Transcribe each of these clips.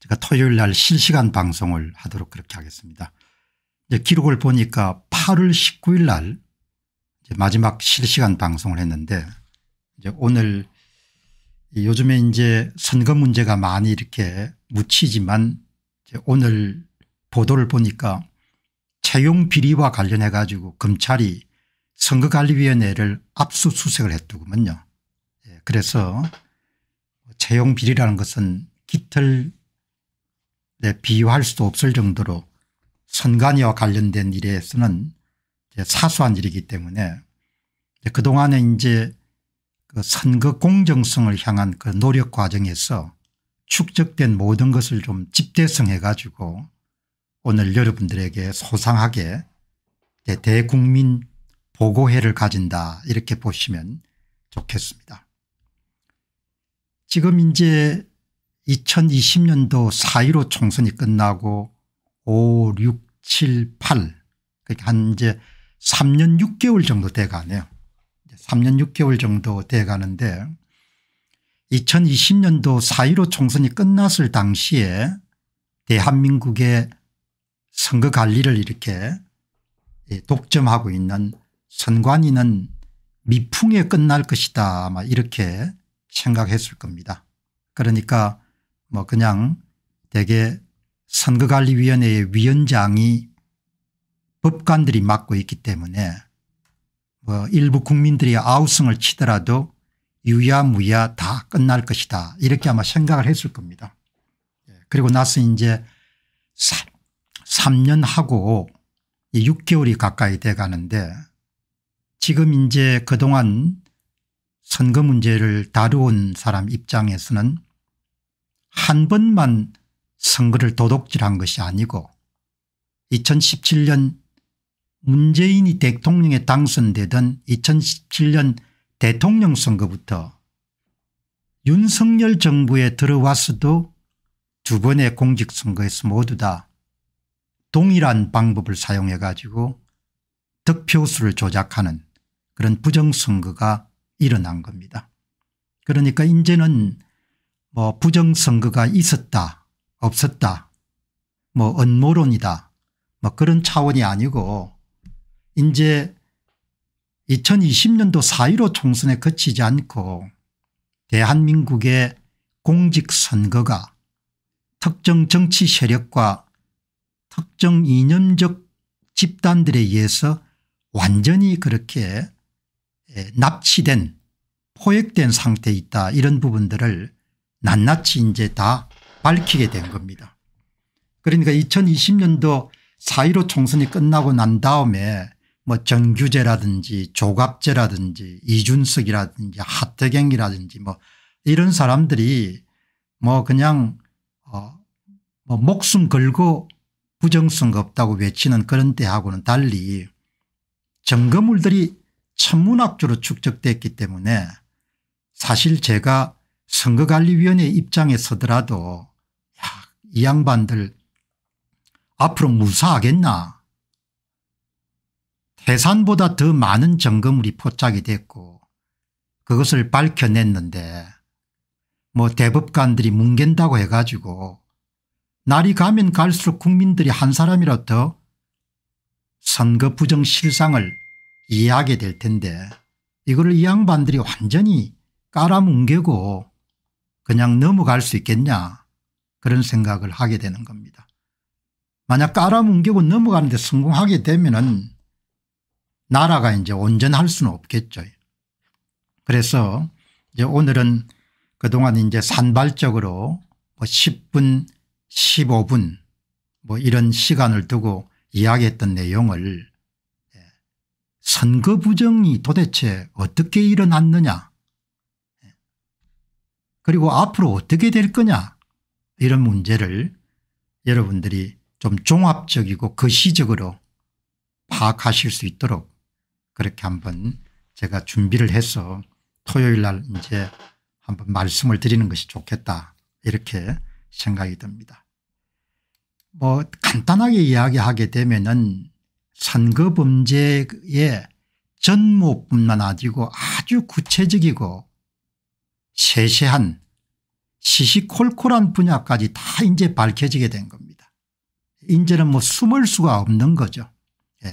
제가 토요일 날 실시간 방송을 하도록 그렇게 하겠습니다. 이제 기록을 보니까 8월 19일 날 마지막 실시간 방송을 했는데 이제 오늘 요즘에 이제 선거 문제가 많이 이렇게 묻히지만 오늘 보도를 보니까 채용 비리와 관련해 가지고 검찰이 선거관리위원회를 압수수색을 했더군요. 예, 그래서 채용 비리라는 것은 깃털 네, 비유할 수도 없을 정도로 선관위와 관련된 일에서는 사소한 일이기 때문에 그동안에 이제 그 선거 공정성을 향한 그 노력 과정에서 축적된 모든 것을 좀 집대성해 가지고 오늘 여러분들에게 소상하게 대국민 보고회를 가진다 이렇게 보시면 좋겠습니다. 지금 이제 2020년도 4.15 총선이 끝나고 5, 6, 7, 8 그러니까 한 이제 3년 6개월 정도 돼가네요. 3년 6개월 정도 돼가는데 2020년도 4.15 총선이 끝났을 당시에 대한민국의 선거 관리를 이렇게 예, 독점하고 있는 선관위는 미풍에 끝날 것이다 아마 이렇게 생각했을 겁니다. 그러니까 뭐 그냥 대개 선거관리위원회의 위원장이 법관들이 맡고 있기 때문에 뭐 일부 국민들이 아우성을 치더라도 유야무야 다 끝날 것이다 이렇게 아마 생각을 했을 겁니다. 예, 그리고 나서 이제 3년 하고 6개월이 가까이 돼 가는데 지금 이제 그동안 선거 문제를 다루온 사람 입장에서는 한 번만 선거를 도둑질한 것이 아니고 2017년 문재인이 대통령에 당선되던 2017년 대통령 선거부터 윤석열 정부에 들어왔어도 두 번의 공직선거에서 모두 다 동일한 방법을 사용해 가지고 득표수를 조작하는 그런 부정선거가 일어난 겁니다. 그러니까 이제는 뭐 부정선거가 있었다 없었다 뭐 언모론이다 뭐 그런 차원이 아니고 이제 2020년도 4.15 총선에 그치지 않고 대한민국의 공직선거가 특정 정치 세력과 특정 이념적 집단들에 의해서 완전히 그렇게 예, 납치된 포획된 상태에 있다 이런 부분들을 낱낱이 이제 다 밝히게 된 겁니다. 그러니까 2020년도 4.15 총선이 끝나고 난 다음에 뭐 정규제라든지 조갑제라든지 이준석이라든지 하태경이라든지 뭐 이런 사람들이 뭐 그냥 어뭐 목숨 걸고 부정성 없다고 외치는 그런 때하고는 달리 정거물들이 천문학주로 축적됐기 때문에 사실 제가 선거관리위원회 입장에 서더라도 야, 이 양반들 앞으로 무사하겠나 태산보다 더 많은 정거물이 포착이 됐고 그것을 밝혀냈는데 뭐 대법관들이 뭉갠다고 해가지고 날이 가면 갈수록 국민들이 한 사람이라 더 선거 부정 실상을 이해하게 될 텐데 이거이 양반들이 완전히 깔아뭉개고 그냥 넘어갈 수 있겠냐 그런 생각을 하게 되는 겁니다. 만약 깔아뭉개고 넘어가는데 성공하게 되면은 나라가 이제 온전할 수는 없겠죠. 그래서 이제 오늘은 그동안 이제 산발적으로 뭐 10분 15분 뭐 이런 시간을 두고 이야기했던 내용을 예, 선거 부정이 도대체 어떻게 일어났느냐 그리고 앞으로 어떻게 될 거냐 이런 문제를 여러분들이 좀 종합적이고 거시적으로 파악하실 수 있도록 그렇게 한번 제가 준비를 해서 토요일 날 이제 한번 말씀을 드리는 것이 좋겠다 이렇게 생각이 듭니다. 뭐 간단하게 이야기하게 되면은 선거 범죄의 전모뿐만 아니고 아주 구체적이고 세세한 시시콜콜한 분야까지 다 이제 밝혀지게 된 겁니다. 이제는 뭐 숨을 수가 없는 거죠. 예.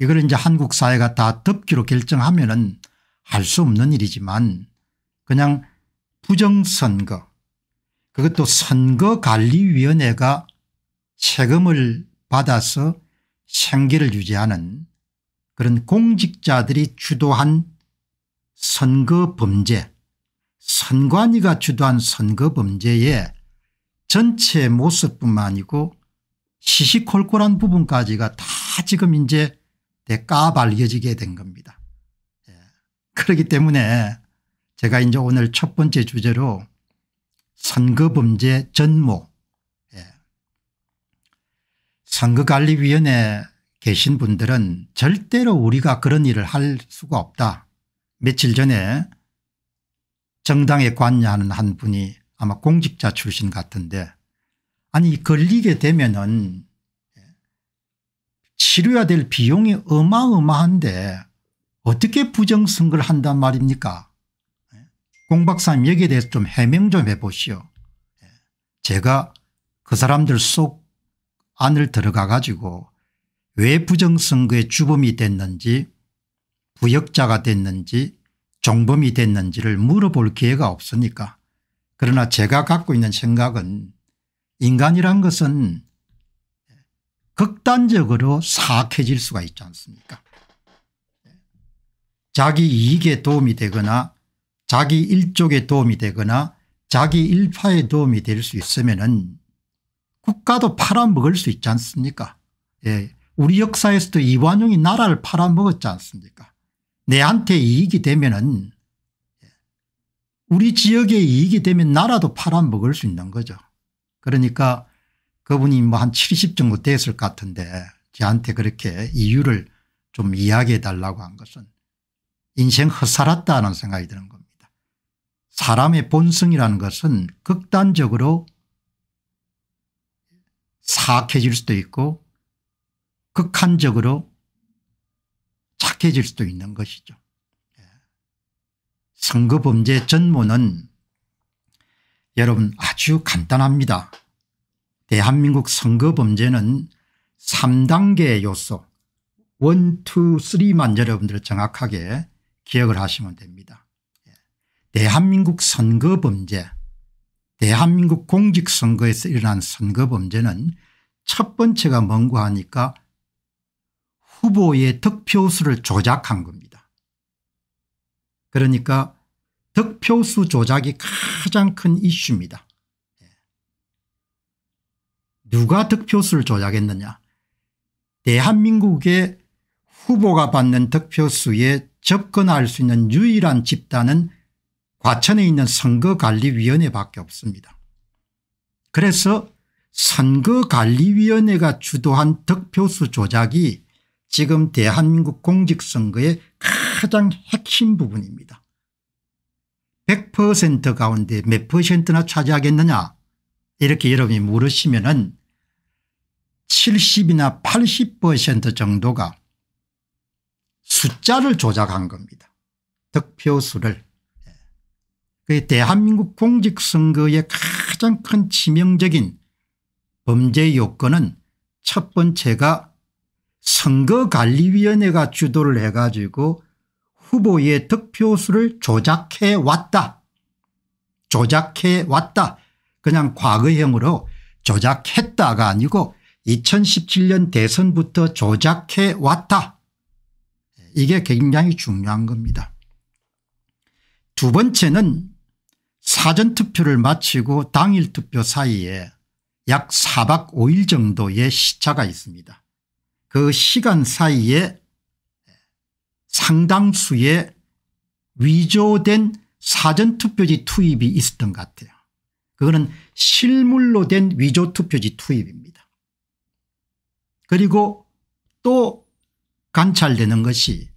이걸 이제 한국 사회가 다 덮기로 결정하면은 할 수 없는 일이지만 그냥 부정선거 그것도 선거관리위원회가 세금을 받아서 생계를 유지하는 그런 공직자들이 주도한 선거 범죄 선관위가 주도한 선거 범죄의 전체 모습뿐만 아니고 시시콜콜한 부분까지가 다 지금 이제 까발려지게 된 겁니다. 예. 그렇기 때문에 제가 이제 오늘 첫 번째 주제로 선거범죄 전모 예. 선거관리위원회 계신 분들은 절대로 우리가 그런 일을 할 수가 없다. 며칠 전에 정당에 관여하는 한 분이 아마 공직자 출신 같은데 아니 걸리게 되면은 치료해야 될 비용이 어마어마한데 어떻게 부정선거를 한단 말입니까 예. 공 박사님 여기에 대해서 좀 해명 좀 해보시오. 예. 제가 그 사람들 속 안을 들어가 가지고 왜 부정선거의 주범이 됐는지 부역자가 됐는지 종범이 됐는지를 물어볼 기회가 없으니까 그러나 제가 갖고 있는 생각은 인간이란 것은 극단적으로 사악해질 수가 있지 않습니까 자기 이익에 도움이 되거나 자기 일족에 도움이 되거나 자기 일파에 도움이 될 수 있으면 은 국가도 팔아먹을 수 있지 않습니까 예. 우리 역사에서도 이완용이 나라를 팔아먹었지 않습니까 내한테 이익이 되면은 우리 지역에 이익이 되면 나라도 팔아먹을 수 있는 거죠. 그러니까 그분이 뭐 한 70 정도 됐을 것 같은데 저한테 그렇게 이유를 좀 이야기해 달라고 한 것은 인생 헛살았다는 생각이 드는 겁니다. 사람의 본성이라는 것은 극단적으로 사악해질 수도 있고 극한적으로 착해질 수도 있는 것이죠. 예. 선거범죄 전문은 여러분 아주 간단합니다. 대한민국 선거범죄는 3단계 요소 1, 2, 3만 여러분들 정확하게 기억을 하시면 됩니다. 예. 대한민국 선거범죄 대한민국 공직선거에서 일어난 선거범죄는 첫 번째가 뭔고 하니까 후보의 득표수를 조작한 겁니다. 그러니까 득표수 조작이 가장 큰 이슈입니다. 예. 누가 득표수를 조작했느냐 대한민국의 후보가 받는 득표수에 접근할 수 있는 유일한 집단은 과천에 있는 선거관리위원회밖에 없습니다. 그래서 선거관리위원회가 주도한 득표수 조작이 지금 대한민국 공직선거의 가장 핵심 부분입니다. 100% 가운데 몇 퍼센트나 차지하겠느냐 이렇게 여러분이 물으시면 은 70이나 80% 정도가 숫자를 조작한 겁니다. 득표수를. 그 대한민국 공직선거의 가장 큰 치명적인 범죄 요건은 첫 번째가 선거관리위원회가 주도를 해가지고 후보의 득표수를 조작해 왔다. 조작해 왔다. 그냥 과거형으로 조작했다가 아니고 2017년 대선부터 조작해 왔다. 이게 굉장히 중요한 겁니다. 두 번째는 사전투표를 마치고 당일투표 사이에 약 4박 5일 정도의 시차가 있습니다. 그 시간 사이에 상당수의 위조된 사전투표지 투입이 있었던 것 같아요. 그거는 실물로 된 위조투표지 투입입니다. 그리고 또 관찰되는 것이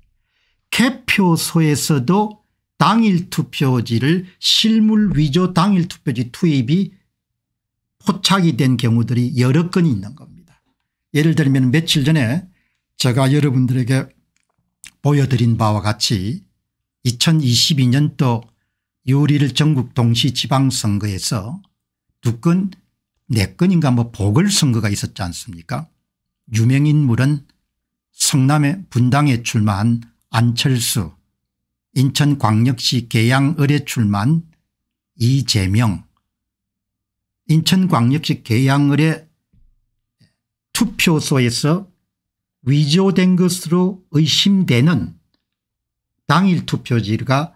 개표소에서도 당일 투표지를 실물 위조 당일 투표지 투입이 포착이 된 경우들이 여러 건이 있는 겁니다. 예를 들면 며칠 전에 제가 여러분들에게 보여드린 바와 같이 2022년도 6리를 전국 동시 지방선거에서 두 건, 네 건인가 뭐 보궐선거가 있었지 않습니까 유명인물은 성남의 분당에 출마한 안철수 인천광역시 계양을에 출마한 이재명 인천광역시 계양을에 투표소에서 위조된 것으로 의심되는 당일 투표지가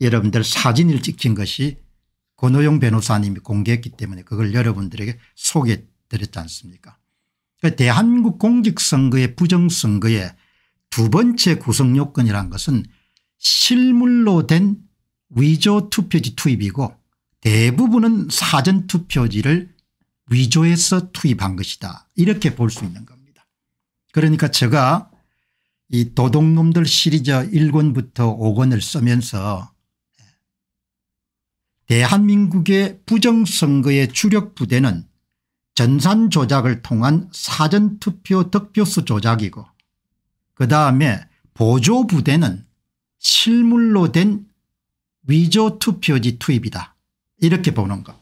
여러분들 사진을 찍힌 것이 권호용 변호사님이 공개했기 때문에 그걸 여러분들에게 소개해 드렸지 않습니까 그 대한국 민 공직선거의 부정선거의 두 번째 구성요건이란 것은 실물로 된 위조 투표지 투입이고 대부분은 사전투표지를 위조해서 투입한 것이다 이렇게 볼 수 있는 겁니다. 그러니까 제가 이 도둑놈들 시리즈 1권부터 5권을 쓰면서 대한민국의 부정선거의 주력부대는 전산 조작을 통한 사전투표 득표수 조작이고 그다음에 보조부대는 실물로 된 위조투표지 투입이다 이렇게 보는 것.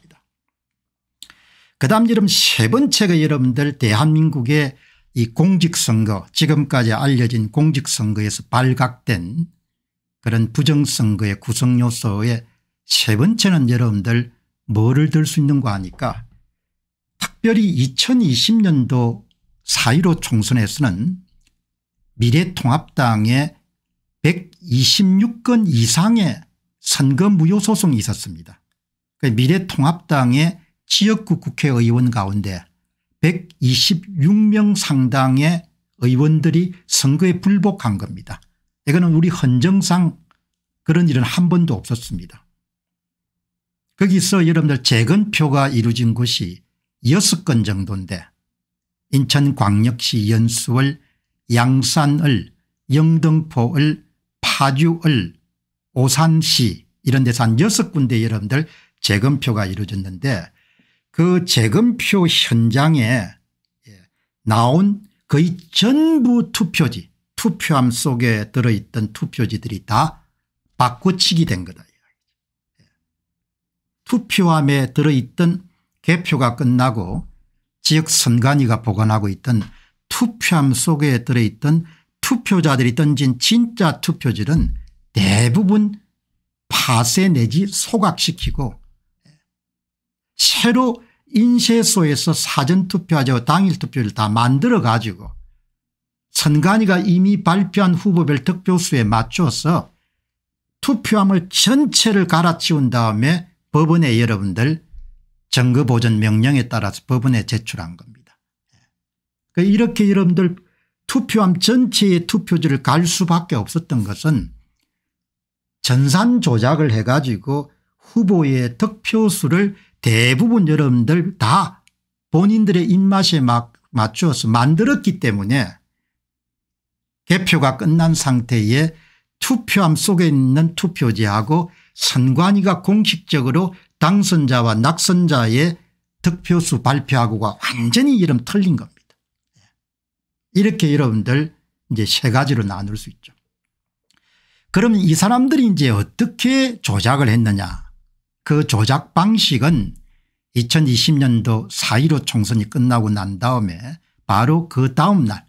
그다음 여러분 세 번째가 여러분들 대한민국의 이 공직선거 지금까지 알려진 공직선거에서 발각된 그런 부정선거의 구성요소의 세 번째는 여러분들 뭐를 들 수 있는 거 아니까 특별히 2020년도 4.15 총선에서는 미래통합당의 126건 이상의 선거 무효 소송이 있었습니다. 그러니까 미래통합당의 지역구 국회의원 가운데 126명 상당의 의원들이 선거에 불복한 겁니다. 이거는 우리 헌정상 그런 일은 한 번도 없었습니다. 거기서 여러분들 재건표가 이루어진 곳이 6건 정도인데 인천광역시 연수을 양산을 영등포을 파주을 오산시 이런 데서 한 6군데 여러분들 재건표가 이루어졌는데 그 재검표 현장에 예, 나온 거의 전부 투표지 투표함 속에 들어있던 투표지들이 다바꿔치기된 거다. 예. 투표함에 들어있던 개표가 끝나고 지역 선관위가 보관하고 있던 투표함 속에 들어있던 투표자들이 던진 진짜 투표지는 대부분 파쇄 내지 소각시키고 새로 인쇄소에서 사전투표하자고 당일투표를 다 만들어 가지고 선관위가 이미 발표한 후보별 득표수에 맞춰서 투표함을 전체를 갈아치운 다음에 법원에 여러분들 정거보전 명령에 따라서 법원에 제출한 겁니다. 예. 그 이렇게 여러분들 투표함 전체의 투표지를 갈 수밖에 없었던 것은 전산 조작을 해가지고 후보의 득표수를 대부분 여러분들 다 본인들의 입맛에 맞추어서 만들었기 때문에 개표가 끝난 상태에 투표함 속에 있는 투표지하고 선관위가 공식적으로 당선자와 낙선자의 득표수 발표하고가 완전히 이름 틀린 겁니다. 이렇게 여러분들 이제 세 가지로 나눌 수 있죠. 그러면 이 사람들이 이제 어떻게 조작을 했느냐 그 조작 방식은 2020년도 4.15 총선이 끝나고 난 다음에 바로 그 다음 날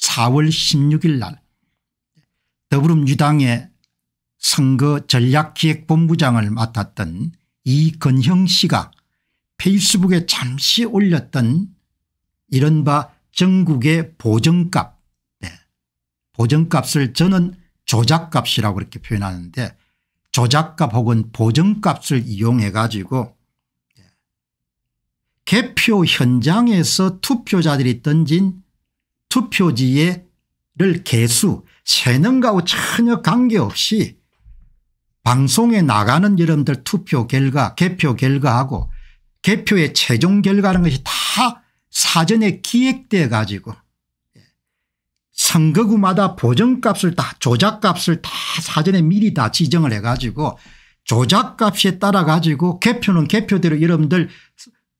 4월 16일 날 더불어민주당의 선거 전략기획본부장을 맡았던 이건형 씨가 페이스북에 잠시 올렸던 이른바 전국의 보정값 네. 보정값을 저는 조작값이라고 이렇게 표현하는데 조작값 혹은 보증값을 이용해 가지고 예. 개표 현장에서 투표자들이 던진 투표지를 개수 세능과우 전혀 관계없이 방송에 나가는 여러분들 투표 결과 개표 결과하고 개표의 최종 결과라는 것이 다 사전에 기획되어 가지고 선거구마다 보정값을 다 조작값을 다 사전에 미리 다 지정을 해 가지고 조작값에 따라 가지고 개표는 개표대로 여러분들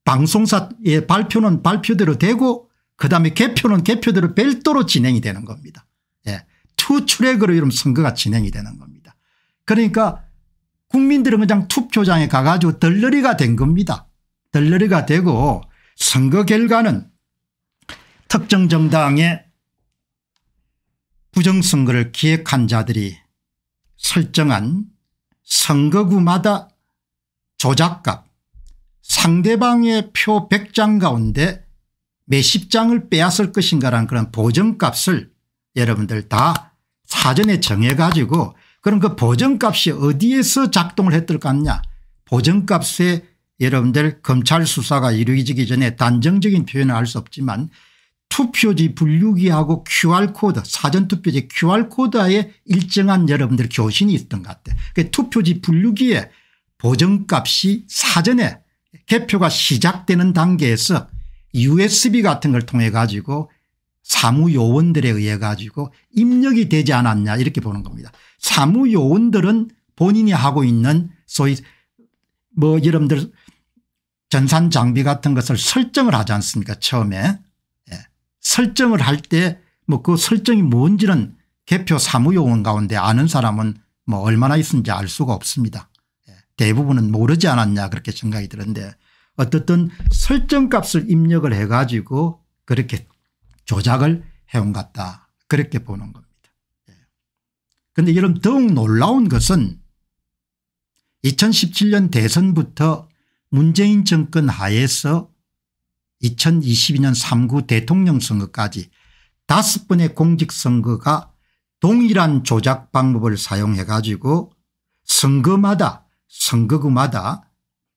방송사의 발표는 발표대로 되고 그다음에 개표는 개표대로 별도로 진행이 되는 겁니다. 예. 투출액으로 이런 선거가 진행이 되는 겁니다. 그러니까 국민들은 그냥 투표장에 가가지고 덜러리가 된 겁니다. 덜러리가 되고 선거 결과는 특정 정당의 부정선거를 기획한 자들이 설정한 선거구마다 조작값 상대방의 표 100장 가운데 몇 십 장을 빼앗을 것인가라는 그런 보정값을 여러분들 다 사전에 정해가지고 그럼 그 보정값이 어디에서 작동을 했을 것 같냐 보정값에 여러분들 검찰 수사가 이루어지기 전에 단정적인 표현을 할 수 없지만 투표지 분류기하고 QR코드 사전투표지 QR코드에 일정한 여러분들 교신이 있던 것 같아요. 그 투표지 분류기에 보정값이 사전에 개표가 시작되는 단계에서 usb 같은 걸 통해 가지고 사무요원들에 의해 가지고 입력이 되지 않았냐 이렇게 보는 겁니다. 사무요원들은 본인이 하고 있는 소위 뭐 여러분들 전산 장비 같은 것을 설정을 하지 않습니까 처음에 설정을 할 때 뭐 그 설정이 뭔지는 개표 사무요원 가운데 아는 사람은 뭐 얼마나 있는지 알 수가 없습니다. 예, 대부분은 모르지 않았냐 그렇게 생각이 드는데 어떻든 설정값을 입력을 해 가지고 그렇게 조작을 해온 같다 그렇게 보는 겁니다. 그런데 예. 이런 더욱 놀라운 것은 2017년 대선부터 문재인 정권 하에서 2022년 3구 대통령 선거까지 다섯 번의 공직선거가 동일한 조작 방법을 사용해 가지고 선거마다 선거구마다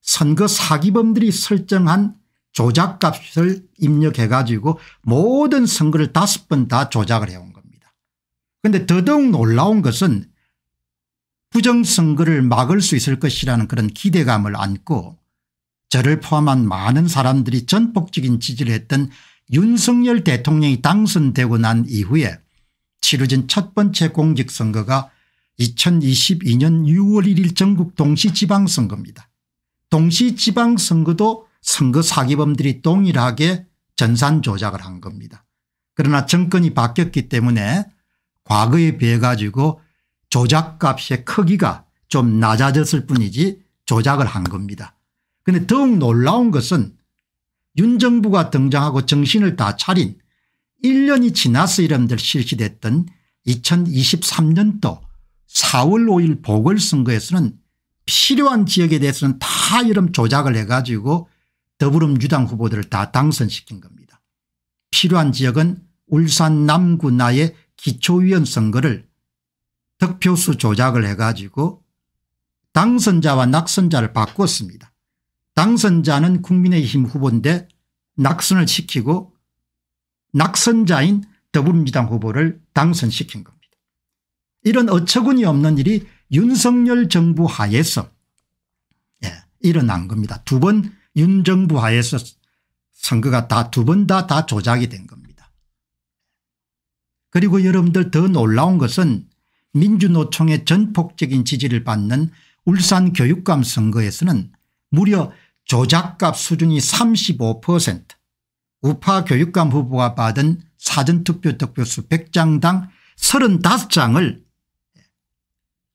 선거 사기범들이 설정한 조작값을 입력해 가지고 모든 선거를 다섯 번 다 조작을 해온 겁니다. 그런데 더더욱 놀라운 것은 부정선거를 막을 수 있을 것이라는 그런 기대감을 안고 저를 포함한 많은 사람들이 전폭적인 지지를 했던 윤석열 대통령이 당선되고 난 이후에 치루진 첫 번째 공직선거가 2022년 6월 1일 전국 동시지방선거입니다. 동시지방선거도 선거 사기범들이 동일하게 전산 조작을 한 겁니다. 그러나 정권이 바뀌었기 때문에 과거에 비해 가지고 조작값의 크기가 좀 낮아졌을 뿐이지 조작을 한 겁니다. 그런데 더욱 놀라운 것은 윤 정부가 등장하고 정신을 다 차린 1년이 지나서 이름들 실시됐던 2023년도 4월 5일 보궐선거에서는 필요한 지역에 대해서는 다 이름 조작을 해가지고 더불어민주당 후보들을 다 당선시킨 겁니다. 필요한 지역은 울산 남구나의 기초위원 선거를 득표수 조작을 해가지고 당선자와 낙선자를 바꿨습니다. 당선자는 국민의힘 후보인데 낙선을 시키고 낙선자인 더불어민주당 후보를 당선시킨 겁니다. 이런 어처구니 없는 일이 윤석열 정부 하에서 예, 일어난 겁니다. 두 번 윤 정부 하에서 선거가 다 두 번 다다 다 조작이 된 겁니다. 그리고 여러분들 더 놀라운 것은 민주노총의 전폭적인 지지를 받는 울산 교육감 선거에서는 무려 조작값 수준이 35% 우파 교육감 후보가 받은 사전투표 득표수 100장당 35장을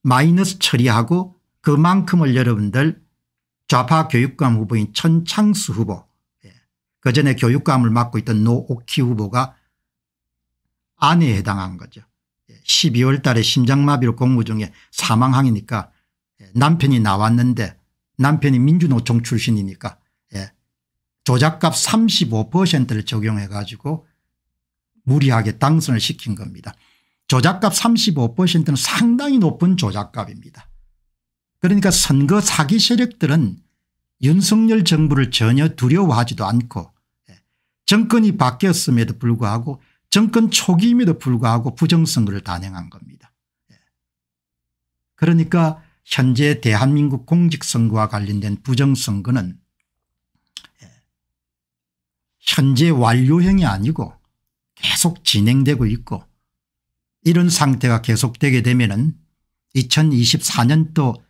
마이너스 처리하고 그만큼을 여러분들 좌파 교육감 후보인 천창수 후보 예, 그 전에 교육감을 맡고 있던 노오키 후보가 아내에 해당한 거죠. 12월 예, 달에 심장마비로 공무 중에 사망하니까 항 예, 남편이 나왔는데 남편이 민주노총 출신이니까 예. 조작값 35%를 적용해 가지고 무리하게 당선을 시킨 겁니다. 조작값 35%는 상당히 높은 조작값입니다. 그러니까 선거 사기 세력들은 윤석열 정부를 전혀 두려워하지도 않고 예, 정권이 바뀌었음에도 불구하고 정권 초기임에도 불구하고 부정선거를 단행한 겁니다. 예. 그러니까 현재 대한민국 공직선거와 관련된 부정선거는 예, 현재 완료형이 아니고 계속 진행되고 있고 이런 상태가 계속되게 되면 은 2024년도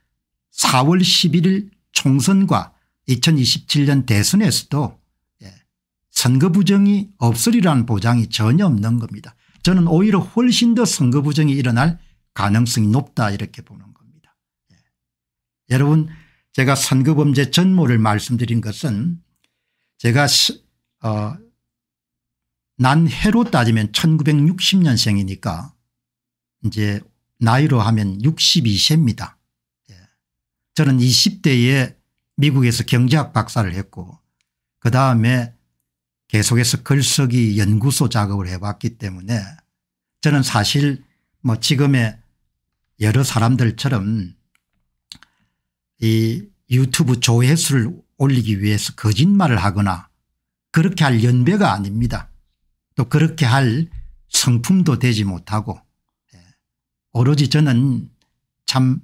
4월 11일 총선과 2027년 대선에서도 예, 선거 부정이 없으리라는 보장이 전혀 없는 겁니다. 저는 오히려 훨씬 더 선거 부정이 일어날 가능성이 높다 이렇게 보는 여러분 제가 선거범죄 전모를 말씀드린 것은 제가 어 난해로 따지면 1960년생이니까 이제 나이로 하면 62세입니다. 예. 저는 20대에 미국에서 경제학 박사를 했고 그다음에 계속해서 글쓰기 연구소 작업을 해왔기 때문에 저는 사실 뭐 지금의 여러 사람들처럼 이 유튜브 조회수를 올리기 위해서 거짓말을 하거나 그렇게 할 연배가 아닙니다. 또 그렇게 할 성품도 되지 못하고 예. 오로지 저는 참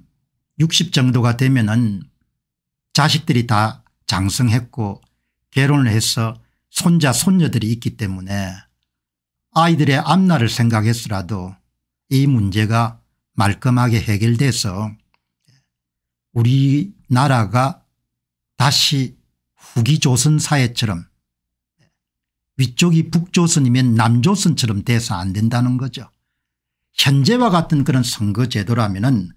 60 정도가 되면 은 자식들이 다 장성했고 결혼을 해서 손자 손녀들이 있기 때문에 아이들의 앞날을 생각했으라도 이 문제가 말끔하게 해결돼서 우리나라가 다시 후기 조선 사회처럼 위쪽이 북조선이면 남조선처럼 돼서 안 된다는 거죠. 현재와 같은 그런 선거제도라면 은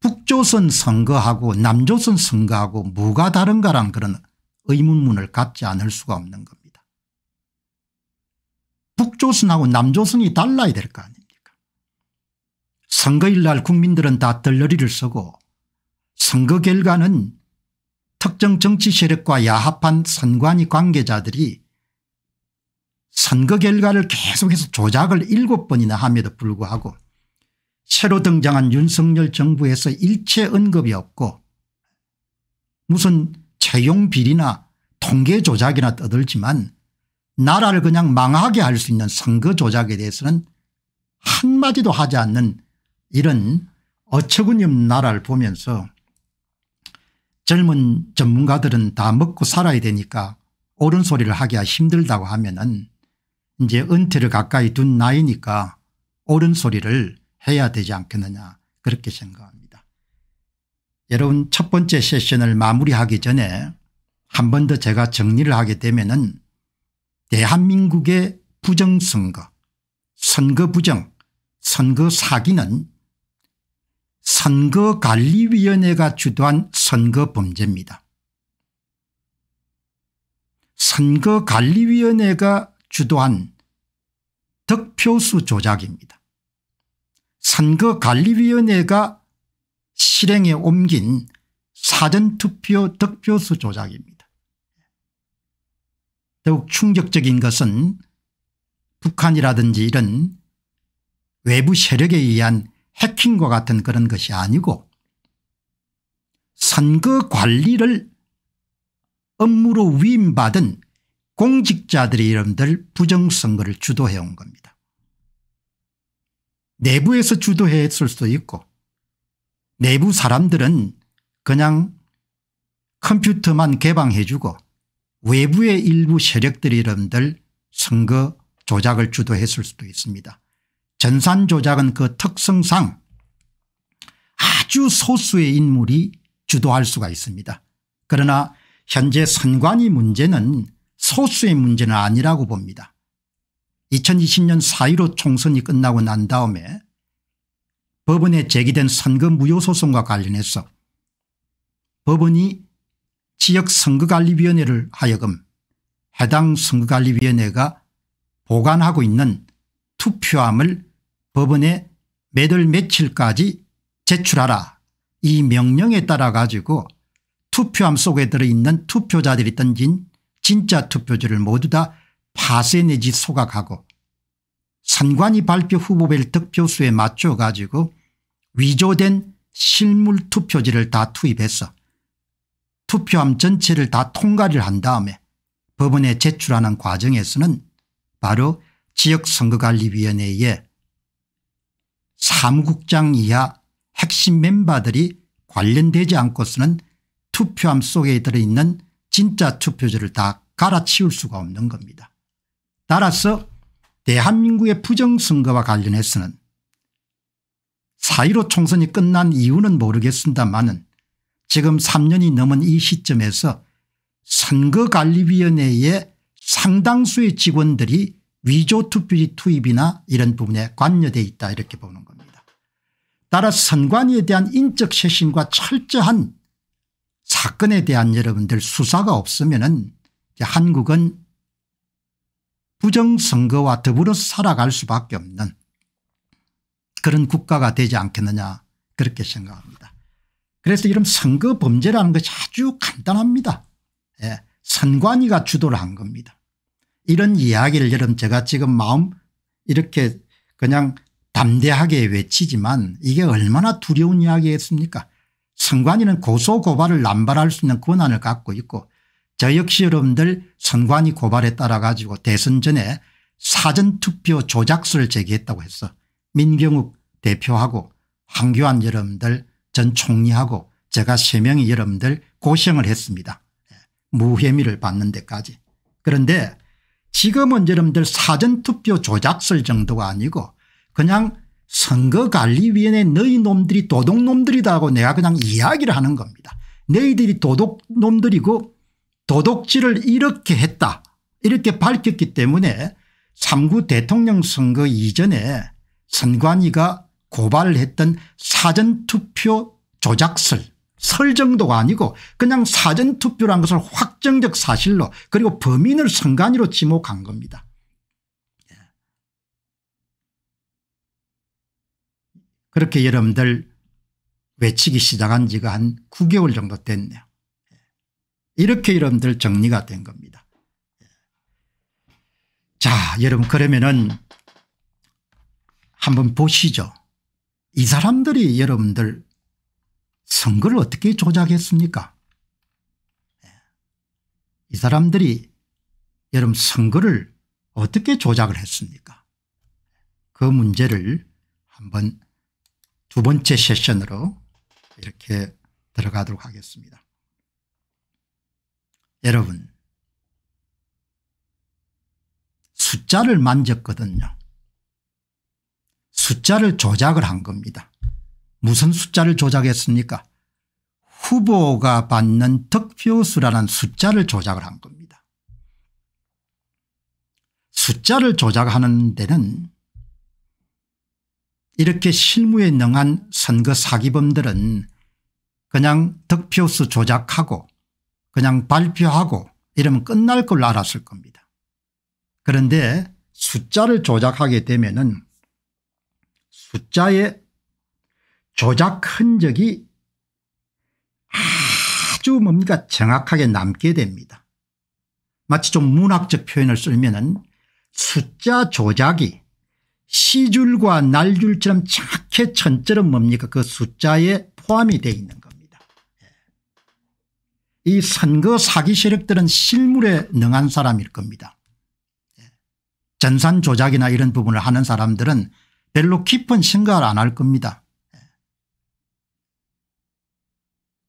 북조선 선거하고 남조선 선거하고 뭐가 다른가란 그런 의문문을 갖지 않을 수가 없는 겁니다. 북조선하고 남조선이 달라야 될 거 아닙니까 선거일날 국민들은 다 들러리를 쓰고 선거 결과는 특정 정치 세력과 야합한 선관위 관계자들이 선거 결과를 계속해서 조작을 일곱 번이나 함에도 불구하고 새로 등장한 윤석열 정부에서 일체 언급이 없고 무슨 채용 비리나 통계 조작이나 떠들지만 나라를 그냥 망하게 할 수 있는 선거 조작에 대해서는 한마디도 하지 않는 이런 어처구니없는 나라를 보면서 젊은 전문가들은 다 먹고 살아야 되니까 옳은 소리를 하기가 힘들다고 하면은 이제 은퇴를 가까이 둔 나이니까 옳은 소리를 해야 되지 않겠느냐 그렇게 생각합니다. 여러분 첫 번째 세션을 마무리하기 전에 한 번 더 제가 정리를 하게 되면은 대한민국의 부정선거 선거 부정 선거 사기는 선거관리위원회가 주도한 선거범죄입니다. 선거관리위원회가 주도한 득표수 조작입니다. 선거관리위원회가 실행에 옮긴 사전투표 득표수 조작입니다. 더욱 충격적인 것은 북한이라든지 이런 외부 세력에 의한 해킹과 같은 그런 것이 아니고 선거 관리를 업무로 위임받은 공직자들의 이름들 부정선거를 주도해온 겁니다. 내부에서 주도했을 수도 있고 내부 사람들은 그냥 컴퓨터만 개방해주고 외부의 일부 세력들 이름들 선거 조작을 주도했을 수도 있습니다. 전산 조작은 그 특성상 아주 소수의 인물이 주도할 수가 있습니다. 그러나 현재 선관위 문제는 소수의 문제는 아니라고 봅니다. 2020년 4.15 총선이 끝나고 난 다음에 법원에 제기된 선거 무효 소송과 관련해서 법원이 지역선거관리위원회를 하여금 해당 선거관리위원회가 보관하고 있는 투표함을 법원에 매달 며칠까지 제출하라 이 명령에 따라 가지고 투표함 속에 들어있는 투표자들이 던진 진짜 투표지를 모두 다 파쇄 내지 소각하고 선관위 발표 후보별 득표수에 맞춰 가지고 위조된 실물 투표지를 다 투입해서 투표함 전체를 다 통과를 한 다음에 법원에 제출하는 과정에서는 바로 지역선거관리위원회에 사무국장 이하 핵심 멤버들이 관련되지 않고서는 투표함 속에 들어있는 진짜 투표지를 다 갈아치울 수가 없는 겁니다. 따라서 대한민국의 부정선거와 관련해서는 4.15 총선이 끝난 이유는 모르겠습니다만은 지금 3년이 넘은 이 시점에서 선거관리위원회의 상당수의 직원들이 위조 투입이나 투 이런 부분에 관여돼 있다 이렇게 보는 겁니다. 따라서 선관위에 대한 인적 쇄신과 철저한 사건에 대한 여러분들 수사가 없으면 은 한국은 부정선거와 더불어 살아갈 수밖에 없는 그런 국가가 되지 않겠느냐 그렇게 생각합니다. 그래서 이런 선거 범죄라는 것이 아주 간단합니다. 예. 선관위가 주도를 한 겁니다. 이런 이야기를 여러분 제가 지금 마음 이렇게 그냥 담대하게 외치지만 이게 얼마나 두려운 이야기였습니까 선관위는 고소고발을 남발할 수 있는 권한을 갖고 있고 저 역시 여러분들 선관위 고발에 따라 가지고 대선 전에 사전투표 조작수를 제기했다고 했어 민경욱 대표하고 황교안 여러분들 전 총리하고 제가 세 명이 여러분들 고생을 했습니다. 예, 무혐의를 받는 데까지. 그런데 지금은 여러분들 사전투표 조작설 정도가 아니고 그냥 선거관리위원회 너희 놈들이 도둑놈들이다 고 내가 그냥 이야기를 하는 겁니다. 너희들이 도둑놈들이고 도둑질을 이렇게 했다 이렇게 밝혔기 때문에 3구 대통령 선거 이전에 선관위가 고발 했던 사전투표 조작설 설정도가 아니고 그냥 사전투표란 것을 확정적 사실로 그리고 범인을 선관위로 지목한 겁니다. 예. 그렇게 여러분들 외치기 시작한 지가 한 9개월 정도 됐네요. 예. 이렇게 여러분들 정리가 된 겁니다. 예. 자 여러분 그러면은 한번 보시죠. 이 사람들이 여러분들 선거를 어떻게 조작했습니까 예. 이 사람들이 여러분 선거를 어떻게 조작을 했습니까 그 문제를 한번 두 번째 세션으로 이렇게 들어가도록 하겠습니다. 여러분 숫자를 만졌거든요. 숫자를 조작을 한 겁니다. 무슨 숫자를 조작했습니까 후보가 받는 득표수라는 숫자를 조작을 한 겁니다. 숫자를 조작하는 데는 이렇게 실무에 능한 선거 사기범들은 그냥 득표수 조작하고 그냥 발표하고 이러면 끝날 걸 알았을 겁니다. 그런데 숫자를 조작하게 되면 은 숫자에 조작 흔적이 아주 뭡니까 정확하게 남게 됩니다. 마치 좀 문학적 표현을 쓰면 은 숫자 조작이 시줄과 날줄처럼 착해 천처럼 뭡니까 그 숫자에 포함이 되어 있는 겁니다. 예. 이 선거 사기 세력들은 실물에 능한 사람일 겁니다. 예. 전산 조작이나 이런 부분을 하는 사람들은 별로 깊은 생각을 안 할 겁니다.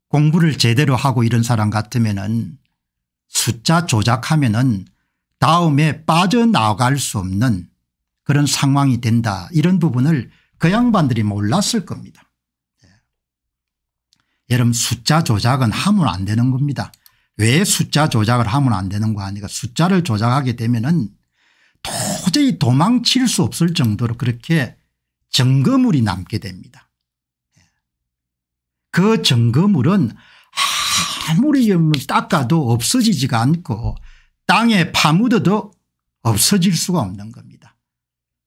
공부를 제대로 하고 이런 사람 같으면 은 숫자 조작하면 은 다음에 빠져나갈 수 없는 그런 상황이 된다 이런 부분을 그 양반들이 몰랐을 겁니다. 예. 여러분 숫자 조작은 하면 안 되는 겁니다. 왜 숫자 조작을 하면 안 되는 거 아니까 숫자를 조작하게 되면 은 도저히 도망칠 수 없을 정도로 그렇게 증거물이 남게 됩니다. 그 정거물은 아무리 닦아도 없어지지가 않고 땅에 파묻어도 없어질 수가 없는 겁니다.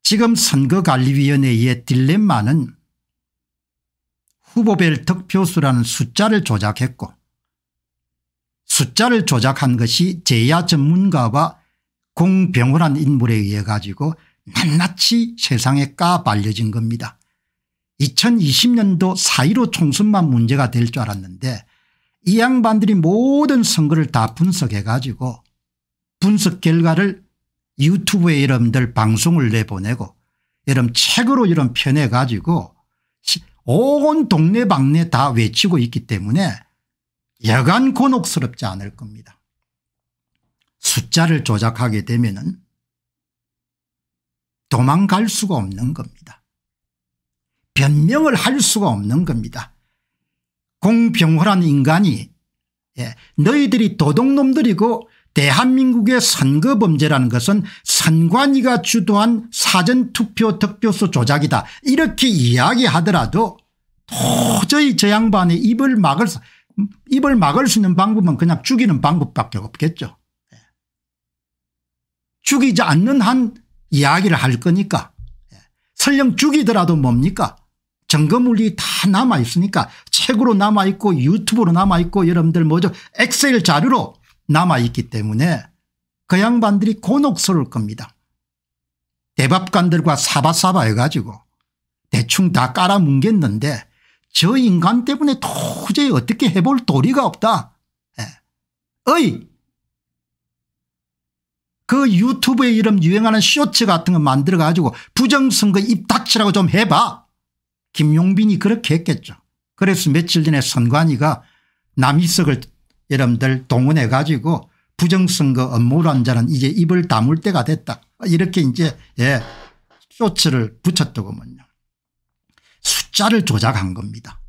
지금 선거관리위원회의 딜레마는 후보별 득표수라는 숫자를 조작했고 숫자를 조작한 것이 제야 전문가와 공병호란 인물에 의해 가지고 낱낱이 세상에 까발려진 겁니다. 2020년도 4.15 총선만 문제가 될 줄 알았는데 이 양반들이 모든 선거를 다 분석해 가지고 분석 결과를 유튜브에 여러분들 방송을 내보내고 여러분 책으로 이런 편해 가지고 온 동네방네 다 외치고 있기 때문에 여간 곤혹스럽지 않을 겁니다. 숫자를 조작하게 되면 은 도망갈 수가 없는 겁니다. 변명을 할 수가 없는 겁니다. 공병호란 인간이 예, 너희들이 도둑놈들이고 대한민국의 선거범죄라는 것은 선관위가 주도한 사전투표 득표수 조작이다 이렇게 이야기하더라도 도저히 저 양반의 입을 막을 수, 입을 막을 수 있는 방법은 그냥 죽이는 방법밖에 없겠죠. 예. 죽이지 않는 한 이야기를 할 거니까 예. 설령 죽이더라도 뭡니까 점거물이다 남아있으니까 책으로 남아있고 유튜브로 남아있고 여러분들 뭐죠 엑셀 자료로 남아있기 때문에 그 양반들이 곤혹스러울 겁니다. 대법관들과 사바사바 해가지고 대충 다 깔아뭉갰는데 저 인간 때문에 도저히 어떻게 해볼 도리가 없다. 예. 어이 그 유튜브에 이름 유행하는 쇼츠 같은 거 만들어가지고 부정선거 입닥치라고 좀 해봐. 김용빈이 그렇게 했겠죠. 그래서 며칠 전에 선관위가 남희석을 여러분들 동원해 가지고 부정선거 업무란자는 이제 입을 다물 때가 됐다. 이렇게 이제 예 쇼츠를 붙였더구먼요. 숫자를 조작한 겁니다.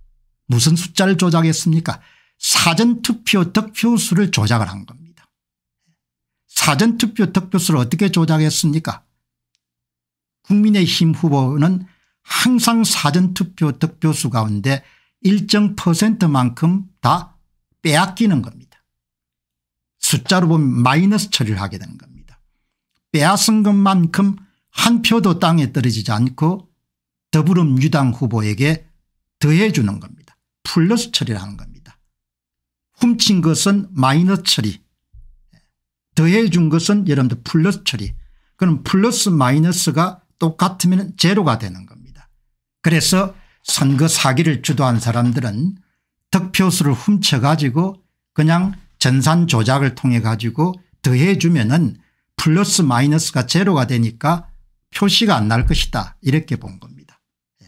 무슨 숫자를 조작했습니까 사전투표 득표수를 조작을 한 겁니다. 사전투표 득표수를 어떻게 조작했습니까 국민의힘 후보는 항상 사전투표 득표수 가운데 일정 퍼센트만큼 다 빼앗기는 겁니다. 숫자로 보면 마이너스 처리를 하게 되는 겁니다. 빼앗은 것만큼 한 표도 땅에 떨어지지 않고 더불어민주당 후보에게 더해 주는 겁니다. 플러스 처리를 하는 겁니다. 훔친 것은 마이너스 처리 더해 준 것은 여러분들 플러스 처리 그럼 플러스 마이너스가 똑같으면 제로가 되는 겁니다. 그래서 선거 사기를 주도한 사람들은 득표수를 훔쳐가지고 그냥 전산 조작을 통해 가지고 더해주면 은 플러스 마이너스가 제로가 되니까 표시가 안 날 것이다 이렇게 본 겁니다. 예.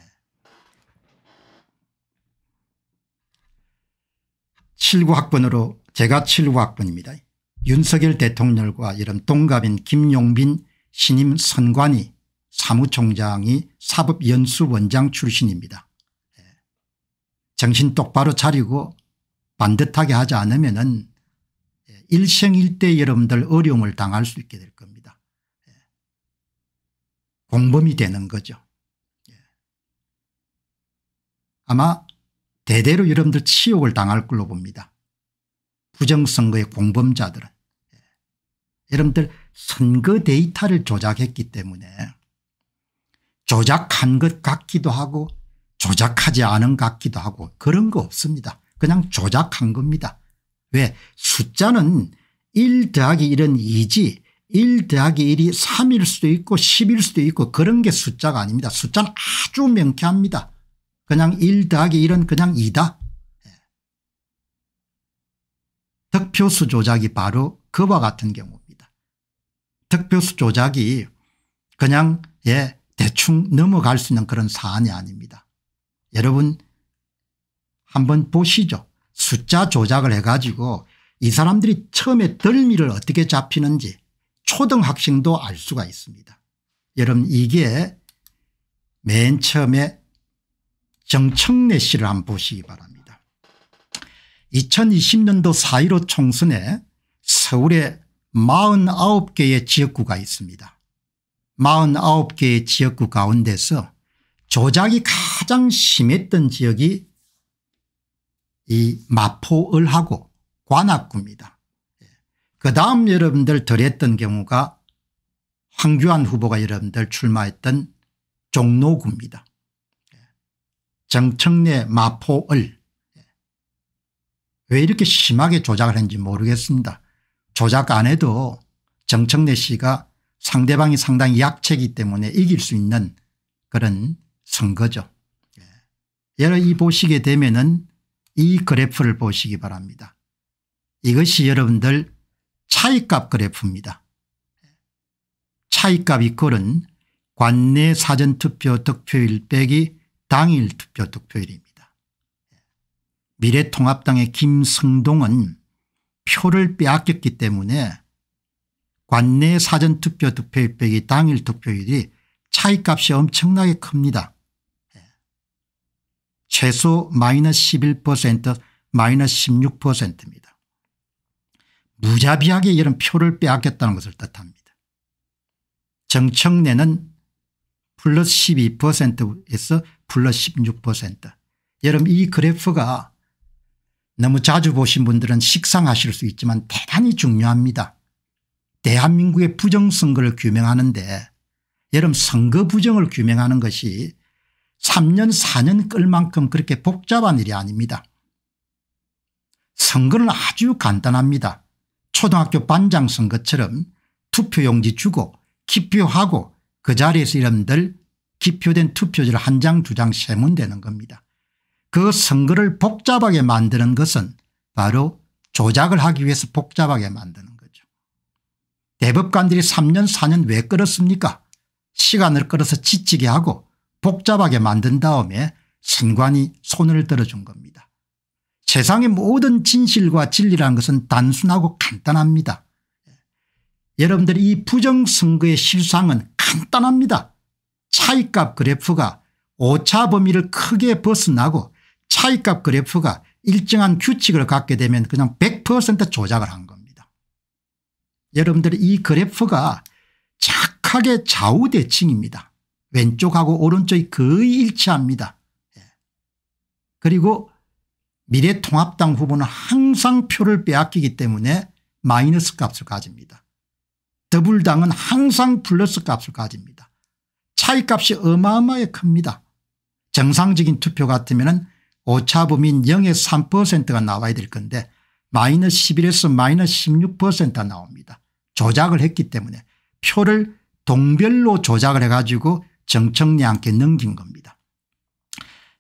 79학번으로 제가 79학번입니다. 윤석열 대통령과 이름 동갑인 김용빈 신임 선관위 사무총장이 사법연수원장 출신입니다. 예. 정신 똑바로 차리고 반듯하게 하지 않으면 은 예, 일생일대 여러분들 어려움을 당할 수 있게 될 겁니다. 예. 공범이 되는 거죠. 아마 대대로 여러분들 치욕을 당할 걸로 봅니다. 부정선거의 공범자들은. 여러분들 선거 데이터를 조작했기 때문에 조작한 것 같기도 하고 조작하지 않은 것 같기도 하고 그런 거 없습니다. 그냥 조작한 겁니다. 왜 숫자는 1 더하기 1은 2지 1 더하기 1이 3일 수도 있고 10일 수도 있고 그런 게 숫자가 아닙니다. 숫자는 아주 명쾌합니다. 그냥 1 더하기 1은 그냥 2다. 예. 득표수 조작이 바로 그와 같은 경우입니다. 득표수 조작이 그냥 예 대충 넘어갈 수 있는 그런 사안이 아닙니다. 여러분 한번 보시죠. 숫자 조작을 해가지고 이 사람들이 처음에 덜미를 어떻게 잡히는지 초등학생도 알 수가 있습니다. 여러분 이게 맨 처음에 정청래 씨를 한번 보시기 바랍니다. 2020년도 4.15 총선에 서울에 49개의 지역구가 있습니다. 49개의 지역구 가운데서 조작이 가장 심했던 지역이 이 마포 을하고 관악구입니다. 예. 그 다음 여러분들 덜했던 경우가 황교안 후보가 여러분들 출마했던 종로구입니다. 예. 정청래 마포을 예. 왜 이렇게 심하게 조작을 했는지 모르겠습니다. 조작 안 해도 정청래 씨가 상대방이 상당히 약체이기 때문에 이길 수 있는 그런 선거죠. 여러분 예. 보시게 되면은 이 그래프를 보시기 바랍니다. 이것이 여러분들 차익값 그래프입니다. 차익값 이꼴은 관내 사전투표 득표일 빼기 당일 투표 득표일입니다. 미래통합당의 김성동은 표를 빼앗겼기 때문에 관내 사전투표 득표율빼기 당일 득표율이 차이값이 엄청나게 큽니다. 예. 최소 마이너스 11% 마이너스 16%입니다. 무자비하게 이런 표를 빼앗겼다는 것을 뜻합니다. 정청래는 플러스 12%에서 플러스 16% 여러분 이 그래프가 너무 자주 보신 분들은 식상하실 수 있지만 대단히 중요합니다. 대한민국의 부정선거를 규명하는데 여러분 선거 부정을 규명하는 것이 3년 4년 끌 만큼 그렇게 복잡한 일이 아닙니다. 선거는 아주 간단합니다. 초등학교 반장 선거처럼 투표용지 주고 기표하고 그 자리에서 이름들 기표된 투표지를 한 장 두 장 세문 되는 겁니다. 그 선거를 복잡하게 만드는 것은 바로 조작을 하기 위해서 복잡하게 만드는 대법관들이 3년 4년 왜 끌었습니까 시간을 끌어서 지치게 하고 복잡하게 만든 다음에 선관이 손을 들어준 겁니다. 세상의 모든 진실과 진리라는 것은 단순하고 간단합니다. 여러분들 이 부정선거의 실상은 간단합니다. 차이값 그래프가 오차 범위를 크게 벗어나고 차이값 그래프가 일정한 규칙을 갖게 되면 그냥 100% 조작을 한 겁니다. 여러분들 이 그래프가 착하게 좌우대칭입니다. 왼쪽하고 오른쪽이 거의 일치합니다. 예. 그리고 미래통합당 후보는 항상 표를 빼앗기기 때문에 마이너스 값을 가집니다. 더불당은 항상 플러스 값을 가집니다. 차이값이 어마어마하게 큽니다. 정상적인 투표 같으면 오차범인 0에서 3%가 나와야 될 건데 마이너스 11에서 마이너스 16%가 나옵니다. 조작을 했기 때문에 표를 동별로 조작을 해가지고 정청래한테 넘긴 겁니다.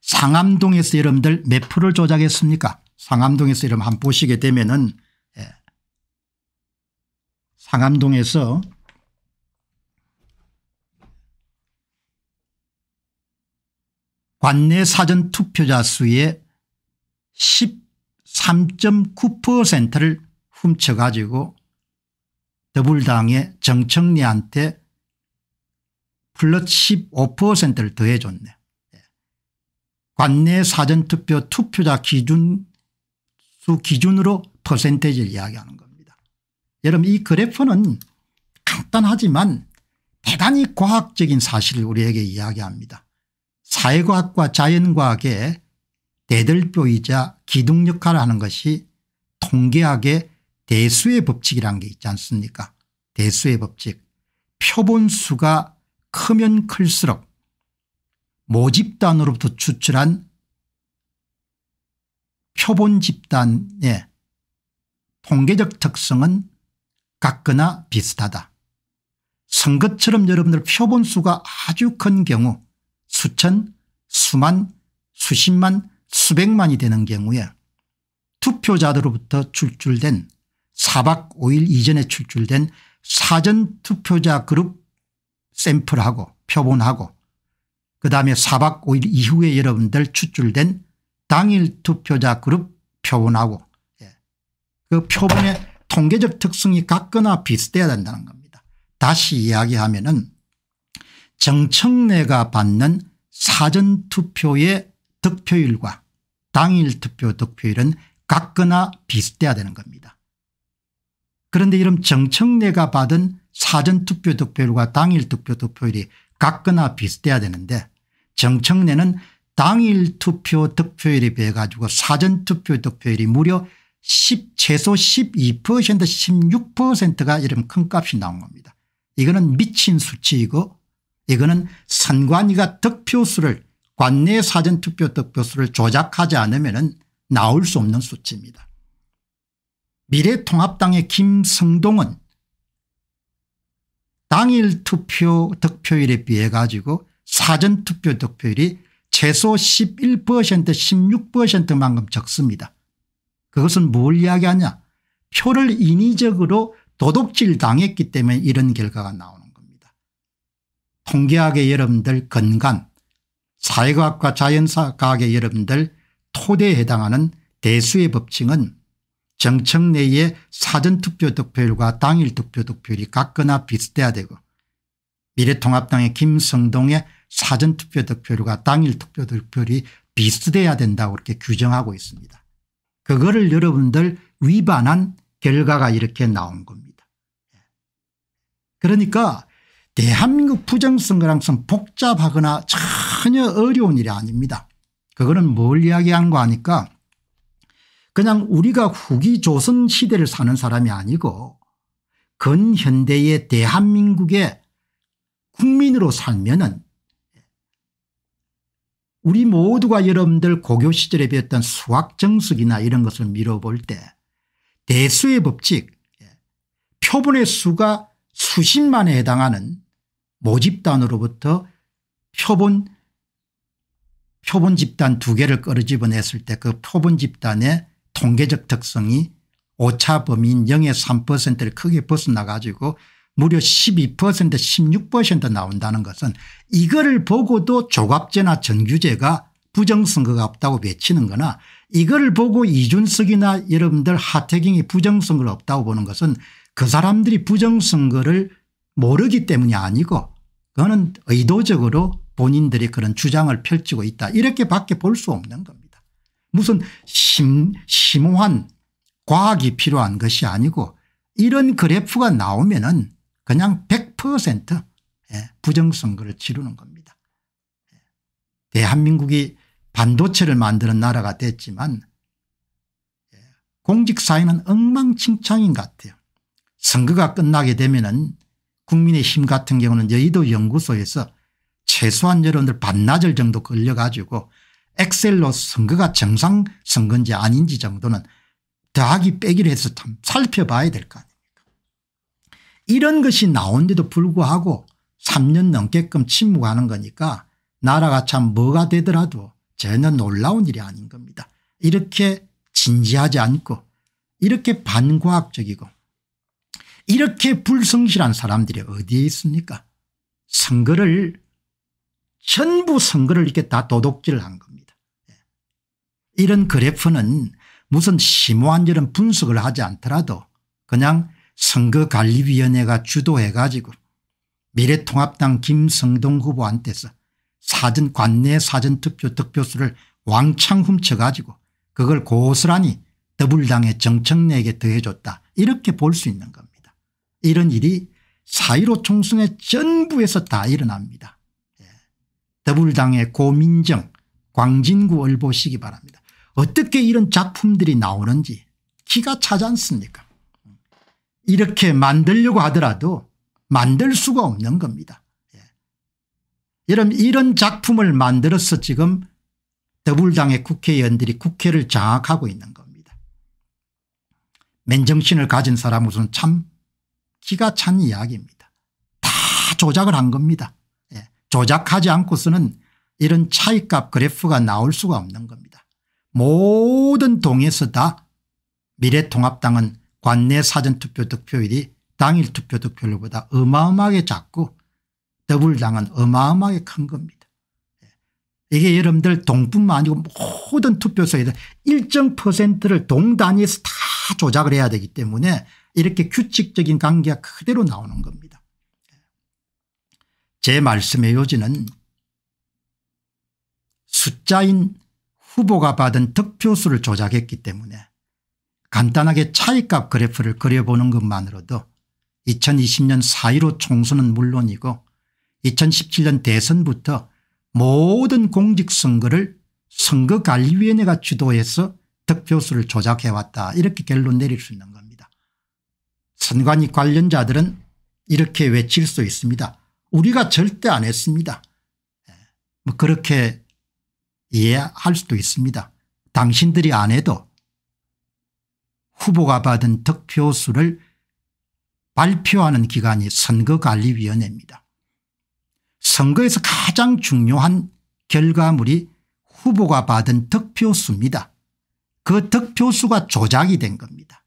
상암동에서 여러분들 몇 표를 조작했습니까 상암동에서 여러분 한번 보시게 되면 은 예. 상암동에서 관내 사전 투표자 수의 13.9%를 훔쳐가지고 더불당의 정청리한테 플러스 15%를 더해 줬네. 예. 관내 사전투표 투표자 기준 수 기준으로 퍼센테이지를 이야기하는 겁니다. 여러분 이 그래프는 간단하지만 대단히 과학적인 사실을 우리에게 이야기합니다. 사회과학과 자연과학의 대들표이자 기둥 역할을 하는 것이 통계학의 대수의 법칙이란 게 있지 않습니까 대수의 법칙 표본수가 크면 클수록 모집단으로부터 추출한 표본 집단의 통계적 특성은 같거나 비슷하다. 선거처럼 여러분들 표본수가 아주 큰 경우 수천 수만 수십만 수백만이 되는 경우에 투표자들로부터 출출된 4박 5일 이전에 출출된 사전투표자 그룹 샘플하고 표본하고 그다음에 4박 5일 이후에 여러분들 출출된 당일 투표자 그룹 표본하고 예. 그 표본의 통계적 특성이 같거나 비슷해야 된다는 겁니다. 다시 이야기하면 은 정청래가 받는 사전투표의 득표율과 당일 투표 득표율은 같거나 비슷해야 되는 겁니다. 그런데 이런 정청래가 받은 사전투표 득표율과 당일 투표 득표율이 같거나 비슷해야 되는데 정청래는 당일 투표 득표율에 비해 가지고 사전투표 득표율이 무려 10 최소 12% 16%가 이런 큰 값이 나온 겁니다. 이거는 미친 수치이고 이거는 선관위가 득표수를 관내 사전투표 득표수를 조작하지 않으면 나올 수 없는 수치입니다. 미래통합당의 김성동은 당일 투표 득표율에 비해 가지고 사전투표 득표율이 최소 11% 16%만큼 적습니다. 그것은 뭘 이야기하냐 표를 인위적으로 도둑질 당했기 때문에 이런 결과가 나오는 겁니다. 통계학의 여러분들 건강 사회과학과 자연과학의 여러분들 토대에 해당하는 대수의 법칙은 정청 내에 사전투표 득표율과 당일 투표 득표율이 같거나 비슷해야 되고 미래통합당의 김성동의 사전투표 득표율과 당일 투표 득표율이 비슷해야 된다고 그렇게 규정하고 있습니다. 그거를 여러분들 위반한 결과가 이렇게 나온 겁니다. 그러니까 대한민국 부정선거랑선 복잡하거나 전혀 어려운 일이 아닙니다. 그거는 뭘 이야기한 거 아니까 그냥 우리가 후기 조선 시대를 사는 사람이 아니고 근현대의 대한민국의 국민으로 살면은 우리 모두가 여러분들 고교 시절에 배웠던 수학 정석이나 이런 것을 밀어볼 때 대수의 법칙 예, 표본의 수가 수십만에 해당하는 모집단으로부터 표본 표본 집단 두 개를 끌어집어냈을 때 그 표본 집단의 통계적 특성이 오차범위인 0의 3%를 크게 벗어나 가지고 무려 12% 16% 나온다는 것은 이거를 보고도 조갑제나 정규제가 부정선거가 없다고 외치는 거나 이거를 보고 이준석이나 여러분들 하태경이 부정선거가 없다고 보는 것은 그 사람들이 부정선거를 모르기 때문이 아니고 그거는 의도적으로 본인들이 그런 주장을 펼치고 있다 이렇게 밖에 볼 수 없는 겁니다. 무슨 심, 심오한 과학이 필요한 것이 아니고 이런 그래프가 나오면 은 그냥 100% 예, 부정선거를 치르는 겁니다. 예. 대한민국이 반도체를 만드는 나라가 됐지만 예, 공직사회는 엉망진창인 것 같아요. 선거가 끝나게 되면 은 국민의힘 같은 경우는 여의도 연구소에서 최소한 여러분들 반나절 정도 걸려가지고 엑셀로 선거가 정상 선거인지 아닌지 정도는 더하기 빼기를 해서 참 살펴봐야 될것 아닙니까 이런 것이 나온데도 불구하고 3년 넘게끔 침묵하는 거니까 나라가 참 뭐가 되더라도 전혀 놀라운 일이 아닌 겁니다. 이렇게 진지하지 않고 이렇게 반과학적이고 이렇게 불성실한 사람들이 어디에 있습니까 선거를 전부 선거를 이렇게 다 도둑질한 겁니다. 이런 그래프는 무슨 심오한 이런 분석을 하지 않더라도 그냥 선거관리위원회가 주도해 가지고 미래통합당 김성동 후보한테서 사전 관내 사전투표 득표수를 왕창 훔쳐가지고 그걸 고스란히 더불당의 정청래에게 더해줬다 이렇게 볼 수 있는 겁니다. 이런 일이 사1로 총선의 전부에서 다 일어납니다. 예. 더불당의 고민정 광진구 얼보시기 바랍니다. 어떻게 이런 작품들이 나오는지 기가 차지 않습니까 이렇게 만들려고 하더라도 만들 수가 없는 겁니다. 예. 여러분 이런 작품을 만들어서 지금 더불당의 국회의원들이 국회를 장악하고 있는 겁니다. 맨정신을 가진 사람으로서는 참 기가 찬 이야기입니다. 다 조작을 한 겁니다. 예. 조작하지 않고서는 이런 차이값 그래프가 나올 수가 없는 겁니다. 모든 동에서 다 미래통합당은 관내 사전투표 득표율이 당일 투표 득표율보다 어마어마하게 작고 더블당은 어마어마하게 큰 겁니다. 예. 이게 여러분들 동뿐만 아니고 모든 투표소에 일정 퍼센트를 동단위에서 다 조작을 해야 되기 때문에 이렇게 규칙적인 관계가 그대로 나오는 겁니다. 예. 제 말씀의 요지는 숫자인 후보가 받은 득표수를 조작했기 때문에 간단하게 차이값 그래프를 그려보는 것만으로도 2020년 4.15 총선은 물론이고 2017년 대선부터 모든 공직선거를 선거관리위원회가 주도해서 득표수를 조작해왔다 이렇게 결론 내릴 수 있는 겁니다. 선관위 관련자들은 이렇게 외칠 수 있습니다. 우리가 절대 안 했습니다. 예. 뭐 그렇게 이해할 수도 있습니다. 당신들이 안 해도 후보가 받은 득표수를 발표하는 기관이 선거관리위원회입니다. 선거에서 가장 중요한 결과물이 후보가 받은 득표수입니다. 그 득표수가 조작이 된 겁니다.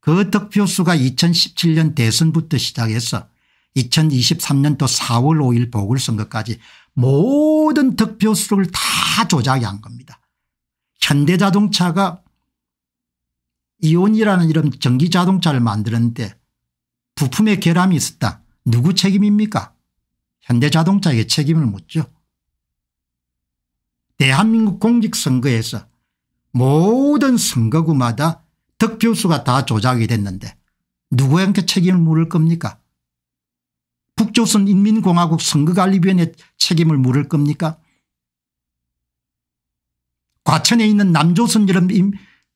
그 득표수가 2017년 대선부터 시작해서 2023년도 4월 5일 보궐선거까지 모든 득표 수를 다 조작이 한 겁니다. 현대자동차가 이온이라는 이런 전기자동차를 만드는데 부품에 결함이 있었다. 누구 책임입니까 현대자동차에게 책임을 묻죠. 대한민국 공직선거에서 모든 선거구마다 득표수가 다 조작이 됐는데 누구한테 책임을 물을 겁니까 북조선 인민공화국 선거관리위원회 책임을 물을 겁니까 과천에 있는 남조선 여름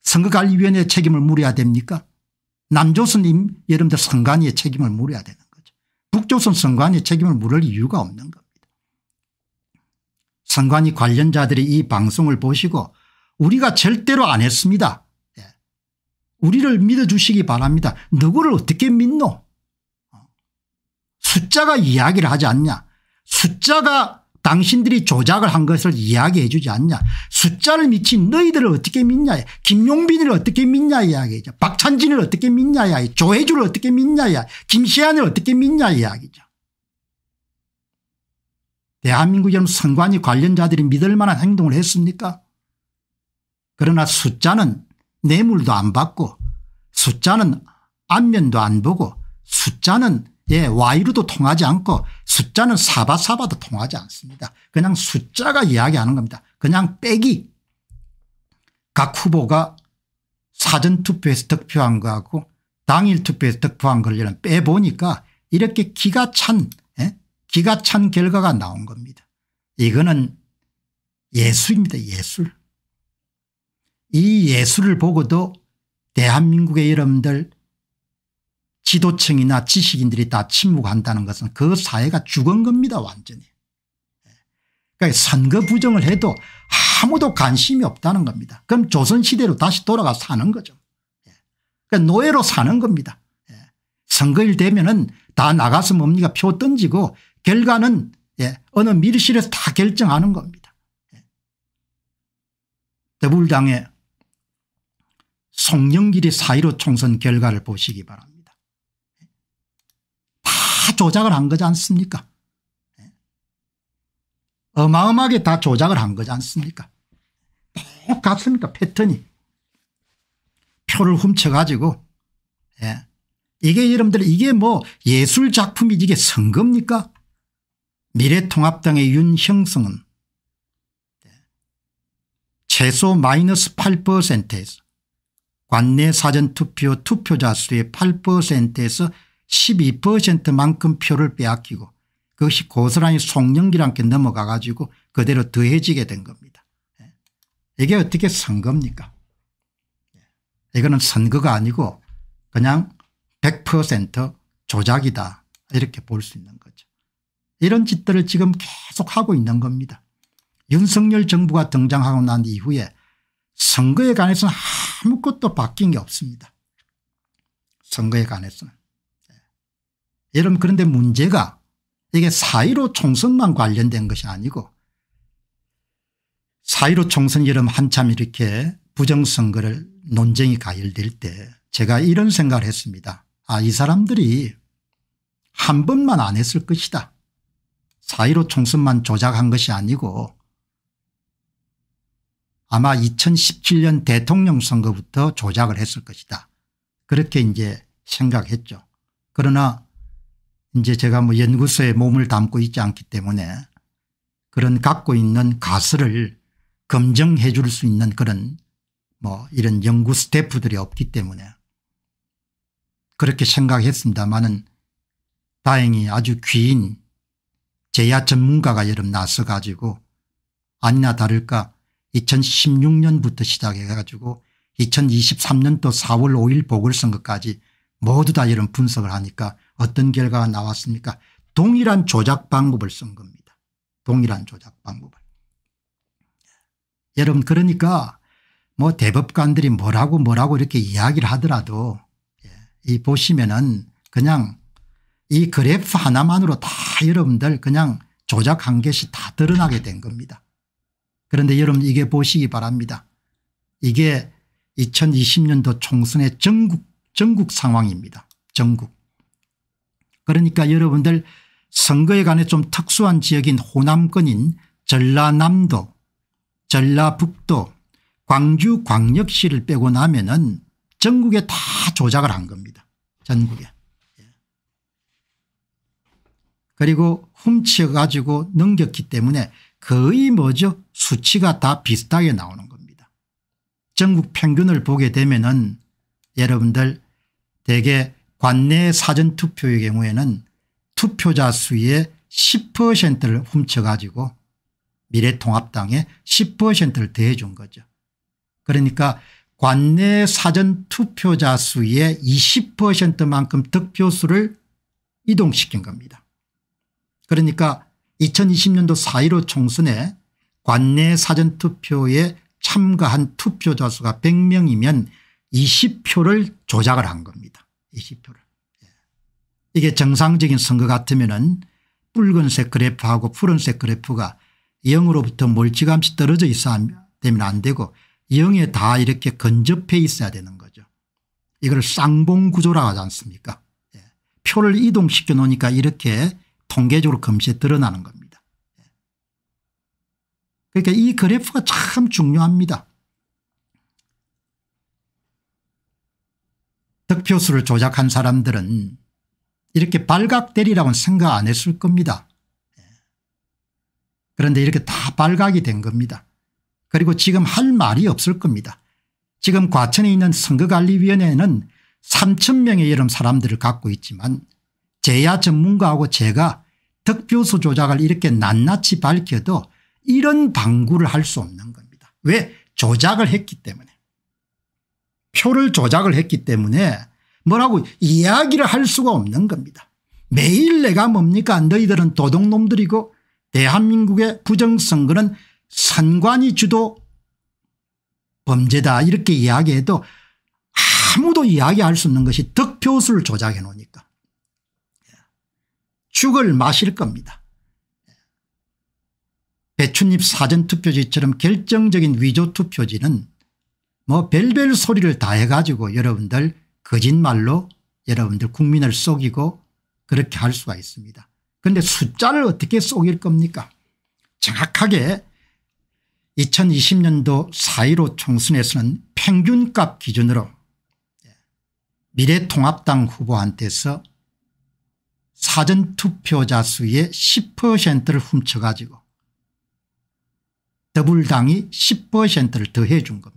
선거관리위원회 책임을 물어야 됩니까 남조선 여러분들 선관위의 책임을 물어야 되는 거죠. 북조선 선관위 책임을 물을 이유가 없는 겁니다. 선관위 관련자들이 이 방송을 보시고 우리가 절대로 안 했습니다. 예. 우리를 믿어주시기 바랍니다. 누구를 어떻게 믿노? 어. 숫자가 이야기를 하지 않냐. 숫자가 당신들이 조작을 한 것을 이야기해 주지 않냐. 숫자를 미친 너희들을 어떻게 믿냐. 김용빈을 어떻게 믿냐 이야기죠. 박찬진을 어떻게 믿냐 이야기. 조혜주를 어떻게 믿냐 이야 김시한을 어떻게 믿냐 이야기죠. 대한민국 여러분 선관위 관련자들이 믿을 만한 행동을 했습니까? 그러나 숫자는 뇌물도 안 받고 숫자는 안면도 안 보고 숫자는 예, 와이로도 통하지 않고 숫자는 사바사바도 통하지 않습니다. 그냥 숫자가 이야기하는 겁니다. 그냥 빼기. 각 후보가 사전투표에서 득표한 거하고 당일 투표에서 득표한 걸리 빼보니까 이렇게 기가 찬 예? 기가 찬 결과가 나온 겁니다. 이거는 예술입니다. 예술. 이 예술을 보고도 대한민국의 여러분들 지도층이나 지식인들이 다 침묵한다는 것은 그 사회가 죽은 겁니다 완전히. 그러니까 선거 부정을 해도 아무도 관심이 없다는 겁니다. 그럼 조선시대로 다시 돌아가 사는 거죠. 그러니까 노예로 사는 겁니다. 선거일 되면은 다 나가서 뭡니까 표 던지고 결과는 예, 어느 밀실에서 다 결정하는 겁니다. 더불당의 송영길의 사이로 총선 결과를 보시기 바랍니다. 조작을 한 거지 않습니까? 예. 어마어마하게 다 조작을 한 거지 않습니까? 똑같습니까? 패턴이. 표를 훔쳐가지고, 예. 이게 여러분들 이게 뭐 예술 작품이 이게 선거입니까? 미래통합당의 윤형성은 최소 마이너스 8%에서 관내 사전투표 투표자 수의 8%에서 12%만큼 표를 빼앗기고 그것이 고스란히 송영기랑 함 넘어가 가지고 그대로 더해지게 된 겁니다. 예. 이게 어떻게 선거입니까 예. 이거는 선거가 아니고 그냥 100% 조작이다 이렇게 볼 수 있는 거죠. 이런 짓들을 지금 계속 하고 있는 겁니다. 윤석열 정부가 등장하고 난 이후에 선거에 관해서는 아무것도 바뀐 게 없습니다. 선거에 관해서는. 여러분 그런데 문제가 이게 사이로 총선만 관련된 것이 아니고 사이로 총선 여름 한참 이렇게 부정선거를 논쟁이 가열될 때 제가 이런 생각을 했습니다. 아이 사람들이 한 번만 안 했을 것이다. 사이로 총선만 조작한 것이 아니고 아마 2017년 대통령 선거부터 조작을 했을 것이다. 그렇게 이제 생각했죠. 그러나 이제 제가 뭐 연구소에 몸을 담고 있지 않기 때문에 그런 갖고 있는 가설을 검증해 줄 수 있는 그런 뭐 이런 연구 스태프들이 없기 때문에 그렇게 생각했습니다만은 다행히 아주 귀인 제야 전문가가 여름 나서 가지고 아니나 다를까 2016년부터 시작해 가지고 2023년도 4월 5일 보궐선거까지 모두 다 이런 분석을 하니까 어떤 결과가 나왔습니까 동일한 조작 방법을 쓴 겁니다. 동일한 조작 방법을. 여러분 그러니까 뭐 대법관들이 뭐라고 뭐라고 이렇게 이야기를 하더라도 예, 이 보시면은 그냥 이 그래프 하나만으로 다 여러분들 그냥 조작 한 개씩 다 드러나게 된 겁니다. 그런데 여러분 이게 보시기 바랍니다. 이게 2020년도 총선의 전국 전국 상황입니다. 전국 그러니까 여러분들 선거에 관해 좀 특수한 지역인 호남권인 전라남도 전라북도 광주광역시를 빼고 나면 은 전국에 다 조작을 한 겁니다. 전국에. 예. 그리고 훔쳐가지고 넘겼기 때문에 거의 뭐죠 수치가 다 비슷하게 나오는 겁니다. 전국 평균을 보게 되면 은 여러분들 대개 관내 사전투표의 경우에는 투표자 수의 10%를 훔쳐가지고 미래통합당에 10%를 대해준 거죠. 그러니까 관내 사전투표자 수의 20%만큼 득표수를 이동시킨 겁니다. 그러니까 2020년도 4.15 총선에 관내 사전투표에 참가한 투표자 수가 100명이면 20표를 조작을 한 겁니다. 20%를. 예. 이게 정상적인 선거 같으면은 붉은색 그래프하고 푸른색 그래프가 0으로부터 멀찌감치 떨어져 있어야 되면 안 되고 0에 다 이렇게 근접해 있어야 되는 거죠. 이걸 쌍봉 구조라고 하지 않습니까 예. 표를 이동시켜 놓으니까 이렇게 통계적으로 검시에 드러나는 겁니다. 예. 그러니까 이 그래프가 참 중요합니다. 득표수를 조작한 사람들은 이렇게 발각되리라고는 생각 안 했을 겁니다. 그런데 이렇게 다 발각이 된 겁니다. 그리고 지금 할 말이 없을 겁니다. 지금 과천에 있는 선거관리위원회는 3천 명의 여름 사람들을 갖고 있지만 제야 전문가하고 제가 득표수 조작을 이렇게 낱낱이 밝혀도 이런 방구를 할 수 없는 겁니다. 왜? 조작을 했기 때문에. 표를 조작을 했기 때문에 뭐라고 이야기를 할 수가 없는 겁니다. 매일 내가 뭡니까 너희들은 도둑놈들이고 대한민국의 부정선거는 선관위 주도 범죄다 이렇게 이야기해도 아무도 이야기할 수 없는 것이 득표수를 조작해 놓으니까 죽을 마실 겁니다. 배춧잎 사전투표지처럼 결정적인 위조투표지는 뭐 별별 소리를 다 해가지고 여러분들 거짓말로 여러분들 국민을 속이고 그렇게 할 수가 있습니다. 그런데 숫자를 어떻게 속일 겁니까 정확하게 2020년도 4.15 총선에서는 평균값 기준으로 미래통합당 후보한테서 사전투표자 수의 10%를 훔쳐가지고 더불당이 10%를 더해 준 겁니다.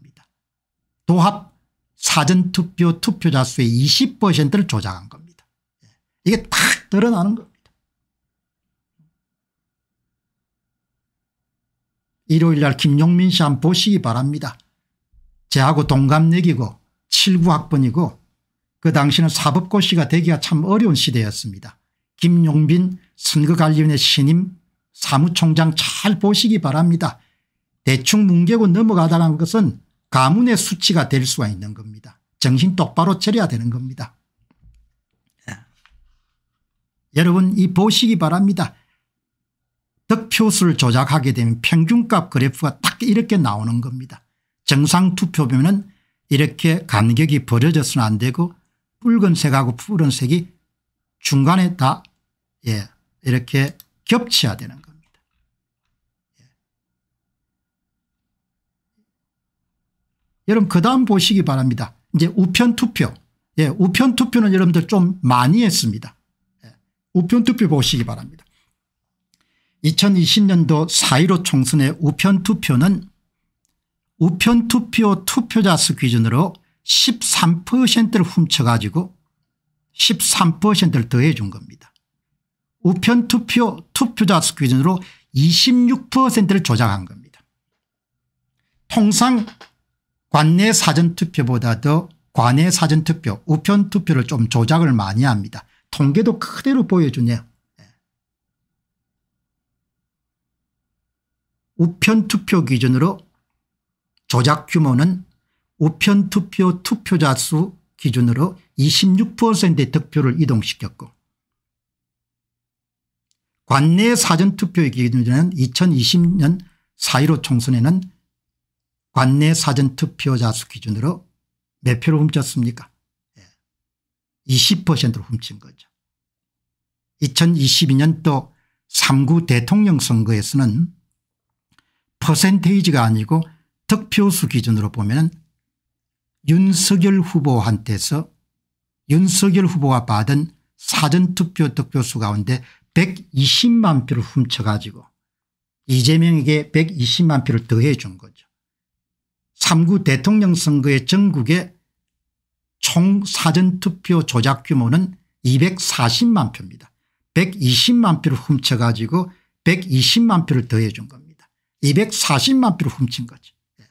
도합 사전투표 투표자 수의 20%를 조작한 겁니다. 이게 딱 드러나는 겁니다. 일요일 날 김용민 씨 한번 보시기 바랍니다. 제하고 동갑내기고 79학번이고 그 당시는 사법고시가 되기가 참 어려운 시대였습니다. 김용빈 선거관리위원회 신임 사무총장 잘 보시기 바랍니다. 대충 뭉개고 넘어가다는 것은 가문의 수치가 될 수가 있는 겁니다. 정신 똑바로 차려야 되는 겁니다. 예. 여러분 이 보시기 바랍니다. 득표수를 조작하게 되면 평균값 그래프가 딱 이렇게 나오는 겁니다. 정상 투표면은 이렇게 간격이 벌어져서는 안 되고 붉은색하고 푸른색이 중간에 다 예, 이렇게 겹쳐야 되는 겁니다. 여러분 그다음 보시기 바랍니다. 이제 우편 투표. 예, 우편 투표는 여러분들 좀 많이 했습니다. 예, 우편 투표 보시기 바랍니다. 2020년도 4.15 총선의 우편 투표는 우편 투표 투표자 수 기준으로 13%를 훔쳐가지고 13%를 더해 준 겁니다. 우편 투표 투표자 수 기준으로 26%를 조작한 겁니다. 통상 관내 사전투표보다 도 관내 사전투표 우편투표를 좀 조작을 많이 합니다. 통계도 그대로 보여주네요. 예. 우편투표 기준으로 조작 규모는 우편투표 투표자 수 기준으로 26%의 득표를 이동시켰고 관내 사전투표의 기준으로는 2020년 4.15 총선에는 관내 사전투표자 수 기준으로 몇 표를 훔쳤습니까 20%를 예. 훔친 거죠. 2022년도 3구 대통령 선거에서는 퍼센테이지가 아니고 득표수 기준으로 보면 윤석열 후보한테서 윤석열 후보가 받은 사전투표 득표수 가운데 120만 표를 훔쳐가지고 이재명에게 120만 표를 더해 준 거죠. 3구 대통령 선거의 전국의 총 사전투표 조작 규모는 240만 표입니다. 120만 표를 훔쳐가지고 120만 표를 더해 준 겁니다. 240만 표를 훔친 거죠. 예.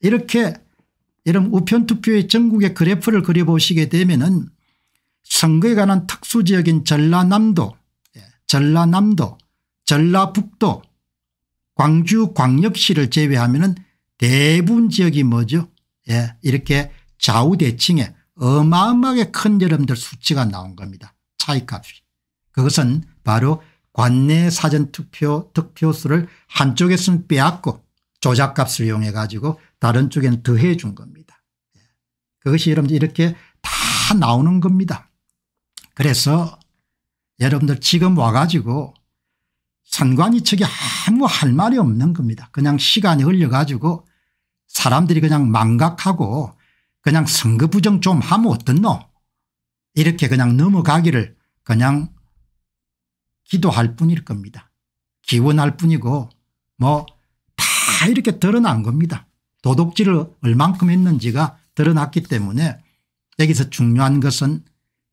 이렇게 여러분 우편투표의 전국의 그래프를 그려보시게 되면은 선거에 관한 특수지역인 전라남도 예, 전라남도 전라북도 광주 광역시를 제외하면 은 대부분 지역이 뭐죠? 예, 이렇게 좌우대칭에 어마어마하게 큰 여러분들 수치가 나온 겁니다. 차이값이. 그것은 바로 관내 사전투표 득표수를 한쪽에서는 빼앗고 조작값을 이용해 가지고 다른 쪽에는 더해 준 겁니다. 예. 그것이 여러분들 이렇게 다 나오는 겁니다. 그래서 여러분들 지금 와가지고 선관위 측에 아무 할 말이 없는 겁니다. 그냥 시간이 흘려가지고 사람들이 그냥 망각하고 그냥 선거 부정 좀 하면 어떻노 이렇게 그냥 넘어가기를 그냥 기도할 뿐일 겁니다. 기원할 뿐이고 뭐 다 이렇게 드러난 겁니다. 도덕질을 얼만큼 했는지가 드러났기 때문에 여기서 중요한 것은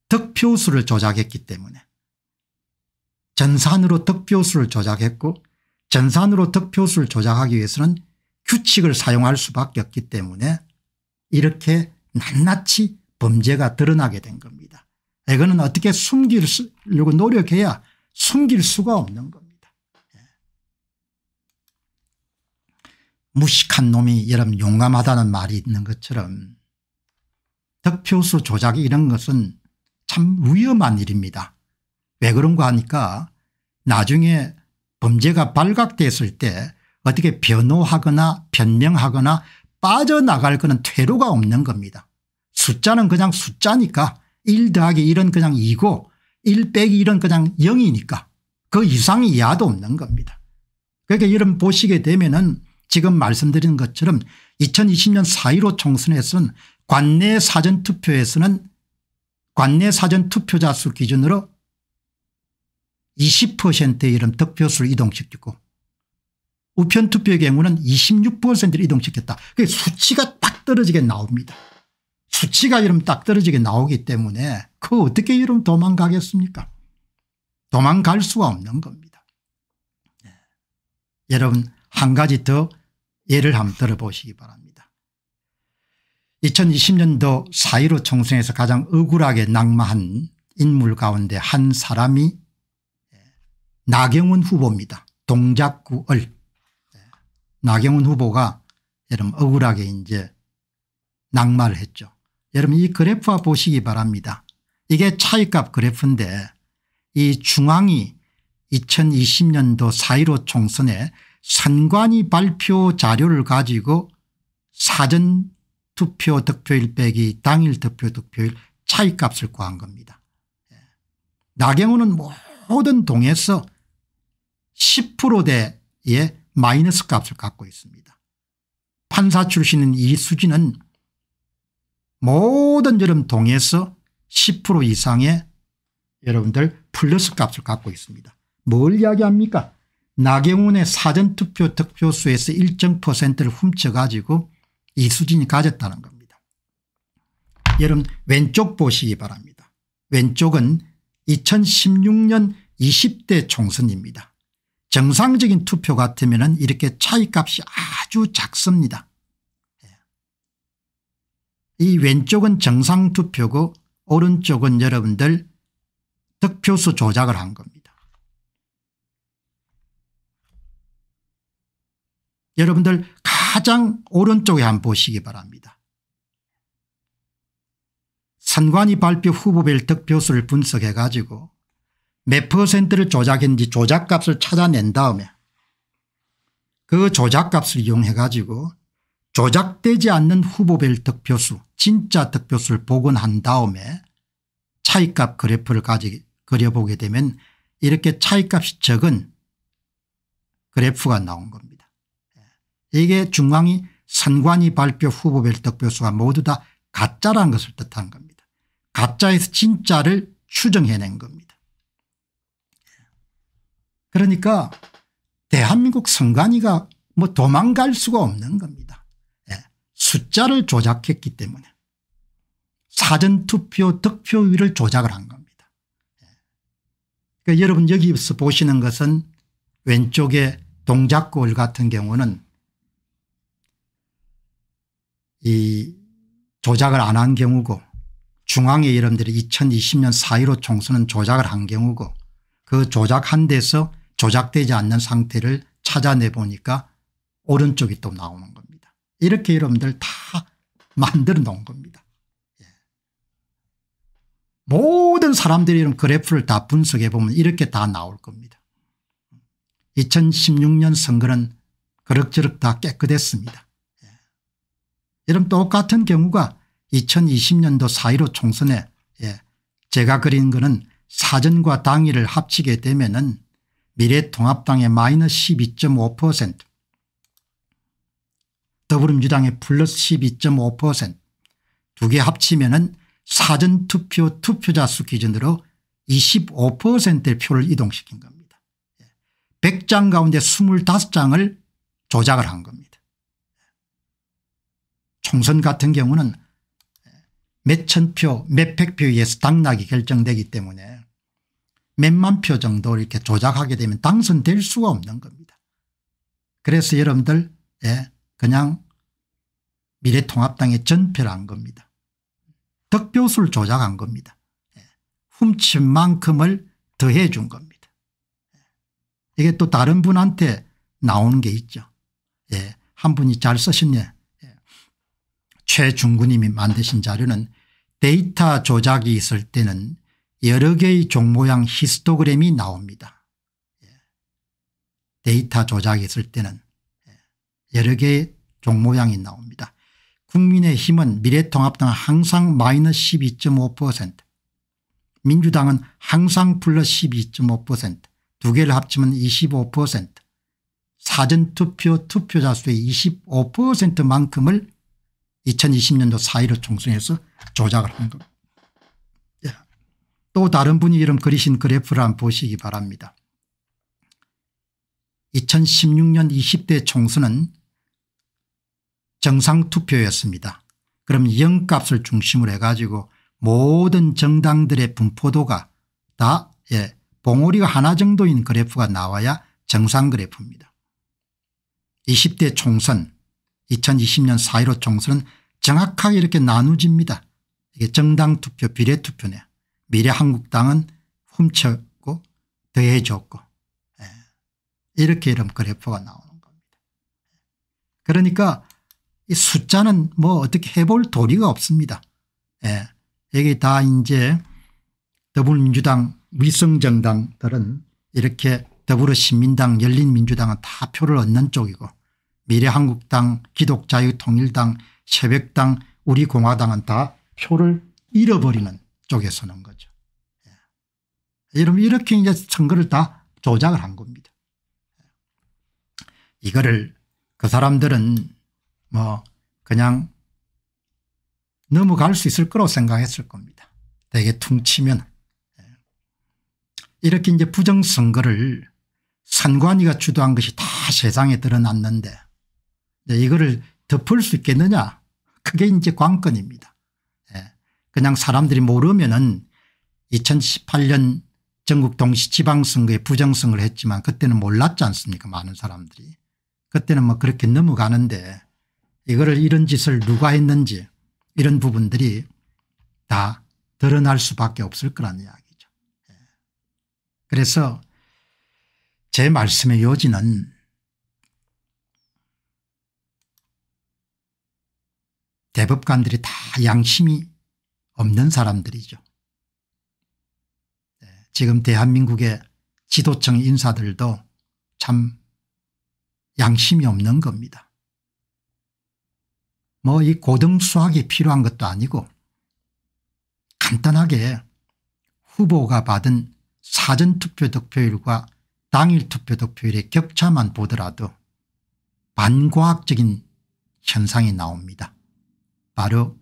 득표수를 조작했기 때문에 전산으로 득표수를 조작했고 전산으로 득표수를 조작하기 위해서는 규칙을 사용할 수밖에 없기 때문에 이렇게 낱낱이 범죄가 드러나게 된 겁니다. 이거는 어떻게 숨기려고 노력해야 숨길 수가 없는 겁니다. 예. 무식한 놈이 여러분 용감하다는 말이 있는 것처럼 득표수 조작이 런 것은 참 위험한 일입니다. 왜 그런가 하니까 나중에 범죄가 발각됐을 때 어떻게 변호하거나 변명하거나 빠져나갈 그런 퇴로가 없는 겁니다. 숫자는 그냥 숫자니까 1 더하기 1은 그냥 2고 1 빼기 1은 그냥 0이니까 그 이상 이야도 없는 겁니다. 그러니까 여러분 보시게 되면 은 지금 말씀드린 것처럼 2020년 4.15 총선에서는 관내 사전투표에서는 관내 사전투표자 수 기준으로 20%의 이름 득표수를 이동시키고 우편 투표의 경우는 26%를 이동시켰다. 그 수치가 딱 떨어지게 나옵니다. 수치가 이러면 딱 떨어지게 나오기 때문에 그 어떻게 이러면 도망가겠습니까? 도망갈 수가 없는 겁니다. 네. 여러분 한 가지 더 예를 한번 들어보시기 바랍니다. 2020년도 4.15 총선에서 가장 억울하게 낙마한 인물 가운데 한 사람이 예, 나경원 후보입니다. 동작구 얼. 나경원 후보가 여러분 억울하게 이제 낙마를 했죠. 여러분 이 그래프와 보시기 바랍니다. 이게 차익값 그래프인데 이 중앙이 2020년도 4.15 총선에 선관위 발표 자료를 가지고 사전 투표 득표일 빼기 당일 득표 득표일 차이값을 구한 겁니다. 예. 나경원은 모든 동에서 10%대의 마이너스 값을 갖고 있습니다. 판사 출신인 이수진은 모든 여름 동에서 10% 이상의 여러분들 플러스 값을 갖고 있습니다. 뭘 이야기합니까 나경원의 사전투표 득표수에서 일정 퍼센트를 훔쳐가지고 이수진이 가졌다는 겁니다. 여러분 왼쪽 보시기 바랍니다. 왼쪽은 2016년 20대 총선입니다. 정상적인 투표 같으면 이렇게 차이값이 아주 작습니다. 예. 이 왼쪽은 정상투표고 오른쪽은 여러분들 득표수 조작을 한 겁니다. 여러분들 가장 오른쪽에 한 보시기 바랍니다. 선관위 발표 후보별 득표수를 분석해 가지고 몇 퍼센트를 조작했는지 조작값을 찾아낸 다음에 그 조작값을 이용해 가지고 조작되지 않는 후보별 득표수 진짜 득표수를 복원한 다음에 차이값 그래프를 가지 그려보게 되면 이렇게 차이값이 적은 그래프가 나온 겁니다. 예. 이게 중앙이 선관위 발표 후보별 득표수가 모두 다 가짜라는 것을 뜻하는 겁니다. 가짜에서 진짜를 추정해낸 겁니다. 그러니까 대한민국 선관위가 뭐 도망갈 수가 없는 겁니다. 예. 숫자를 조작했기 때문에 사전투표 득표율을 조작을 한 겁니다. 예. 그러니까 여러분 여기서 보시는 것은 왼쪽에 동작골 같은 경우는 이 조작을 안 한 경우고 중앙의 이름들이 2020년 4.15 총선은 조작을 한 경우고 그 조작한 데서 조작되지 않는 상태를 찾아내 보니까 오른쪽이 또 나오는 겁니다. 이렇게 여러분들 다 만들어 놓은 겁니다. 예. 모든 사람들이 이런 그래프를 다 분석해 보면 이렇게 다 나올 겁니다. 2016년 선거는 그럭저럭 다 깨끗했습니다. 예. 이런 똑같은 경우가 2020년도 4.15 총선에 예. 제가 그린 거는 사전과 당일을 합치게 되면은 미래통합당의 마이너스 12.5% 더불어민주당의 플러스 12.5%두 개 합치면 은 사전투표 투표자 수 기준으로 25%의 표를 이동시킨 겁니다. 100장 예. 가운데 25장을 조작을 한 겁니다. 예. 총선 같은 경우는 몇천 표 몇백 표에 의해서 당락이 결정되기 때문에 몇만 표 정도 이렇게 조작하게 되면 당선될 수가 없는 겁니다. 그래서 여러분들 예, 그냥 미래통합당에 전표를 한 겁니다. 득표수를 조작한 겁니다. 예, 훔친 만큼을 더해 준 겁니다. 예, 이게 또 다른 분한테 나오는 게 있죠. 예, 한 분이 잘 쓰셨네. 예. 최중구님이 만드신 자료는 데이터 조작이 있을 때는 여러 개의 종모양 히스토그램이 나옵니다. 예. 데이터 조작했을 때는 예. 여러 개의 종모양이 나옵니다. 국민의힘은 미래통합당 항상 마이너스 12.5% 민주당은 항상 플러스 12.5%두 개를 합치면 25% 사전투표 투표자 수의 25%만큼을 2020년도 4.15 총선에서 조작을 한 겁니다. 또 다른 분이 이런 그리신 그래프를 한번 보시기 바랍니다. 2016년 20대 총수는 정상투표였습니다. 그럼 0값을 중심으로 해가지고 모든 정당들의 분포도가 다 예, 봉오리가 하나 정도인 그래프가 나와야 정상 그래프입니다. 20대 총선 2020년 4.15 총선은 정확하게 이렇게 나누집니다. 이게 정당 투표 비례투표네. 요 미래한국당은 훔쳤고 더해졌고 예, 이렇게 이런 그래프가 나오는 겁니다. 그러니까 이 숫자는 뭐 어떻게 해볼 도리가 없습니다. 예. 여기 다 이제 더불어민주당 위성정당들은 이렇게 더불어시민당 열린민주당은 다 표를 얻는 쪽이고 미래한국당 기독자유통일당 새벽당 우리공화당은 다 표를 잃어버리는 쪽에 서는 거죠. 예. 여러분 이렇게 이제 선거를 다 조작을 한 겁니다. 예. 이거를 그 사람들은 뭐 그냥 넘어갈 수 있을 거라고 생각했을 겁니다. 되게 퉁치면 예. 이렇게 이제 부정선거를 선관위가 주도한 것이 다 세상에 드러났는데 이거를 덮을 수 있겠느냐 그게 이제 관건입니다. 그냥 사람들이 모르면은 2018년 전국 동시 지방선거에 부정성을 했지만 그때는 몰랐지 않습니까 많은 사람들이. 그때는 뭐 그렇게 넘어가는데 이거를 이런 짓을 누가 했는지 이런 부분들이 다 드러날 수밖에 없을 거라는 이야기죠. 예. 그래서 제 말씀의 요지는 대법관들이 다 양심이 없는 사람들이죠. 네, 지금 대한민국의 지도층 인사들도 참 양심이 없는 겁니다. 뭐 이 고등 수학이 필요한 것도 아니고 간단하게 후보가 받은 사전투표 득표율과 당일 투표 득표율의 격차만 보더라도 반과학적인 현상이 나옵니다. 바로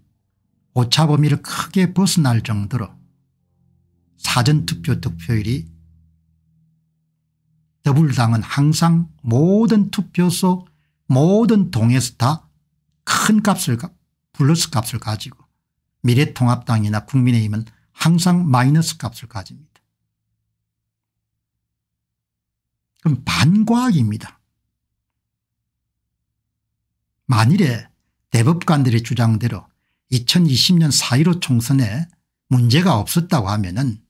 오차 범위를 크게 벗어날 정도로 사전투표 득표율이 더불당은 항상 모든 투표소 모든 동에서 다 큰 값을 플러스 값을 가지고 미래통합당이나 국민의힘은 항상 마이너스 값을 가집니다. 그럼 반과학입니다. 만일에 대법관들의 주장대로 2020년 4.15 총선에 문제가 없었다고 하면은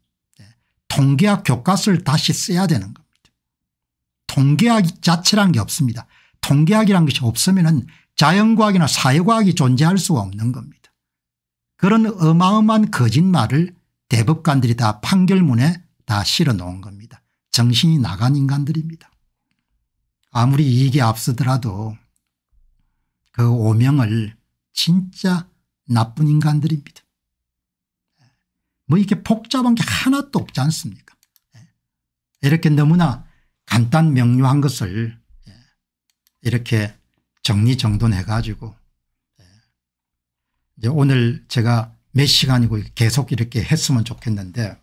통계학 교과서를 다시 써야 되는 겁니다. 통계학 자체란 게 없습니다. 통계학이란 것이 없으면은 자연과학이나 사회과학이 존재할 수가 없는 겁니다. 그런 어마어마한 거짓말을 대법관들이 다 판결문에 다 실어 놓은 겁니다. 정신이 나간 인간들입니다. 아무리 이익에 앞서더라도 그 오명을 진짜 나쁜 인간들입니다. 뭐 이렇게 복잡한 게 하나도 없지 않습니까 이렇게 너무나 간단 명료한 것을 예, 이렇게 정리정돈해 가지고 예, 이제 오늘 제가 몇 시간이고 계속 이렇게 했으면 좋겠는데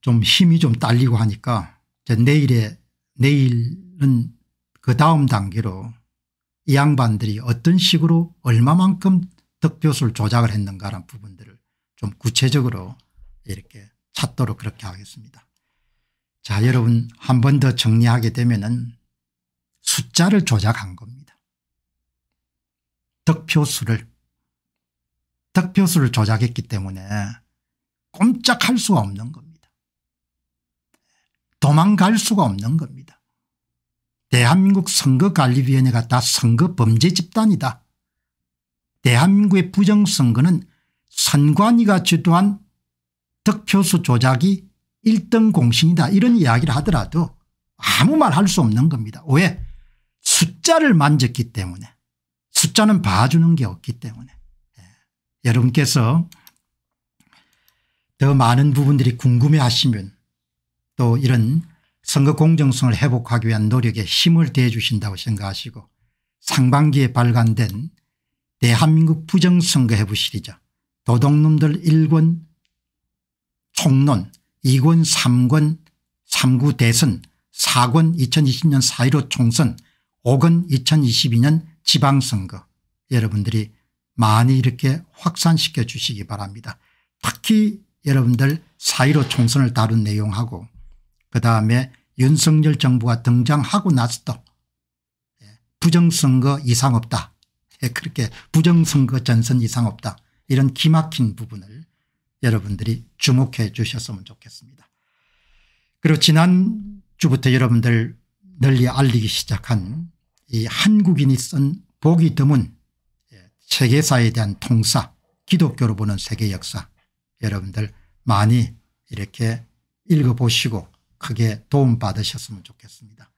좀 힘이 좀 딸리고 하니까 내일에 내일은 그 다음 단계로 이 양반들이 어떤 식으로 얼마만큼 득표수를 조작을 했는가라는 부분들을 좀 구체적으로 이렇게 찾도록 그렇게 하겠습니다. 자 여러분 한 번 더 정리하게 되면 은 숫자를 조작한 겁니다. 득표수를 득표수를 조작했기 때문에 꼼짝할 수가 없는 겁니다. 도망갈 수가 없는 겁니다. 대한민국 선거관리위원회가 다 선거 범죄 집단이다. 대한민국의 부정선거는 선관위가 주도한 득표수 조작이 1등 공신이다 이런 이야기를 하더라도 아무 말 할 수 없는 겁니다. 왜 숫자를 만졌기 때문에 숫자는 봐주는 게 없기 때문에 예. 여러분께서 더 많은 부분들이 궁금해 하시면 또 이런 선거 공정성을 회복하기 위한 노력에 힘을 대주신다고 해 생각하시고 상반기에 발간된 대한민국 부정선거해부 시리즈 도둑놈들 1권 총론 2권 3권 3구 대선 4권 2020년 4.15 총선 5권 2022년 지방선거 여러분들이 많이 이렇게 확산시켜 주시기 바랍니다. 특히 여러분들 4.15 총선을 다룬 내용하고 그다음에 윤석열 정부가 등장하고 나서도 예, 부정선거 이상 없다. 예, 그렇게 부정선거 전선 이상 없다. 이런 기막힌 부분을 여러분들이 주목해 주셨으면 좋겠습니다. 그리고 지난주부터 여러분들 널리 알리기 시작한 이 한국인이 쓴 보기 드문 예, 세계사에 대한 통사 기독교로 보는 세계 역사 여러분들 많이 이렇게 읽어보시고 크게 도움받으셨으면 좋겠습니다.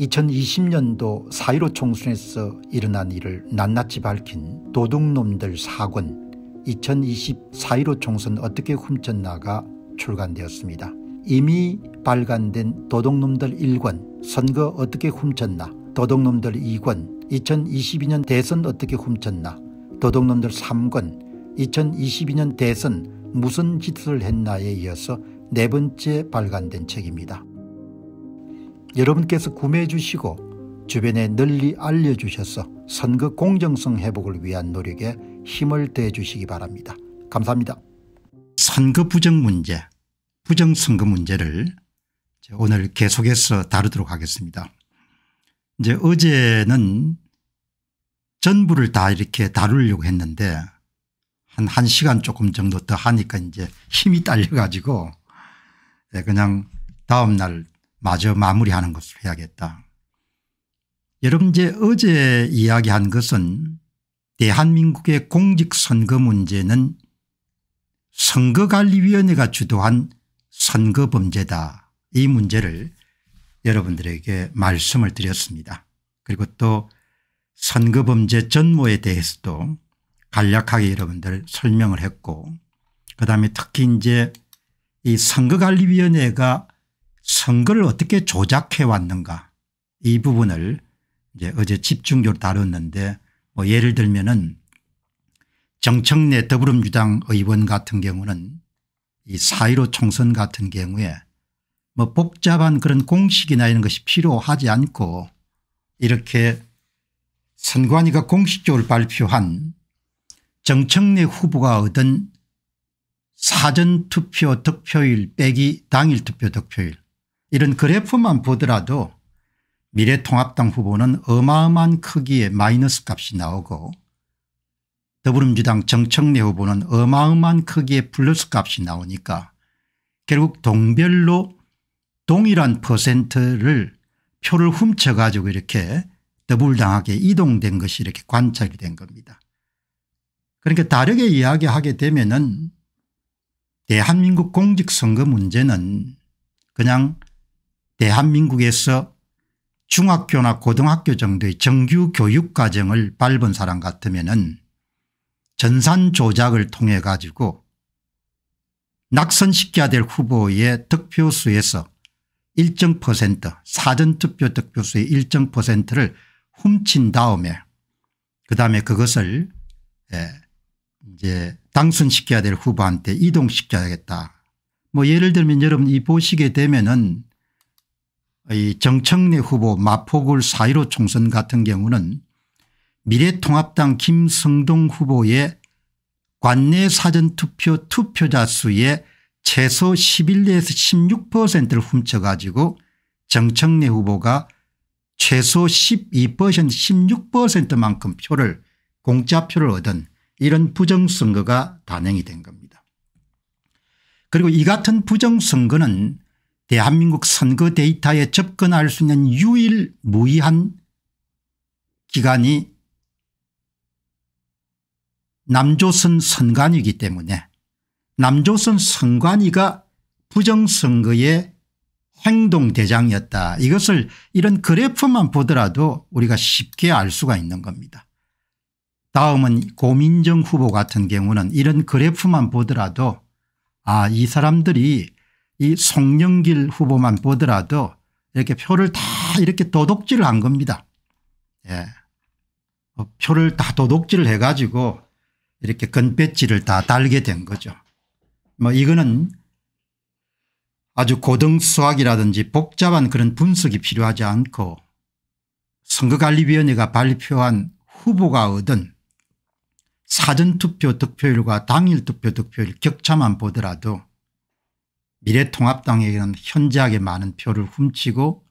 2020년도 4.15 총선에서 일어난 일을 낱낱이 밝힌 도둑놈들 4권 2020 4.15 총선 어떻게 훔쳤나가 출간되었습니다. 이미 발간된 도둑놈들 1권 선거 어떻게 훔쳤나 도둑놈들 2권 2022년 대선 어떻게 훔쳤나 도둑놈들 3권 2022년 대선 무슨 짓을 했나에 이어서 네 번째 발간된 책입니다. 여러분께서 구매해 주시고 주변에 널리 알려주셔서 선거 공정성 회복을 위한 노력에 힘을 더 주시기 바랍니다. 감사합니다. 선거 부정 문제 부정선거 문제를 오늘 계속해서 다루도록 하겠습니다. 이제 어제는 전부를 다 이렇게 다루려고 했는데 한 1시간 조금 정도 더 하니까 이제 힘이 딸려 가지고 네, 그냥 다음 날 마저 마무리하는 것을 해야겠다. 여러분 이제 어제 이야기한 것은 대한민국의 공직선거 문제는 선거관리위원회가 주도한 선거범죄다 이 문제를 여러분들에게 말씀을 드렸습니다. 그리고 또 선거범죄 전모에 대해서도 간략하게 여러분들 설명을 했고 그다음에 특히 이제 이 선거관리위원회가 선거를 어떻게 조작해 왔는가 이 부분을 이제 어제 집중적으로 다뤘는데 뭐 예를 들면은 정청래 더불어민주당 의원 같은 경우는 이 사1로 총선 같은 경우에 뭐 복잡한 그런 공식이나 이런 것이 필요하지 않고 이렇게 선관위가 공식적으로 발표한 정청래 후보가 얻은 사전투표 득표율 빼기 당일투표 득표율 이런 그래프만 보더라도 미래통합당 후보는 어마어마한 크기의 마이너스 값이 나오고 더불어민주당 정청래 후보는 어마어마한 크기의 플러스 값이 나오니까 결국 동별로 동일한 퍼센트를 표를 훔쳐가지고 이렇게 더불당하게 이동된 것이 이렇게 관찰이 된 겁니다. 그러니까 다르게 이야기하게 되면은 대한민국 공직선거 문제는 그냥 대한민국에서 중학교나 고등학교 정도의 정규 교육과정을 밟은 사람 같으면 은 전산 조작을 통해 가지고 낙선시켜야 될 후보의 득표수에서 일정 퍼센트 사전투표 득표수의 일정 퍼센트를 훔친 다음에 그 다음에 그것을 예, 이제 당선시켜야 될 후보한테 이동시켜야겠다. 뭐 예를 들면 여러분 이 보시게 되면은 이 정청래 후보 마포구 사1로 총선 같은 경우는 미래통합당 김성동 후보의 관내 사전투표 투표자 수의 최소 11에서 16%를 훔쳐가지고 정청래 후보가 최소 12% 16%만큼 표를 공짜표를 얻은 이런 부정선거가 단행이 된 겁니다. 그리고 이 같은 부정선거는 대한민국 선거 데이터에 접근할 수 있는 유일무이한 기간이 남조선 선관위이기 때문에 남조선 선관위가 부정선거의 행동대장이었다. 이것을 이런 그래프만 보더라도 우리가 쉽게 알 수가 있는 겁니다. 다음은 고민정 후보 같은 경우는 이런 그래프만 보더라도 아이 사람들이 이 송영길 후보만 보더라도 이렇게 표를 다 이렇게 도둑질을 한 겁니다. 예. 어, 표를 다 도둑질을 해가지고 이렇게 건배지를 다 달게 된 거죠. 뭐 이거는 아주 고등 수학이라든지 복잡한 그런 분석이 필요하지 않고 선거관리위원회가 발표한 후보가 얻은 사전투표 득표율과 당일투표 득표율 격차만 보더라도 미래통합당에게는 현저하게 많은 표를 훔치고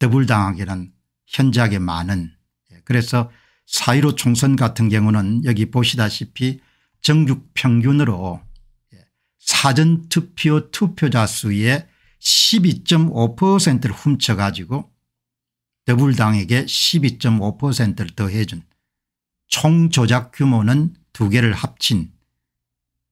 더불당에게는 현저하게 많은 예, 그래서 4.15 총선 같은 경우는 여기 보시다시피 정규 평균으로 예, 사전투표 투표자 수의 12.5%를 훔쳐가지고 더불당에게 12.5%를 더해준 총 조작 규모는 두 개를 합친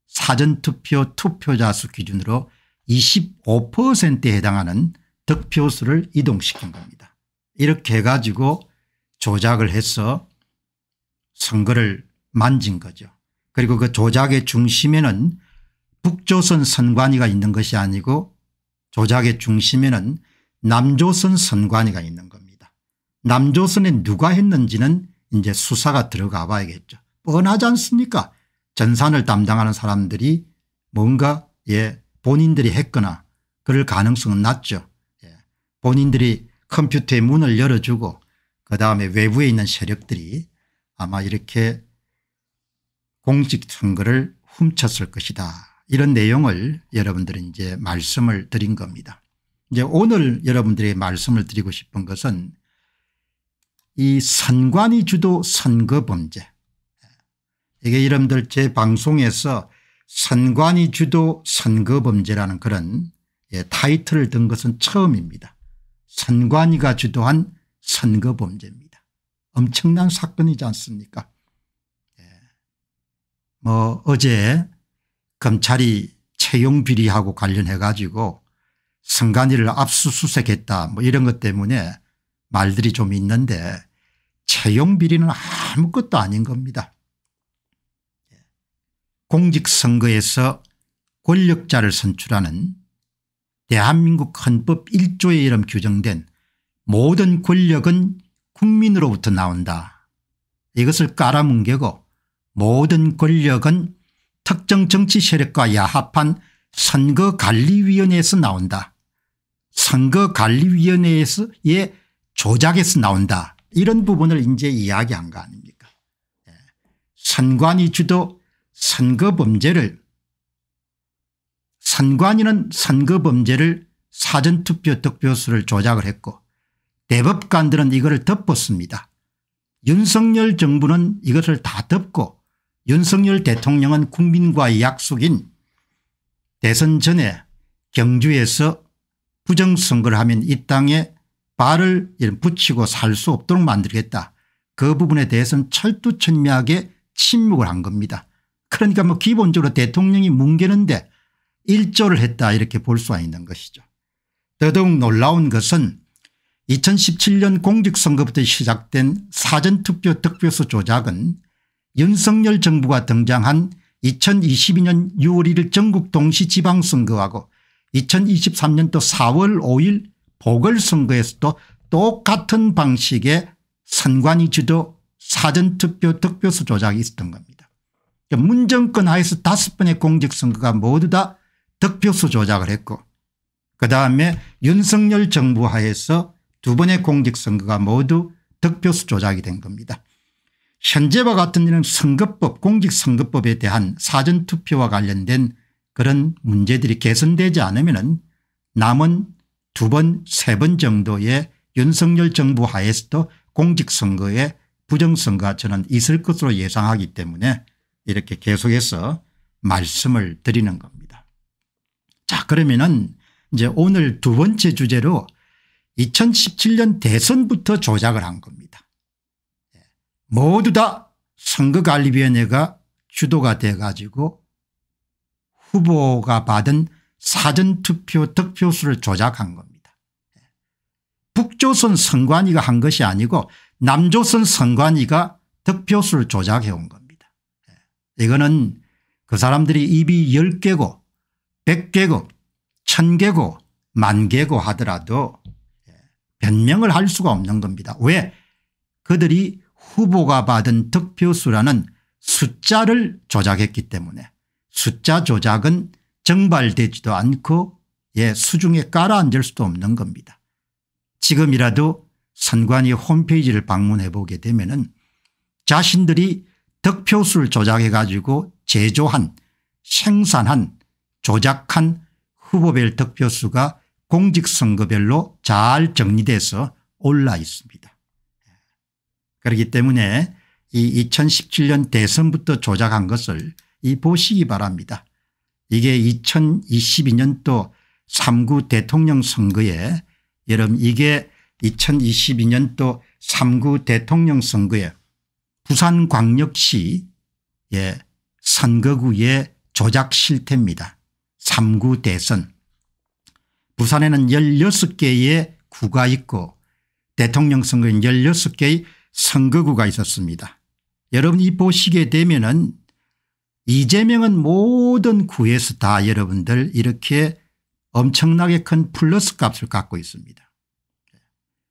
사전투표 투표자 수 기준으로 25%에 해당하는 득표수를 이동시킨 겁니다. 이렇게 해가지고 조작을 해서 선거를 만진 거죠. 그리고 그 조작의 중심에는 북조선 선관위가 있는 것이 아니고 조작의 중심에는 남조선 선관위가 있는 겁니다. 남조선에 누가 했는지는 이제 수사가 들어가 봐야겠죠. 뻔하지 않습니까 전산을 담당하는 사람들이 뭔가 예 본인들이 했거나 그럴 가능성은 낮죠. 예. 본인들이 컴퓨터의 문을 열어주고 그다음에 외부에 있는 세력들이 아마 이렇게 공직 선거를 훔쳤을 것이다. 이런 내용을 여러분들은 이제 말씀을 드린 겁니다. 이제 오늘 여러분들의 말씀을 드리고 싶은 것은 이 선관위 주도 선거범죄 이게 여러분들제 방송에서 선관위 주도 선거범죄라는 그런 예, 타이틀을 든 것은 처음입니다. 선관위가 주도한 선거범죄입니다. 엄청난 사건이지 않습니까 예. 뭐 어제 검찰이 채용 비리하고 관련해 가지고 선관위를 압수수색했다 뭐 이런 것 때문에 말들이 좀 있는데 채용 비리는 아무것도 아닌 겁니다. 공직선거에서 권력자를 선출하는 대한민국 헌법 1조에 이름 규정된 모든 권력은 국민으로부터 나온다. 이것을 깔아뭉개고 모든 권력은 특정 정치 세력과 야합한 선거관리위원회에서 나온다. 선거관리위원회에서의 조작에서 나온다 이런 부분을 이제 이야기한 거 아닙니까 예. 선관위 주도 선거범죄를 선관위는 선거범죄를 사전투표 득표수를 조작을 했고 대법관들은 이거를 덮었습니다. 윤석열 정부는 이것을 다 덮고 윤석열 대통령은 국민과의 약속인 대선 전에 경주에서 부정선거를 하면 이 땅에 발을 붙이고 살 수 없도록 만들겠다. 그 부분에 대해서는 철두철미하게 침묵을 한 겁니다. 그러니까 뭐 기본적으로 대통령이 뭉개는데 일조를 했다 이렇게 볼 수가 있는 것이죠. 더더욱 놀라운 것은 2017년 공직선거부터 시작된 사전투표 득표수 조작은 윤석열 정부가 등장한 2022년 6월 1일 전국 동시지방선거하고 2023년도 4월 5일 보궐선거에서도 똑같은 방식의 선관위 주도 사전투표 득표수 조작이 있었던 겁니다. 그러니까 문정권 하에서 다섯 번의 공직선거가 모두 다 득표수 조작을 했고 그다음에 윤석열 정부 하에서 두 번의 공직선거가 모두 득표수 조작이 된 겁니다. 현재와 같은 일은 선거법 공직선거법에 대한 사전투표와 관련된 그런 문제들이 개선되지 않으면 남은 두 번, 세 번 정도의 윤석열 정부 하에서도 공직선거에 부정선거가 저는 있을 것으로 예상하기 때문에 이렇게 계속해서 말씀을 드리는 겁니다. 자 그러면은 이제 오늘 두 번째 주제로 2017년 대선부터 조작을 한 겁니다. 예, 모두 다 선거관리위원회가 주도가 돼 가지고 후보가 받은 사전투표 득표수를 조작한 겁니다. 북조선 선관위가 한 것이 아니고 남조선 선관위가 득표수를 조작해 온 겁니다. 예. 이거는 그 사람들이 입이 10개고 100개고 1000개고 만개고 하더라도 예, 변명을 할 수가 없는 겁니다. 왜 그들이 후보가 받은 득표수라는 숫자를 조작했기 때문에 숫자 조작은 정발되지도 않고 예 수중에 깔아앉을 수도 없는 겁니다. 지금이라도 선관위 홈페이지를 방문해 보게 되면은 자신들이 득표수를 조작해 가지고 제조한 생산한 조작한 후보별 득표수가 공직선거별로 잘 정리돼서 올라 있습니다. 그렇기 때문에 이 2017년 대선부터 조작한 것을 이 보시기 바랍니다. 이게 2022년도 3구 대통령 선거에 여러분 이게 2022년도 3구 대통령 선거에 부산광역시 예, 선거구의 조작 실태입니다. 3구 대선 부산에는 16개의 구가 있고 대통령 선거엔 16개의 선거구가 있었습니다. 여러분 이 보시게 되면 은 이재명은 모든 구에서 다 여러분들 이렇게 엄청나게 큰 플러스 값을 갖고 있습니다.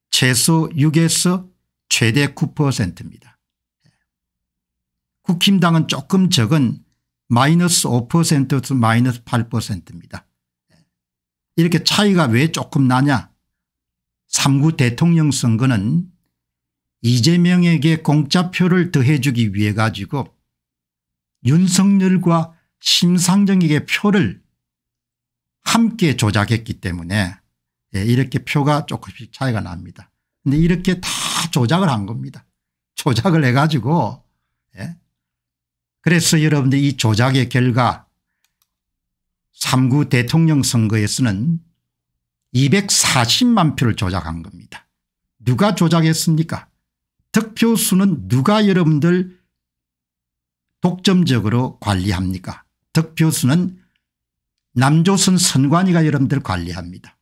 최소 6에서 최대 9%입니다. 국힘당은 조금 적은 마이너스 5%에서 마이너스 8%입니다. 이렇게 차이가 왜 조금 나냐 3구 대통령 선거는 이재명에게 공짜표를 더해주기 위해 가지고 윤석열과 심상정에게 표를 함께 조작했기 때문에 예, 이렇게 표가 조금씩 차이가 납니다. 그런데 이렇게 다 조작을 한 겁니다. 조작을 해가지고 예? 그래서 여러분들 이 조작의 결과 3구 대통령 선거에서는 240만 표를 조작한 겁니다. 누가 조작했습니까 득표 수는 누가 여러분들 독점적으로 관리합니까 득표 수는 남조선 선관위가 여러분들 관리합니다.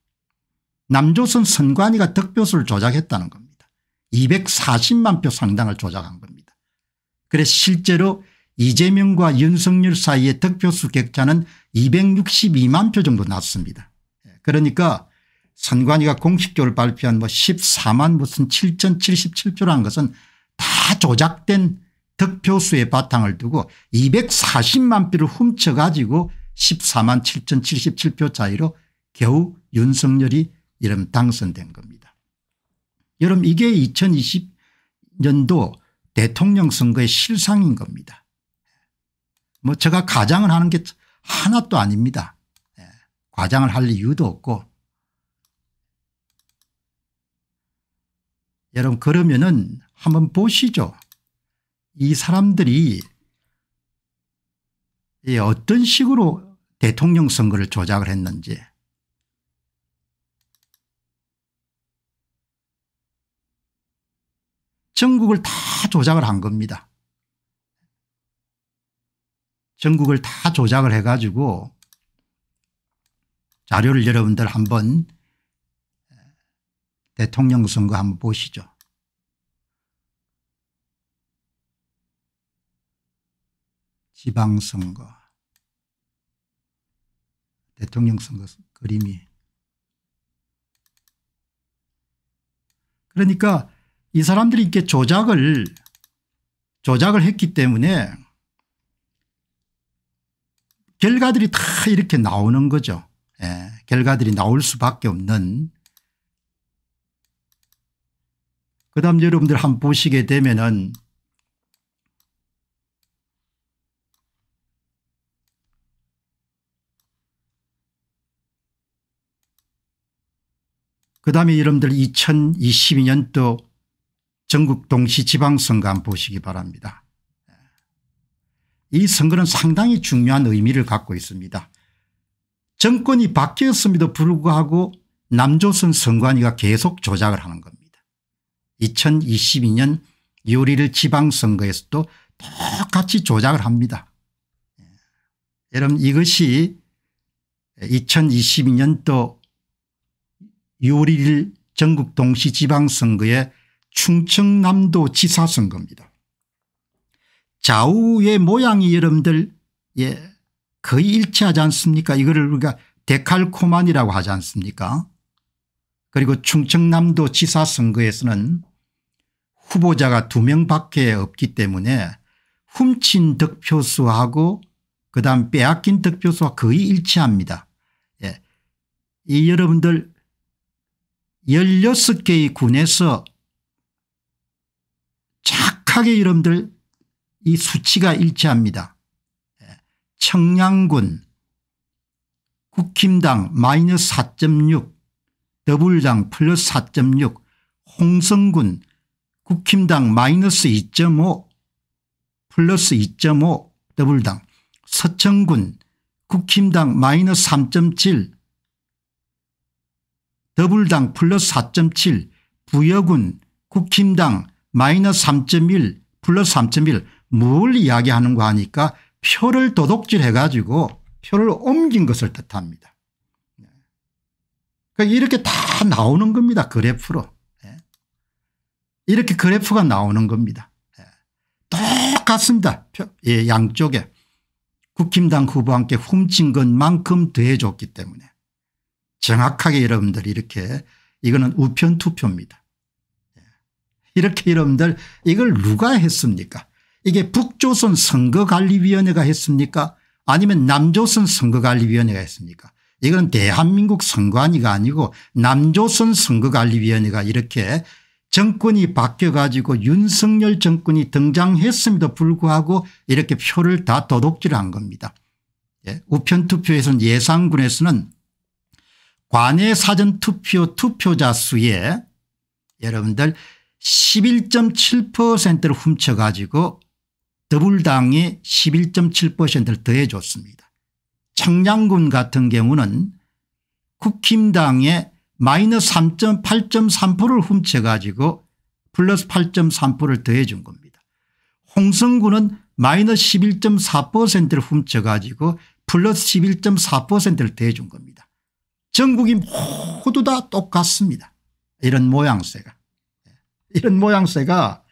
남조선 선관위가 득표수를 조작했다는 겁니다. 240만 표 상당을 조작한 겁니다. 그래서 실제로 이재명과 윤석열 사이의 득표수 격차는 262만 표 정도 났습니다. 예, 그러니까 선관위가 공식적으로 발표한 뭐 14만 무슨 7,077표라는 것은 다 조작된 득표수의 바탕을 두고 240만 표를 훔쳐가지고 14만 7,077표 차이로 겨우 윤석열이 이름 당선된 겁니다. 여러분 이게 2020년도 대통령 선거의 실상인 겁니다. 뭐 제가 가장을 하는 게 하나도 아닙니다. 예. 과장을 할 이유도 없고 여러분 그러면은 한번 보시죠. 이 사람들이 어떤 식으로 대통령 선거를 조작을 했는지 전국을 다 조작을 한 겁니다. 전국을 다 조작을 해가지고 자료를 여러분들 한번 대통령 선거 한번 보시죠. 지방선거 대통령 선거 그림이. 그러니까 이 사람들이 이렇게 조작을 조작을 했기 때문에 결과들이 다 이렇게 나오는 거죠. 예, 결과들이 나올 수밖에 없는 그 다음 여러분들 한번 보시게 되면은 그다음에 여러분들 2022년도 전국 동시 지방선거 한번 보시기 바랍니다. 예. 이 선거는 상당히 중요한 의미를 갖고 있습니다. 정권이 바뀌었음에도 불구하고 남조선 선관위가 계속 조작을 하는 겁니다. 2022년 요리를 지방선거에서도 똑같이 조작을 합니다. 예. 여러분 이것이 2022년도 6월 1일 전국 동시지방선거의 충청남도 지사선거입니다. 좌우의 모양이 여러분들 예 거의 일치하지 않습니까 이거를 우리가 데칼코만이라고 하지 않습니까 그리고 충청남도 지사선거에서는 후보자가 두 명밖에 없기 때문에 훔친 득표수하고 그다음 빼앗긴 득표수와 거의 일치합니다. 예. 이 여러분들 16개의 군에서 착하게 이름들 이 수치가 일치합니다. 예, 청양군 국힘당 마이너스 4.6 더불당 플러스 4.6 홍성군 국힘당 마이너스 2.5 플러스 2.5 더블당 서천군 국힘당 마이너스 3.7 더블당 플러스 4.7 부여군 국힘당 마이너스 3.1 플러스 3.1 뭘 이야기하는가 하니까 표를 도둑질해 가지고 표를 옮긴 것을 뜻합니다. 네. 그러니까 이렇게 다 나오는 겁니다. 그래프로. 네. 이렇게 그래프가 나오는 겁니다. 네. 똑같습니다. 예, 양쪽에 국힘당 후보와 함께 훔친 것만큼 더해줬기 때문에. 정확하게 여러분들 이렇게 이거는 우편 투표입니다. 예. 이렇게 여러분들 이걸 누가 했습니까 이게 북조선 선거관리위원회가 했습니까 아니면 남조선 선거관리위원회가 했습니까 이건 대한민국 선관위가 아니고 남조선 선거관리위원회가 이렇게 정권이 바뀌어 가지고 윤석열 정권이 등장했음에도 불구하고 이렇게 표를 다 도둑질한 겁니다. 예. 우편투표에서는 예상군에서는 관외 사전투표 투표자 수에 여러분들 11.7%를 훔쳐가지고 더불당이 11.7%를 더해줬습니다. 청량군 같은 경우는 국힘당의 마이너스 3.8.3%를 훔쳐가지고 플러스 8.3%를 더해준 겁니다. 홍성군은 마이너스 11.4%를 훔쳐가지고 플러스 11.4%를 더해준 겁니다. 전국이 모두 다 똑같습니다. 이런 모양새가. 예. 이런 모양새가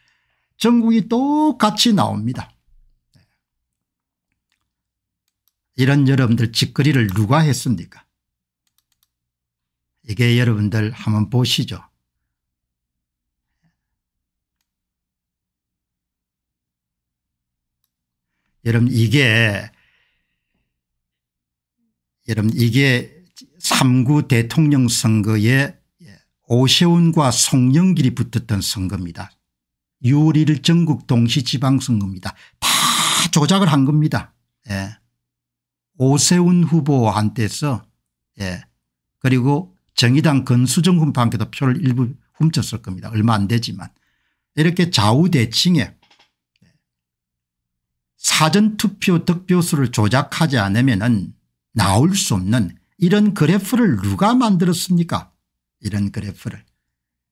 전국이 똑같이 나옵니다. 예. 이런 여러분들 짓거리를 누가 했습니까 이게 여러분들 한번 보시죠. 여러분 이게 여러분 이게 3구 대통령 선거에 오세훈과 송영길이 붙었던 선거입니다. 6월 1일 전국 동시지방선거입니다. 다 조작을 한 겁니다. 예. 오세훈 후보한테서 예. 그리고 정의당 건수정 훈판께도 표를 일부 훔쳤을 겁니다. 얼마 안 되지만 이렇게 좌우대칭에 사전투표 득표수를 조작하지 않으면 나올 수 없는 이런 그래프를 누가 만들었습니까 이런 그래프를.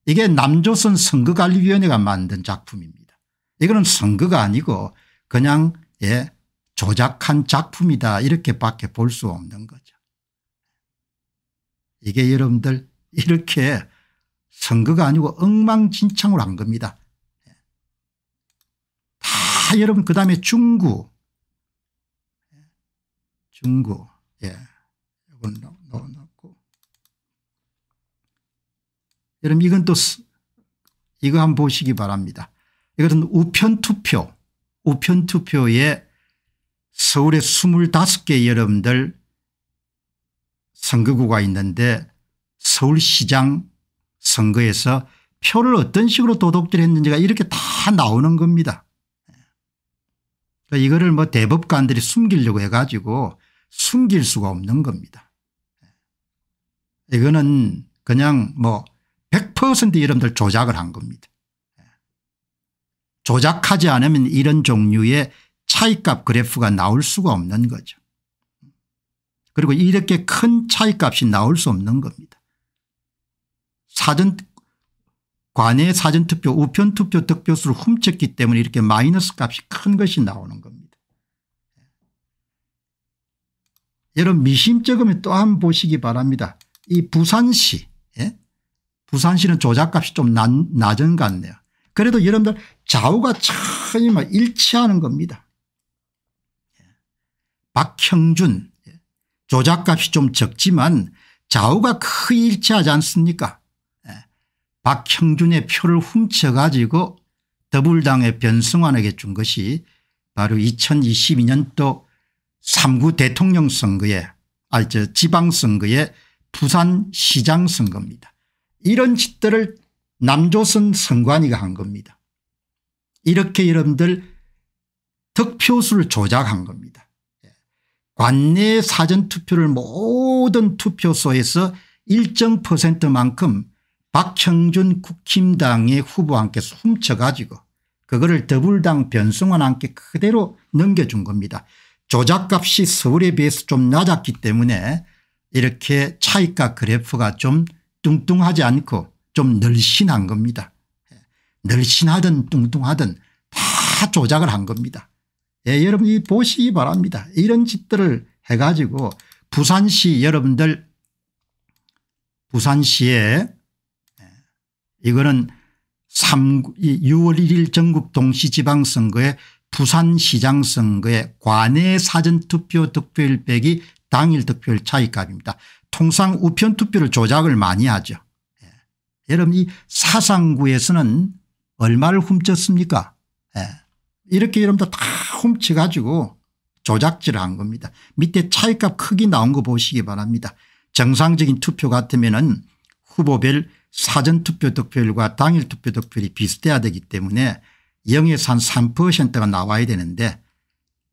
이게 남조선 선거관리위원회가 만든 작품입니다. 이거는 선거가 아니고 그냥 예 조작한 작품이다 이렇게밖에 볼 수 없는 거죠. 이게 여러분들 이렇게 선거가 아니고 엉망진창으로 한 겁니다. 다 여러분 그다음에 중구 중구 예. 부분 넣어놨고 여러분 이건 또 이거 한번 보시기 바랍니다. 이것은 우편투표 우편투표에 서울에 25개 여러분들 선거구가 있는데 서울시장 선거에서 표를 어떤 식으로 도둑질했는지가 이렇게 다 나오는 겁니다. 그러니까 이거를 뭐 대법관들이 숨기려고 해가지고 숨길 수가 없는 겁니다. 이거는 그냥 뭐 100% 여러분들 조작을 한 겁니다. 조작하지 않으면 이런 종류의 차이값 그래프가 나올 수가 없는 거죠. 그리고 이렇게 큰 차이값이 나올 수 없는 겁니다. 사전 관외 사전투표 우편투표 득표수를 훔쳤기 때문에 이렇게 마이너스 값이 큰 것이 나오는 겁니다. 여러분 미심쩍으면 또 한 번 보시기 바랍니다. 이 부산시 예? 부산시는 조작값이 좀 낮은 것 같네요. 그래도 여러분들 좌우가 전혀 일치하는 겁니다. 예. 박형준 예. 조작값이 좀 적지만 좌우가 크게 일치하지 않습니까 예. 박형준의 표를 훔쳐가지고 더불당의 변승환에게 준 것이 바로 2022년도 3구 대통령 선거에 아니 저 지방선거에 부산시장 선거입니다. 이런 짓들을 남조선 선관위가 한 겁니다. 이렇게 여러분들 득표수를 조작한 겁니다. 예. 관내 사전투표를 모든 투표소에서 일정 퍼센트만큼 박형준 국힘당의 후보한께 훔쳐가지고 그거를 더불당 변승원한테 그대로 넘겨준 겁니다. 조작값이 서울에 비해서 좀 낮았기 때문에 이렇게 차이가 그래프가 좀 뚱뚱하지 않고 좀 늘씬한 겁니다. 늘씬하든 뚱뚱하든 다 조작을 한 겁니다. 예, 여러분이 보시기 바랍니다. 이런 짓들을 해가지고 부산시 여러분들 부산시에 예, 이거는 3, 6월 1일 전국 동시지방선거에 부산시장 선거에 관내 사전투표 득표일 빼기 당일 득표율 차이값입니다. 통상 우편 투표를 조작을 많이 하죠. 예. 여러분 이 사상구에서는 얼마를 훔쳤습니까 예. 이렇게 여러분들 다 훔쳐가지고 조작질을 한 겁니다. 밑에 차이값 크게 나온 거 보시기 바랍니다. 정상적인 투표 같으면 은 후보별 사전투표 득표율과 당일 투표 득표율이 비슷해야 되기 때문에 0에서 한 3%가 나와야 되는데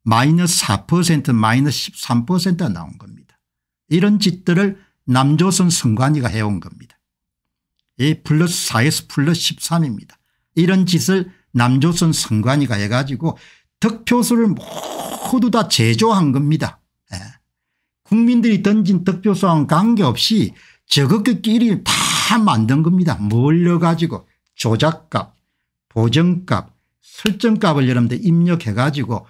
마이너스 4% 마이너스 13%가 나온 겁니다. 이런 짓들을 남조선 선관위가 해온 겁니다. 이 플러스 4에서 플러스 13입니다. 이런 짓을 남조선 선관위가 해가지고 득표수를 모두 다 제조한 겁니다. 예. 국민들이 던진 득표수와는 관계없이 저것끼리 다 만든 겁니다. 몰려가지고 조작값, 보정값, 설정값을 여러분들 입력해가지고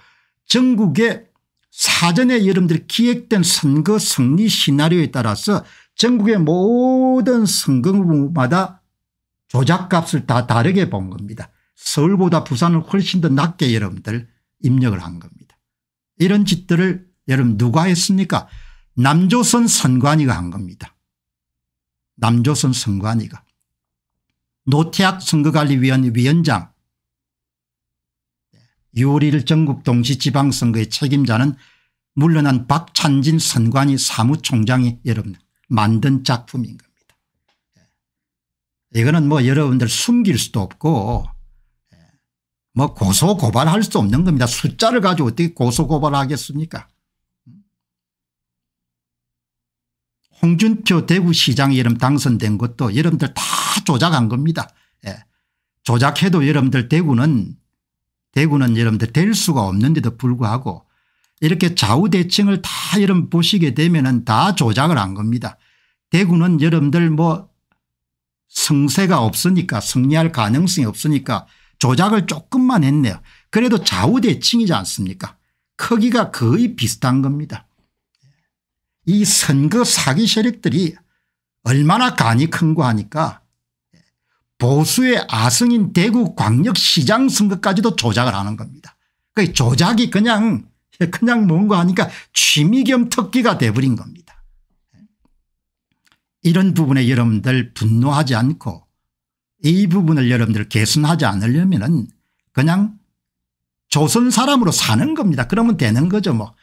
전국의 사전에 여러분들 이 기획된 선거 승리 시나리오에 따라서 전국의 모든 선거마다 구 조작값을 다 다르게 본 겁니다. 서울보다 부산을 훨씬 더 낮게 여러분들 입력을 한 겁니다. 이런 짓들을 여러분 누가 했습니까 남조선 선관위가 한 겁니다. 남조선 선관위가 노태학 선거관리위원 위원장 6월 1 전국 동시지방선거의 책임자는 물러난 박찬진 선관위 사무총장이 여러분 만든 작품인 겁니다. 예. 이거는 뭐 여러분들 숨길 수도 없고 예. 뭐 고소 고발할 수 없는 겁니다. 숫자를 가지고 어떻게 고소 고발하겠습니까? 홍준표 대구시장이 여러분 당선된 것도 여러분들 다 조작한 겁니다. 예. 조작해도 여러분들 대구는 대구는 여러분들 될 수가 없는데도 불구하고 이렇게 좌우대칭을 다 여러분 보시게 되면 은다 조작을 한 겁니다. 대구는 여러분들 뭐 성세가 없으니까 승리할 가능성이 없으니까 조작을 조금만 했네요. 그래도 좌우대칭이지 않습니까 크기가 거의 비슷한 겁니다. 이 선거 사기 세력들이 얼마나 간이 큰 거 하니까 보수의 아승인 대구 광역시장 선거까지도 조작을 하는 겁니다. 그 조작이 그냥 그냥 뭔가 하니까 취미 겸 특기가 돼버린 겁니다. 이런 부분에 여러분들 분노하지 않고 이 부분을 여러분들 개선하지 않으려면 은 그냥 조선 사람으로 사는 겁니다. 그러면 되는 거죠 뭐.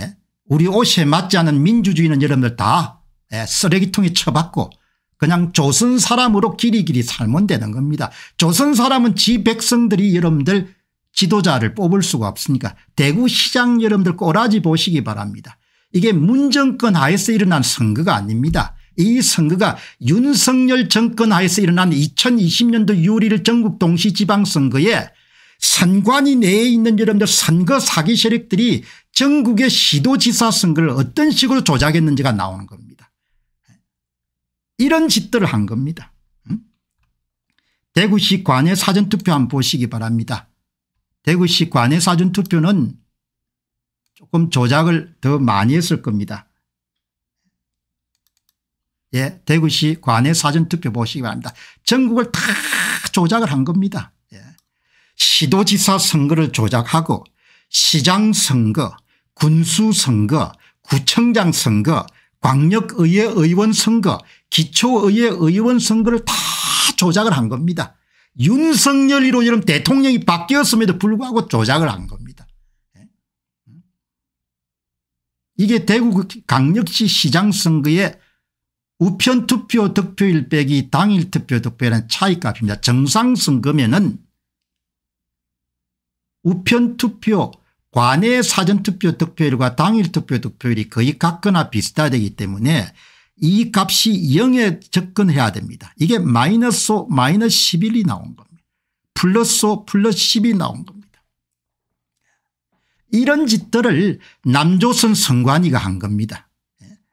예? 우리 옷에 맞지 않은 민주주의는 여러분들 다 예, 쓰레기통에 쳐박고 그냥 조선 사람으로 길이길이 살면 되는 겁니다. 조선 사람은 지 백성들이 여러분들 지도자를 뽑을 수가 없으니까 대구시장 여러분들 꼬라지 보시기 바랍니다. 이게 문정권 하에서 일어난 선거가 아닙니다. 이 선거가 윤석열 정권 하에서 일어난 2020년도 6월 1일 전국 동시지방선거에 선관위 내에 있는 여러분들 선거 사기 세력들이 전국의 시도지사 선거를 어떤 식으로 조작했는지가 나오는 겁니다. 이런 짓들을 한 겁니다. 대구시 관외 사전투표 한번 보시기 바랍니다. 대구시 관외 사전투표는 조금 조작을 더 많이 했을 겁니다. 예, 대구시 관외 사전투표 보시기 바랍니다. 전국을 다 조작을 한 겁니다. 예. 시도지사 선거를 조작하고 시장 선거 군수 선거 구청장 선거 광역의회 의원 선거 기초의회 의원 선거를 다 조작을 한 겁니다. 윤석열이로 이름 대통령이 바뀌었음에도 불구하고 조작을 한 겁니다. 예? 음? 이게 대구 그 강력시 시장 선거의 우편 투표 득표일 빼기 당일 투표 득표라는 차이값입니다. 정상 선거면은 우편 투표 관내 사전 투표 득표율과 당일 투표 득표율이 거의 같거나 비슷하기 때문에 이 값이 0에 접근해야 됩니다. 이게 마이너스 5 마이너스 11이 나온 겁니다. 플러스 5 플러스 10이 나온 겁니다. 이런 짓들을 남조선 성관이가 한 겁니다.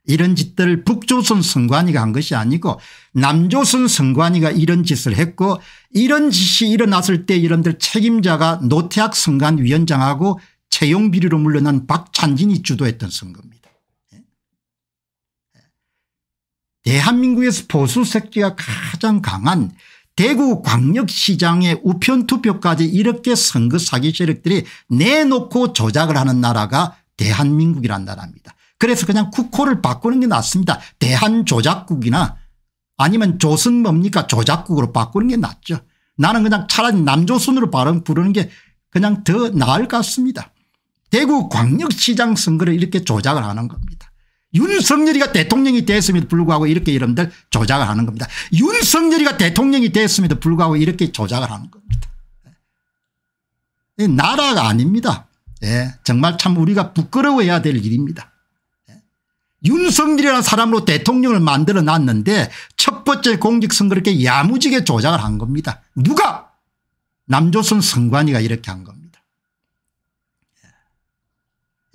이런 짓들을 북조선 성관이가 한 것이 아니고 남조선 성관이가 이런 짓을 했고 이런 짓이 일어났을 때여러들 책임자가 노태학 성관 위원장하고 채용비리로 물러난 박찬진이 주도했던 선거입니다. 대한민국에서 보수 색기가 가장 강한 대구 광역시장의 우편투표까지 이렇게 선거 사기 세력들이 내놓고 조작을 하는 나라가 대한민국이란 나라입니다. 그래서 그냥 국호를 바꾸는 게 낫습니다. 대한조작국이나 아니면 조선 뭡니까 조작국으로 바꾸는 게 낫죠. 나는 그냥 차라리 남조선으로 발음 부르는 게 그냥 더 나을 것 같습니다. 대구 광역시장 선거를 이렇게 조작을 하는 겁니다. 윤석열이가 대통령이 됐음에도 불구하고 이렇게 여러분들 조작을 하는 겁니다. 윤석열이가 대통령이 됐음에도 불구하고 이렇게 조작을 하는 겁니다. 예. 나라가 아닙니다. 예, 정말 참 우리가 부끄러워해야 될 일입니다. 예. 윤석열이라는 사람으로 대통령을 만들어 놨는데 첫 번째 공직선거 이렇게 야무지게 조작을 한 겁니다. 누가? 남조선 선관위가 이렇게 한 겁니다.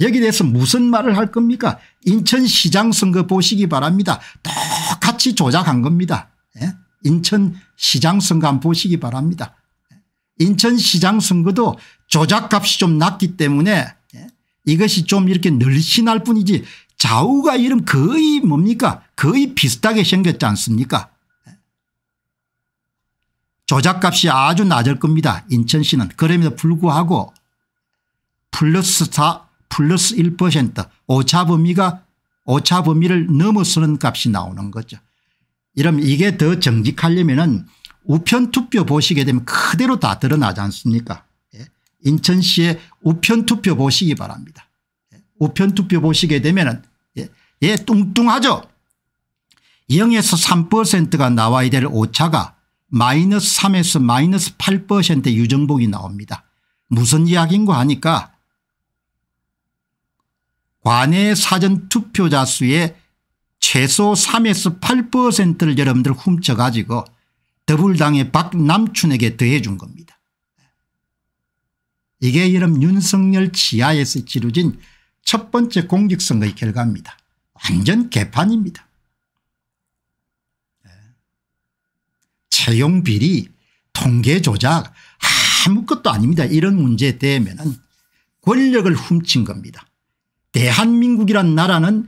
여기 대해서 무슨 말을 할 겁니까 인천시장 선거 보시기 바랍니다. 똑같이 조작한 겁니다. 예? 인천시장 선거 한번 보시기 바랍니다. 예? 인천시장 선거도 조작값이 좀 낮기 때문에 예? 이것이 좀 이렇게 늘씬할 뿐이지 좌우가 이름 거의 뭡니까 거의 비슷하게 생겼지 않습니까 예? 조작값이 아주 낮을 겁니다 인천시는 그럼에도 불구하고 플러스 4 플러스 1% 오차 범위가 오차 범위를 넘어서는 값이 나오는 거죠. 이러면 이게 더 정직하려면은 우편 투표 보시게 되면 그대로 다 드러나지 않습니까? 예. 인천시의 우편 투표 보시기 바랍니다. 예. 우편 투표 보시게 되면은 예, 예 뚱뚱하죠. 0에서 3%가 나와야 될 오차가 마이너스 3에서 마이너스 8%의 유정복이 나옵니다. 무슨 이야기인가 하니까 관외 사전투표자 수의 최소 3에서 8%를 여러분들 훔쳐가지고 더불당의 박남춘에게 더해준 겁니다. 이게 여러분 윤석열 지하에서 치루진 첫 번째 공직선거의 결과입니다. 완전 개판입니다. 채용 비리 통계 조작 아무것도 아닙니다. 이런 문제에 대면 권력을 훔친 겁니다. 대한민국이란 나라는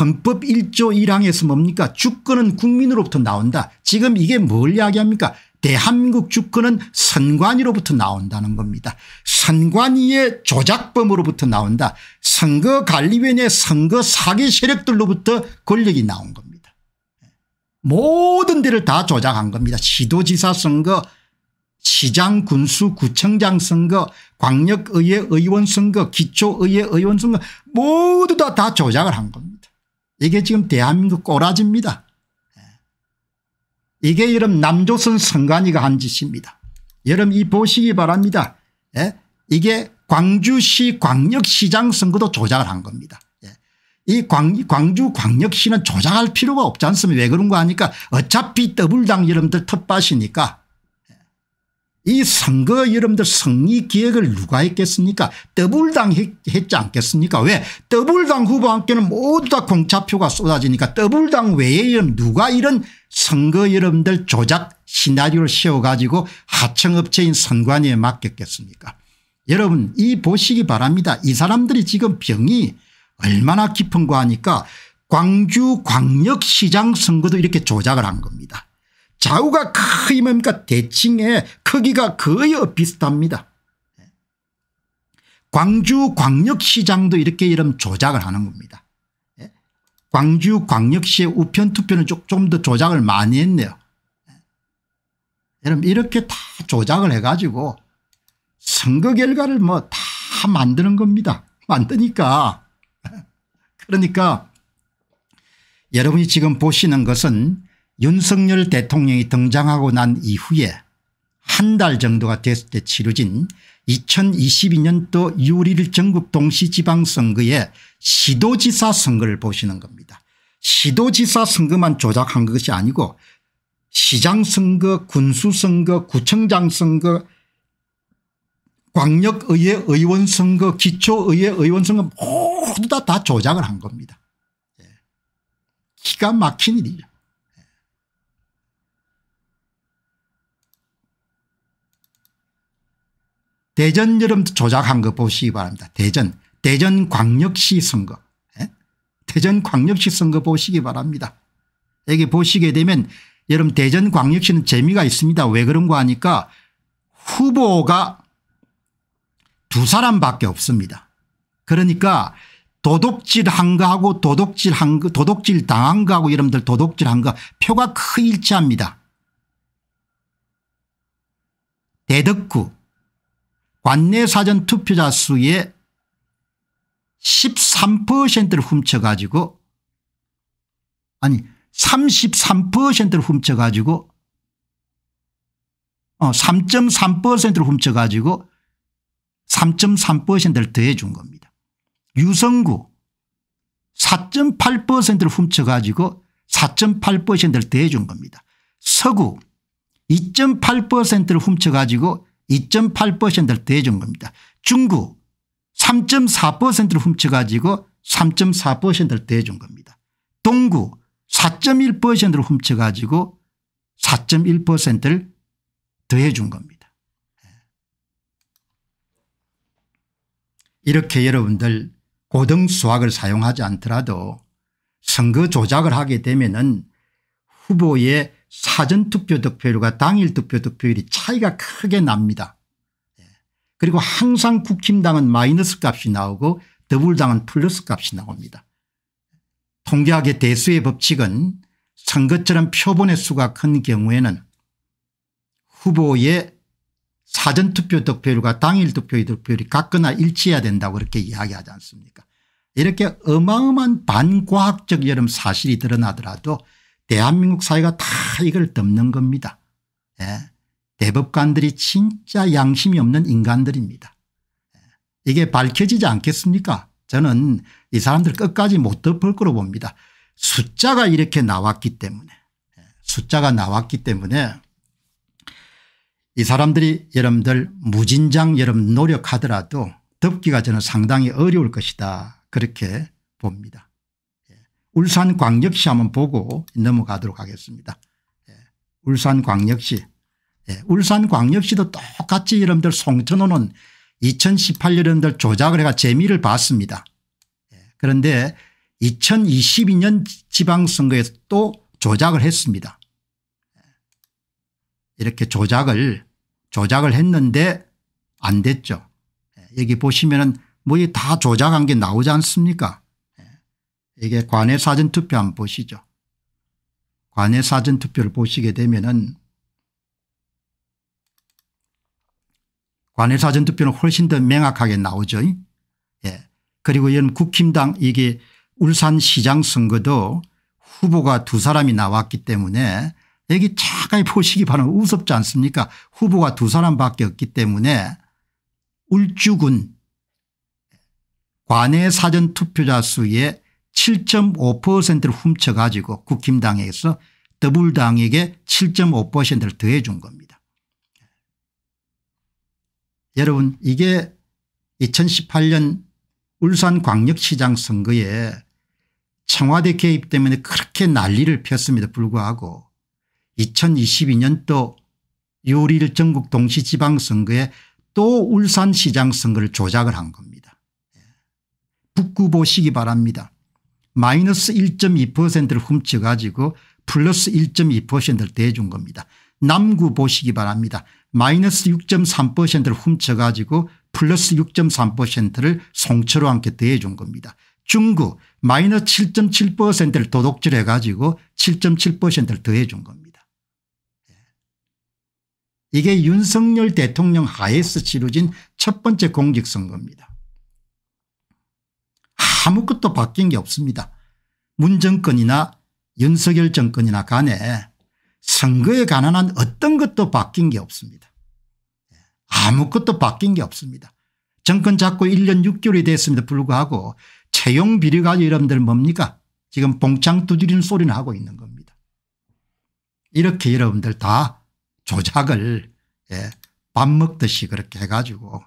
헌법 1조 1항에서 뭡니까 주권은 국민으로부터 나온다. 지금 이게 뭘 이야기합니까 대한민국 주권은 선관위로부터 나온다는 겁니다. 선관위의 조작범으로부터 나온다. 선거관리위원회 의 선거 사기 세력들로부터 권력이 나온 겁니다. 모든 데를 다 조작한 겁니다. 시도지사 선거 시장 군수 구청장 선거 광역의회 의원 선거 기초의회 의원 선거 모두 다, 다 조작을 한 겁니다. 이게 지금 대한민국 꼬라지입니다. 예. 이게 여러분 남조선 선관위가 한 짓입니다. 여러분 이 보시기 바랍니다. 예? 이게 광주시 광역시장 선거도 조작을 한 겁니다. 예. 이 광, 광주 광역시는 조작할 필요가 없지 않습니까 왜 그런 거 하니까 어차피 더블당 여러분들 텃밭이니까 이 선거 여러분들 승리 기획을 누가 했겠습니까 더블당 했, 지 않겠습니까 왜 더블당 후보한테는 모두 다 공차표가 쏟아지니까 더블당 외에 누가 이런 선거 여러분들 조작 시나리오를 세워가지고 하청업체인 선관위에 맡겼겠습니까 여러분 이 보시기 바랍니다 이 사람들이 지금 병이 얼마나 깊은거 하니까 광주 광역시장 선거도 이렇게 조작을 한 겁니다 좌우가 크이니까 대칭의 크기가 거의 비슷합니다. 광주 광역시장도 이렇게 이름 조작을 하는 겁니다. 예? 광주 광역시의 우편 투표는 조금 더 조작을 많이 했네요. 예? 여러분 이렇게 다 조작을 해가지고 선거 결과를 뭐 다 만드는 겁니다. 만드니까 그러니까 여러분이 지금 보시는 것은 윤석열 대통령이 등장하고 난 이후에 한 달 정도가 됐을 때 치러진 2022년도 6월 일 전국 동시지방선거에 시도지사 선거를 보시는 겁니다. 시도지사 선거만 조작한 것이 아니고 시장선거 군수선거 구청장선거 광역의회 의원선거 기초의회 의원선거 모두 다, 다 조작을 한 겁니다. 예. 기가 막힌 일이죠. 대전 여름도 조작한 거 보시기 바랍니다. 대전 대전광역시 선거 예? 대전광역시 선거 보시기 바랍니다. 여기 보시게 되면 여러분 대전광역시는 재미가 있습니다. 왜그런거 하니까 후보가 두 사람밖에 없습니다. 그러니까 도둑질한 거하고 도둑질한 거 도둑질 당한 거하고 여러분들 도둑질한 거 표가 크 일치합니다. 대덕구 관내 사전 투표자 수의 13%를 훔쳐가지고 아니 33%를 훔쳐가지고 어, 3.3%를 훔쳐가지고 3.3%를 더해준 겁니다. 유성구 4.8%를 훔쳐가지고 4.8%를 더해준 겁니다. 서구 2.8%를 훔쳐가지고 2.8%를 대준 겁니다. 중국 3.4%를 훔쳐가지고 3.4%를 대준 겁니다. 동구 4.1%를 훔쳐가지고 4.1%를 더해준 겁니다. 이렇게 여러분들 고등 수학을 사용하지 않더라도 선거 조작을 하게 되면 은 후보의 사전투표 득표율과 당일 투표 득표율이 차이가 크게 납니다. 예. 그리고 항상 국힘당은 마이너스 값이 나오고 더불당은 플러스 값이 나옵니다. 통계학의 대수의 법칙은 선거처럼 표본의 수가 큰 경우에는 후보의 사전투표 득표율과 당일 투표의 득표율이 같거나 일치해야 된다고 그렇게 이야기하지 않습니까 이렇게 어마어마한 반과학적 여름 사실이 드러나더라도 대한민국 사회가 다 이걸 덮는 겁니다. 예. 대법관들이 진짜 양심이 없는 인간들입니다. 예. 이게 밝혀지지 않겠습니까 저는 이 사람들 끝까지 못 덮을 거로 봅니다. 숫자가 이렇게 나왔기 때문에 예. 숫자가 나왔기 때문에 이 사람들이 여러분들 무진장 여러분 노력하더라도 덮기가 저는 상당히 어려울 것이다 그렇게 봅니다. 울산광역시 한번 보고 넘어가도록 하겠습니다. 예. 울산광역시. 예. 울산광역시도 똑같이 여러분들 송천호는 2018년들 조작을 해가 재미를 봤습니다. 예. 그런데 2022년 지방선거에서 또 조작을 했습니다. 예, 이렇게 조작을 조작을 했는데 안 됐죠. 예, 여기 보시면은 뭐다 조작한 게 나오지 않습니까 이게 관외 사전투표 한번 보시죠. 관외 사전투표를 보시게 되면은 관외 사전투표는 훨씬 더 명확하게 나오죠. 예. 그리고 이런 국힘당 이게 울산시장 선거도 후보가 두 사람이 나왔기 때문에 여기 차가히 보시기 바라면 우습지 않습니까 후보가 두 사람밖에 없기 때문에 울주군 관외 사전투표자 수의 7.5%를 훔쳐가지고 국힘당에서 더불당에게 7.5%를 더해 준 겁니다. 여러분 이게 2018년 울산광역시장 선거에 청와대 개입 때문에 그렇게 난리를 폈음에도 불구하고 2022년도 6월 1 전국 동시지방선거에 또 울산시장 선거를 조작을 한 겁니다. 북구 보시기 바랍니다. 마이너스 1.2%를 훔쳐가지고 플러스 1.2%를 대준 겁니다. 남구 보시기 바랍니다. 마이너스 6.3%를 훔쳐가지고 플러스 6.3%를 송철호 함께 대해준 겁니다. 중구 마이너스 7.7%를 도둑질해가지고 7.7%를 더해준 겁니다. 예. 이게 윤석열 대통령 하에서 치루진첫 번째 공직선거입니다. 아무것도 바뀐 게 없습니다. 문정권이나 윤석열 정권이나 간에 선거에 관한 어떤 것도 바뀐 게 없습니다. 아무것도 바뀐 게 없습니다. 정권 잡고 1년 6개월이 됐음에도 불구하고 채용 비리 가지고 여러분들 뭡니까 지금 봉창 두드리는 소리는 하고 있는 겁니다. 이렇게 여러분들 다 조작을 예, 밥 먹듯이 그렇게 해가지고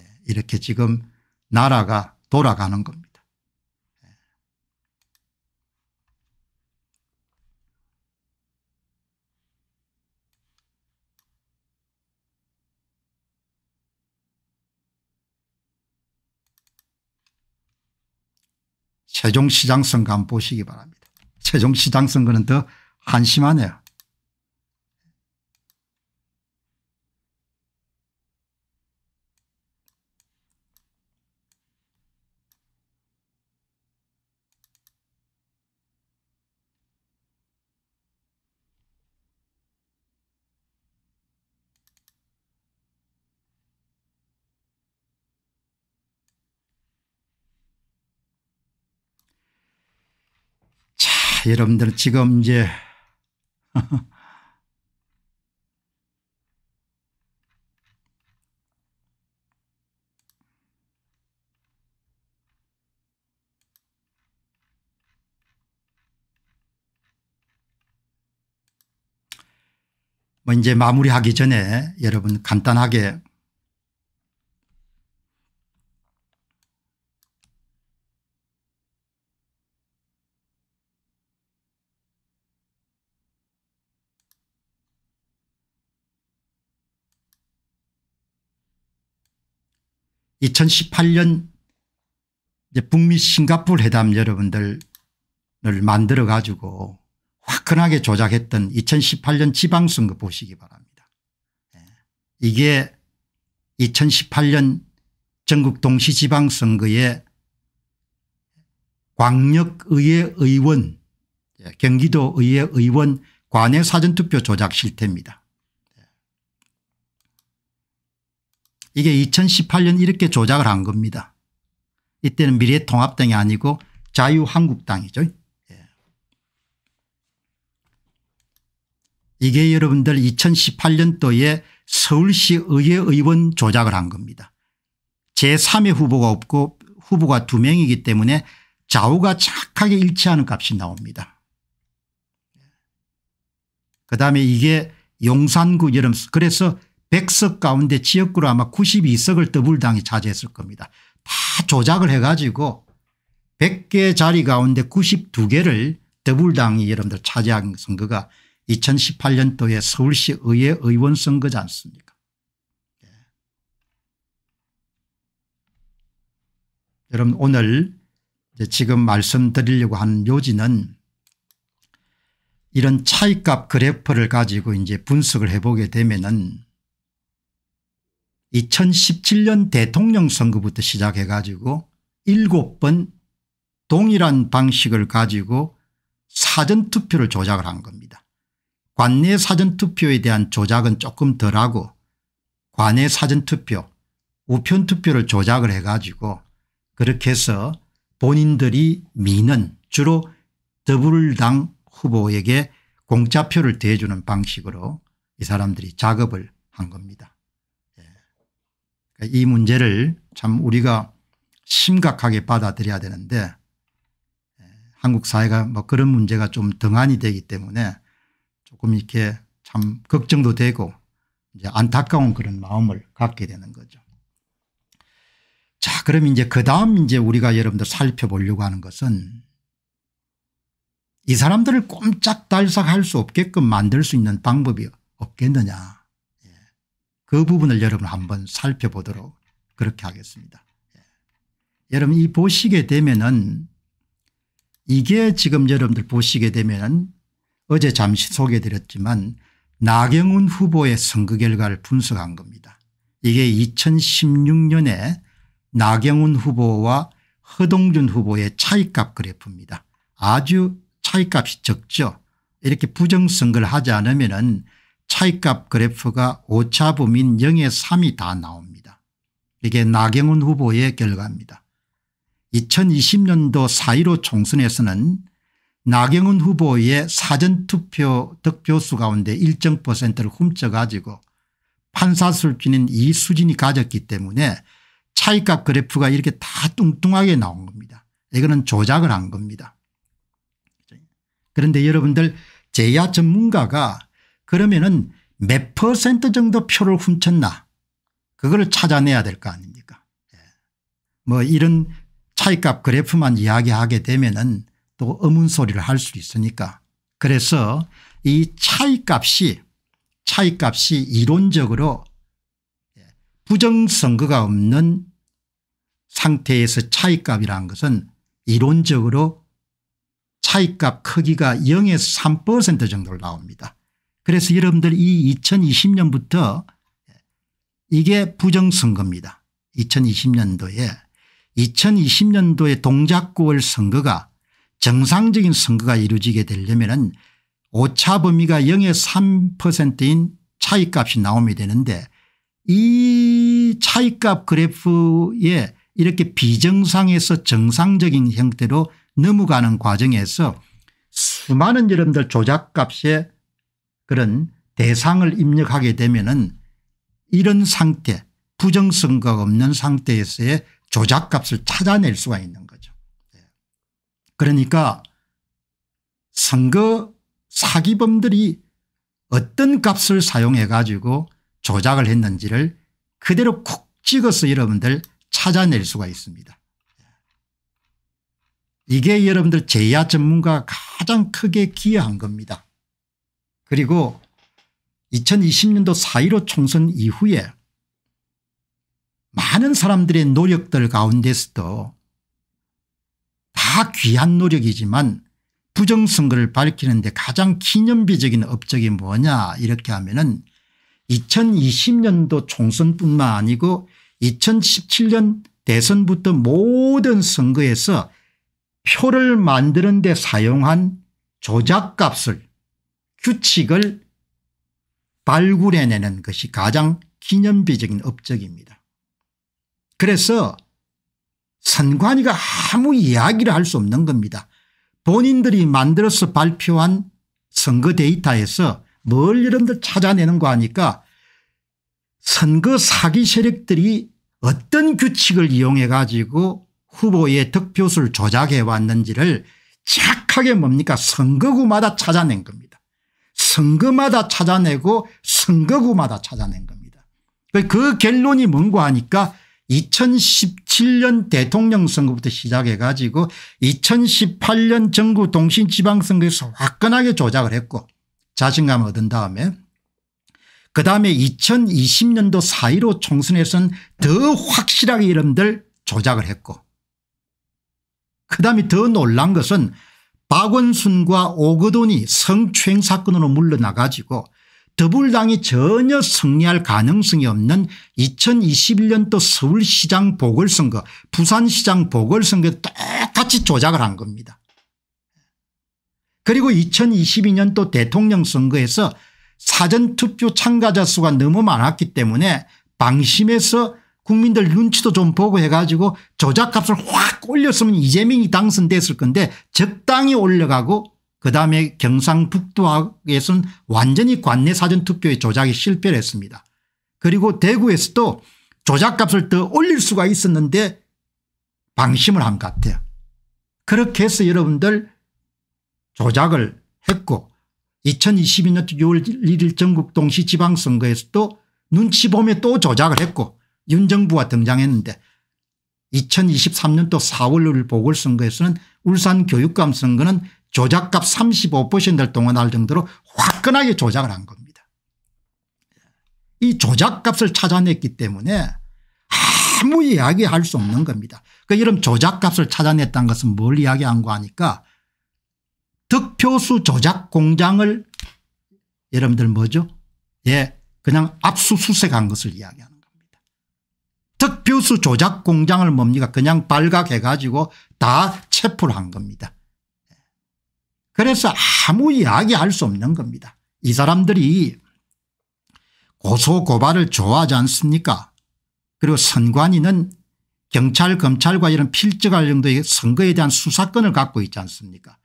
예, 이렇게 지금 나라가 돌아가는 겁니다. 최종시장 선거 한번 보시기 바랍니다. 최종시장 선거는 더 한심하네요. 아, 여러분들 지금 이제 뭐 이제 마무리하기 전에 여러분 간단하게 2018년 북미 싱가폴 회담 여러분들을 만들어 가지고 화끈하게 조작했던 2018년 지방선거 보시기 바랍니다. 예. 이게 2018년 전국 동시지방선거에 광역의회 의원 예, 경기도의회 의원 관외 사전투표 조작 실태입니다. 이게 2018년 이렇게 조작을 한 겁니다. 이때는 미래통합당이 아니고 자유한국당이죠. 예. 이게 여러분들 2018년도에 서울시 의회 의원 조작을 한 겁니다. 제3의 후보가 없고 후보가 두명이기 때문에 좌우가 착하게 일치하는 값이 나옵니다. 예. 그다음에 이게 용산구 여름 그래서 100석 가운데 지역구로 아마 92석을 더블당이 차지했을 겁니다. 다 조작을 해가지고 100개 자리 가운데 92개를 더불당이 여러분들 차지한 선거가 2018년도에 서울시 의회 의원 선거지 않습니까 예. 여러분 오늘 지금 말씀드리려고 하는 요지는 이런 차익값 그래프를 가지고 이제 분석을 해보게 되면은 2017년 대통령 선거부터 시작해 가지고 7번 동일한 방식을 가지고 사전투표를 조작을 한 겁니다. 관내 사전투표에 대한 조작은 조금 덜하고 관내 사전투표 우편투표를 조작을 해 가지고 그렇게 해서 본인들이 미는 주로 더불당 후보에게 공짜표를 대주는 방식으로 이 사람들이 작업을 한 겁니다. 이 문제를 참 우리가 심각하게 받아들여야 되는데 예, 한국 사회가 뭐 그런 문제가 좀 등한이 되기 때문에 조금 이렇게 참 걱정도 되고 이제 안타까운 그런 마음을 갖게 되는 거죠. 자, 그럼 이제 그 다음 이제 우리가 여러분들 살펴보려고 하는 것은 이 사람들을 꼼짝달싹 할수 없게끔 만들 수 있는 방법이 없겠느냐. 그 부분을 여러분 한번 살펴보도록 그렇게 하겠습니다. 예. 여러분 이 보시게 되면은 이게 지금 여러분들 보시게 되면은 어제 잠시 소개드렸지만 나경원 후보의 선거 결과를 분석한 겁니다. 이게 2016년에 나경원 후보와 허동준 후보의 차이값 그래프입니다. 아주 차이값이 적죠. 이렇게 부정선거를 하지 않으면 차이값 그래프가 오차범인 0에 3이 다 나옵니다. 이게 나경원 후보의 결과입니다. 2020년도 4.15 총선에서는 나경원 후보의 사전투표 득표수 가운데 일정 퍼센트를 훔쳐가지고 판사술진인 이수진이 가졌기 때문에 차이값 그래프가 이렇게 다 뚱뚱하게 나온 겁니다. 이거는 조작을 한 겁니다. 그런데 여러분들 제야 전문가가 그러면은 몇 퍼센트 정도 표를 훔쳤나 그걸 찾아내야 될 거 아닙니까 예. 뭐 이런 차이값 그래프만 이야기하게 되면은 또의문소리를할 수 있으니까 그래서 이 차이값이 차이값이 이론적으로 예, 부정선거가 없는 상태에서 차이값이라는 것은 이론적으로 차이값 크기가 0에서 3% 정도로 나옵니다. 그래서 여러분들 이 2020년부터 이게 부정선거입니다. 2020년도에 2020년도에 동작구월 선거가 정상적인 선거가 이루어지게 되려면 오차 범위가 0의 3%인 차이값이 나오게 되는데 이 차이값 그래프에 이렇게 비정상에서 정상적인 형태로 넘어가는 과정에서 수많은 여러분들 조작값에 그런 대상을 입력하게 되면은 이런 상태 부정선거가 없는 상태에서의 조작값을 찾아낼 수가 있는 거죠. 예. 그러니까 선거 사기범들이 어떤 값을 사용해 가지고 조작을 했는지를 그대로 콕 찍어서 여러분들 찾아낼 수가 있습니다. 예. 이게 여러분들 제야 전문가 가장 크게 기여한 겁니다. 그리고 2020년도 4.15 총선 이후에 많은 사람들의 노력들 가운데서도 다 귀한 노력이지만 부정선거를 밝히는데 가장 기념비적인 업적이 뭐냐 이렇게 하면 은 2020년도 총선뿐만 아니고 2017년 대선부터 모든 선거에서 표를 만드는 데 사용한 조작값을 규칙을 발굴해내는 것이 가장 기념비적인 업적입니다. 그래서 선관위가 아무 이야기를 할 수 없는 겁니다. 본인들이 만들어서 발표한 선거 데이터에서 뭘 이런들 찾아내는 거 하니까 선거 사기 세력들이 어떤 규칙을 이용해 가지고 후보의 득표수를 조작해 왔는지를 착하게 뭡니까 선거구마다 찾아낸 겁니다. 선거마다 찾아내고 선거구마다 찾아낸 겁니다. 그, 그 결론이 뭔고 하니까 2017년 대통령 선거부터 시작해 가지고 2018년 정부 동신 지방선거에서 화끈하게 조작을 했고 자신감을 얻은 다음에 그다음에 2020년도 4.15 총선에서는 더 확실하게 이름들 조작을 했고 그다음에 더 놀란 것은 박원순과 오거돈이 성추행 사건으로 물러나가지고 더불당이 전혀 승리할 가능성이 없는 2021년도 서울시장 보궐선거 부산시장 보궐선거에 똑같이 조작을 한 겁니다. 그리고 2022년도 대통령 선거에서 사전투표 참가자 수가 너무 많았기 때문에 방심해서 국민들 눈치도 좀 보고 해가지고 조작값을 확 올렸으면 이재명이 당선됐을 건데 적당히 올려가고 그다음에 경상북도에서는 완전히 관내 사전투표의 조작이 실패를 했습니다. 그리고 대구에서도 조작값을 더 올릴 수가 있었는데 방심을 한 것 같아요. 그렇게 해서 여러분들 조작을 했고 2022년 6월 1일 전국 동시지방선거에서도 눈치 보며 또 조작을 했고 윤정부가 등장했는데 2023년도 4월 보궐선거에서는 울산 교육감 선거는 조작값 35%를 동원할 정도로 화끈하게 조작을 한 겁니다. 이 조작값을 찾아냈기 때문에 아무 이야기할 수 없는 겁니다. 그 이런 조작값을 찾아냈다는 것은 뭘 이야기한 거 하니까 득표수 조작 공장을 여러분들 뭐죠? 예, 그냥 압수수색한 것을 이야기합니다. 특표수 조작 공장을 뭡니까 그냥 발각해 가지고 다 체포를 한 겁니다. 그래서 아무 이야기할 수 없는 겁니다. 이 사람들이 고소고발을 좋아하지 않습니까 그리고 선관위는 경찰 검찰과 이런 필적할 정도의 선거에 대한 수사권을 갖고 있지 않습니까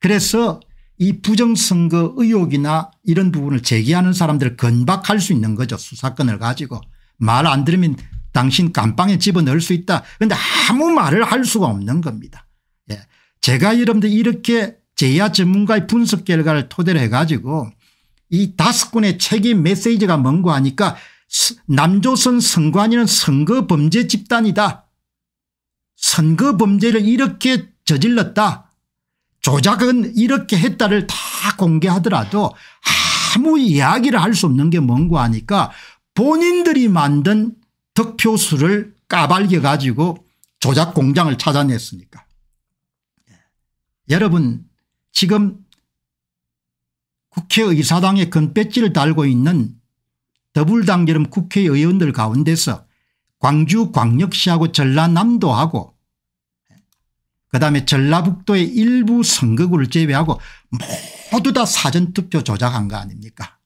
그래서 이 부정선거 의혹이나 이런 부분을 제기하는 사람들을 건박할 수 있는 거죠 수사권을 가지고 말 안 들으면 당신 감방에 집어넣을 수 있다. 그런데 아무 말을 할 수가 없는 겁니다. 예. 제가 여러분들 이렇게 제야 전문가의 분석 결과를 토대로 해가지고 이 다섯 권의 책의 메시지가 뭔고 하니까 남조선 선관위는 선거 범죄 집단이다. 선거 범죄를 이렇게 저질렀다. 조작은 이렇게 했다를 다 공개하더라도 아무 이야기를 할 수 없는 게 뭔고 하니까 본인들이 만든 득표수를 까발겨 가지고 조작 공장을 찾아냈으니까. 예. 여러분 지금 국회의사당에 금배지를 달고 있는 더불당기름 국회의원들 가운데서 광주광역시하고 전라남도하고 예, 그다음에 전라북도의 일부 선거구를 제외하고 모두 다 사전투표 조작한 거 아닙니까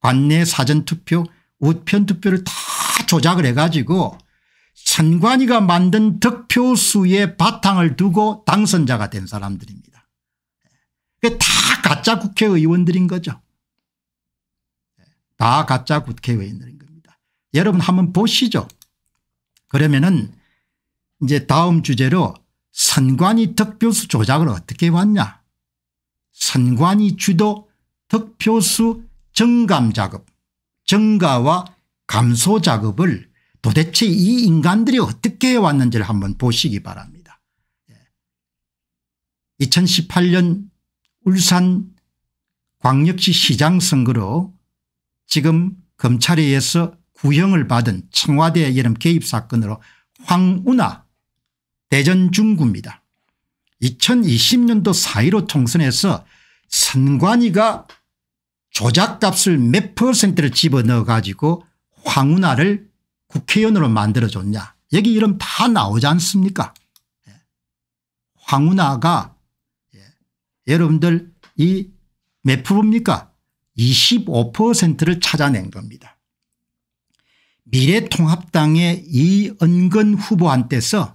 관내 사전투표 우편투표를 다 조작을 해가지고 선관위가 만든 득표수의 바탕을 두고 당선자가 된 사람들입니다. 다 가짜 국회의원들인 거죠. 다 가짜 국회의원들인 겁니다. 여러분 한번 보시죠. 그러면은 이제 다음 주제로 선관위 득표수 조작을 어떻게 왔냐 선관위 주도 득표수 증감 작업 증가와 감소 작업을 도대체 이 인간들이 어떻게 해왔는지를 한번 보시기 바랍니다. 2018년 예. 울산 광역시 시장 선거로 지금 검찰에 의해서 구형을 받은 청와대 여름 개입 사건으로 황운하 대전 중구입니다. 2020년도 4.15 총선에서 선관위가 조작값을 몇 퍼센트를 집어넣어 가지고 황운하를 국회의원으로 만들어줬냐 여기 이름 다 나오지 않습니까 예. 황운하가 예. 여러분들 이몇 프로입니까 25%를 찾아낸 겁니다. 미래통합당의 이은근 후보한테서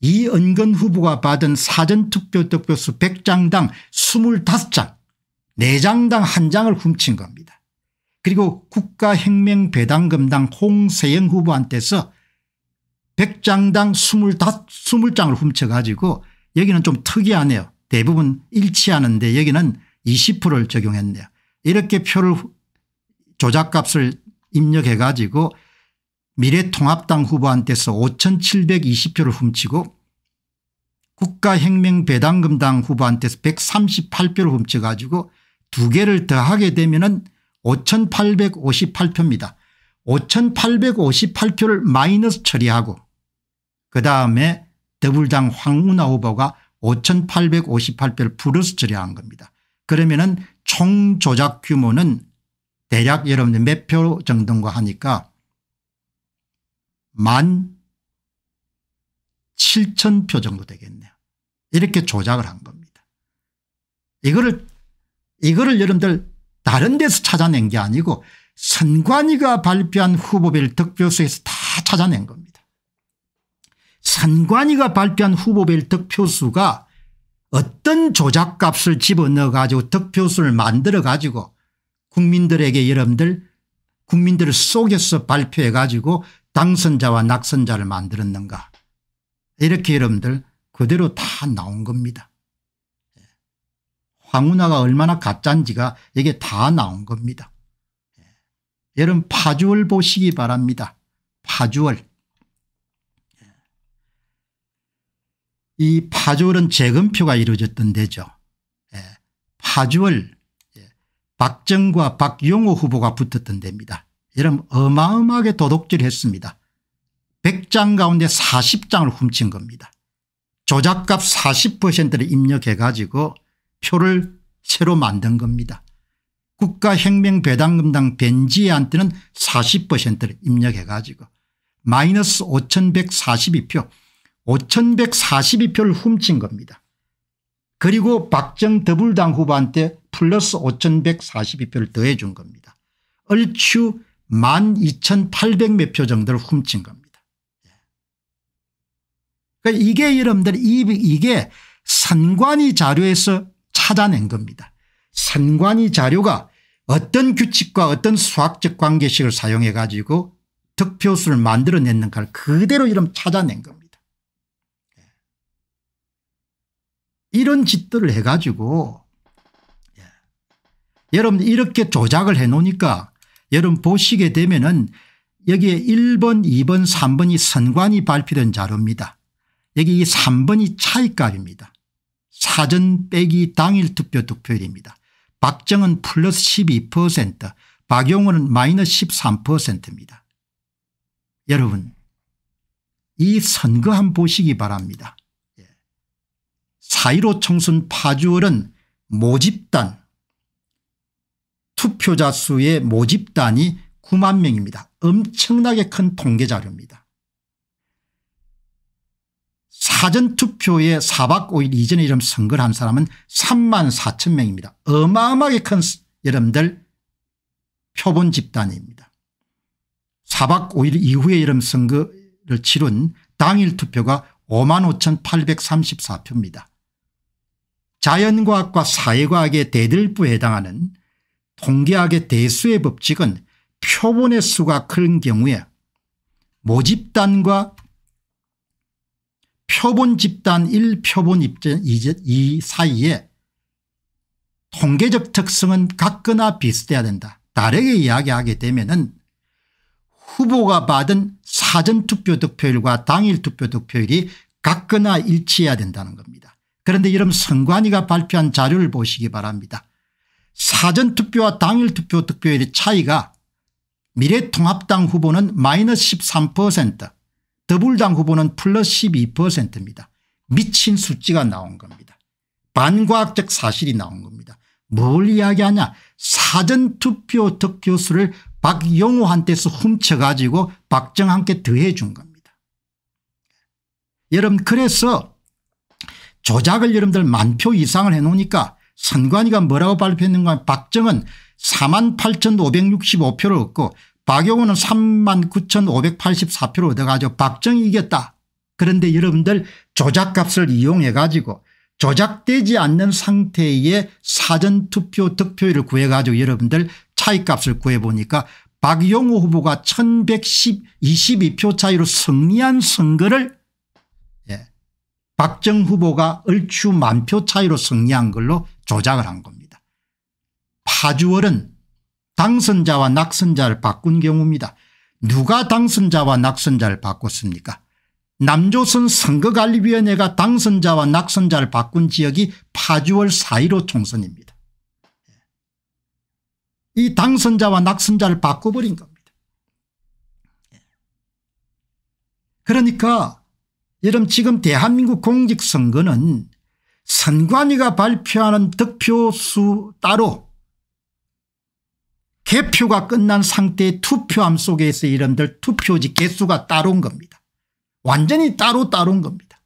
이은근 후보가 받은 사전투표 득표수 100장당 25장 4장당 1장을 훔친 겁니다. 그리고 국가혁명배당금당 홍세영 후보한테서 100장당 20장을 훔쳐가지고 여기는 좀 특이하네요. 대부분 일치하는데 여기는 20%를 적용했네요. 이렇게 표를 조작값을 입력해 가지고 미래통합당 후보한테서 5720표를 훔치고 국가혁명배당금당 후보한테서 138표를 훔쳐가지고 두 개를 더하게 되면 은 5858표입니다. 5858표를 마이너스 처리하고 그 다음에 더불당 황운하 후보가 5858표를 플러스 처리한 겁니다. 그러면 은총 조작 규모는 대략 여러분들 몇 표 정도인가 하니까 만 7천 표 정도 되겠네요. 이렇게 조작을 한 겁니다. 이거를 이거를 여러분들 다른 데서 찾아낸 게 아니고 선관위가 발표한 후보별 득표수에서 다 찾아낸 겁니다. 선관위가 발표한 후보별 득표수가 어떤 조작값을 집어넣어 가지고 득표수를 만들어 가지고 국민들에게 여러분들 국민들을 속여서 발표해 가지고 당선자와 낙선자를 만들었는가 이렇게 여러분들 그대로 다 나온 겁니다. 황운하가 얼마나 가짠지가 이게 다 나온 겁니다. 예. 여러분 파주월 보시기 바랍니다. 파주월. 예. 이 파주월은 재검표가 이루어졌던 데죠. 예. 파주월 박정과 박용호 후보가 붙었던 데입니다. 여러분 어마어마하게 도둑질했습니다. 100장 가운데 40장을 훔친 겁니다. 조작값 40%를 입력해 가지고 표를 새로 만든 겁니다. 국가혁명배당금당 벤지한테는 40%를 입력해 가지고 마이너스 5142표 5142표를 훔친 겁니다. 그리고 박정 더불당 후보한테 플러스 5142표를 더해 준 겁니다. 얼추 12,800몇 표 정도를 훔친 겁니다. 그러니까 이게 여러분들 이게 선관위 자료에서 찾아낸 겁니다. 선관위 자료가 어떤 규칙과 어떤 수학적 관계식을 사용해 가지고 득표수를 만들어냈는가를 그대로 이름 찾아낸 겁니다. 예. 이런 짓들을 해가지고 예. 여러분 이렇게 조작을 해놓으니까 여러분 보시게 되면 은 여기에 1번 2번 3번이 선관위 발표된 자료입니다. 여기 이 3번이 차이값입니다. 사전 빼기 당일 투표 득표율입니다. 박정은 플러스 12% 박용호는 마이너스 13%입니다. 여러분 이 선거 한 보시기 바랍니다. 4.15 예. 총선 파주월은 모집단 투표자 수의 모집단이 9만 명입니다. 엄청나게 큰 통계자료입니다. 사전투표에 4박 5일 이전에 이름 선거를 한 사람은 3만 4천 명입니다. 어마어마하게 큰 여러분들 표본 집단입니다. 4박 5일 이후에 이름 선거를 치룬 당일 투표가 5만 5,834표입니다. 자연과학과 사회과학의 대들부에 해당하는 통계학의 대수의 법칙은 표본의 수가 큰 경우에 모집단과 표본 집단 1 표본 입전 2 사이에 통계적 특성은 같거나 비슷해야 된다. 다르게 이야기하게 되면 은 후보가 받은 사전투표 득표율과 당일 투표 득표율이 같거나 일치해야 된다는 겁니다. 그런데 이런 선관위가 발표한 자료를 보시기 바랍니다. 사전투표와 당일투표 득표율의 차이가 미래통합당 후보는 마이너스 13% 더불당 후보는 플러스 12%입니다. 미친 수치가 나온 겁니다. 반과학적 사실이 나온 겁니다. 뭘 이야기하냐 사전투표 득표수를 박영호한테서 훔쳐가지고 박정한께 더해 준 겁니다. 여러분 그래서 조작을 여러분들 만 표 이상을 해놓으니까 선관위가 뭐라고 발표했는가 박정은 4만 8,565표를 얻고 박영호는 3만 9,584표를 얻어가지고 박정희 이겼다. 그런데 여러분들 조작값을 이용해 가지고 조작되지 않는 상태의 사전투표 득표율을 구해가지고 여러분들 차이값을 구해보니까 박용호 후보가 1122표 차이로 승리한 선거를 예. 박정 후보가 얼추 만표 차이로 승리한 걸로 조작을 한 겁니다. 파주월은 당선자와 낙선자를 바꾼 경우입니다. 누가 당선자와 낙선자를 바꿨습니까 남조선 선거관리위원회가 당선자와 낙선자를 바꾼 지역이 파주월 4.15 총선입니다. 예. 이 당선자와 낙선자를 바꿔버린 겁니다. 예. 그러니까 여러분 지금 대한민국 공직선거는 선관위가 발표하는 득표수 따로 개표가 끝난 상태의 투표함 속에서 이름들 투표지 개수가 따로온 겁니다. 완전히 따로 따로온 겁니다.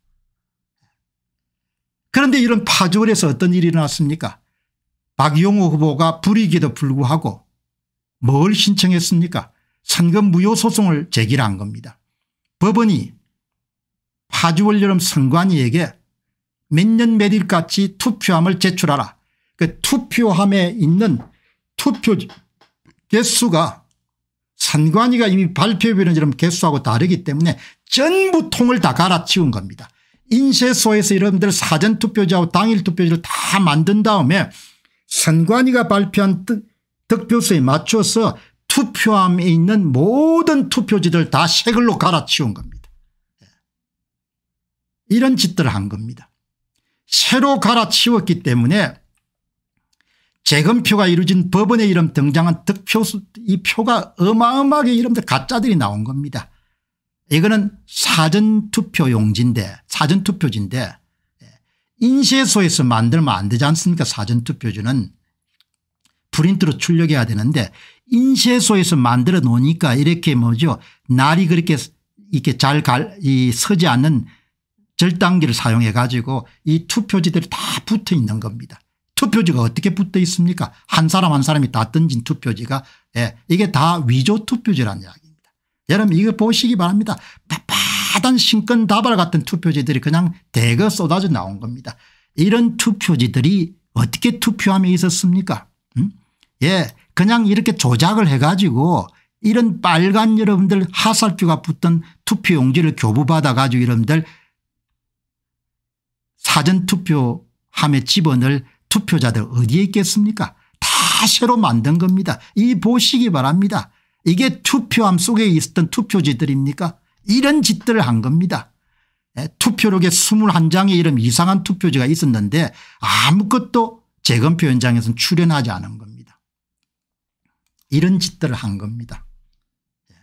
그런데 이런 파주에서 어떤 일이 일어났습니까 박용호 후보가 불이기도 불구하고 뭘 신청했습니까 선거 무효 소송을 제기한 겁니다. 법원이 파주월여름 선관위에게 몇 년 몇일같이 투표함을 제출하라. 그 투표함에 있는 투표 지 개수가 산관위가 이미 발표해버린 개수하고 다르기 때문에 전부 통을 다 갈아치운 겁니다. 인쇄소에서 여러분들 사전투표지하고 당일투표지를 다 만든 다음에 선관위가 발표한 득표수에 맞춰서 투표함에 있는 모든 투표지들 다새을로 갈아치운 겁니다. 예. 이런 짓들을 한 겁니다. 새로 갈아치웠기 때문에 재검표가 이루어진 법원의 이름 등장한 득표수 이 표가 어마어마하게 이름들 가짜들이 나온 겁니다. 이거는 사전투표 용지인데 사전투표지인데 예, 인쇄소에서 만들면 안 되지 않습니까 사전투표지는 프린트로 출력해야 되는데 인쇄소에서 만들어 놓으니까 이렇게 뭐죠 날이 그렇게 이렇게 잘 갈, 이 서지 않는 절단기를 사용해 가지고 이 투표지들이 다 붙어 있는 겁니다. 투표지가 어떻게 붙어 있습니까 한 사람 한 사람이 다 던진 투표지가 예, 이게 다 위조 투표지라는 이야기입니다. 여러분 이거 보시기 바랍니다. 빳빳한 신권다발 같은 투표지들이 그냥 대거 쏟아져 나온 겁니다. 이런 투표지들이 어떻게 투표함에 있었습니까 음? 예 그냥 이렇게 조작을 해가지고 이런 빨간 여러분들 하살표가 붙던 투표용지를 교부받아 가지고 여러분들 사전투표함에 집어넣을 투표자들 어디에 있겠습니까 다 새로 만든 겁니다. 이 보시기 바랍니다. 이게 투표함 속에 있었던 투표지들입니까 이런 짓들을 한 겁니다. 예, 투표록에 21장의 이런 이상한 투표지가 있었는데 아무것도 재검표 현장에서는 출연하지 않은 겁니다. 이런 짓들을 한 겁니다. 예,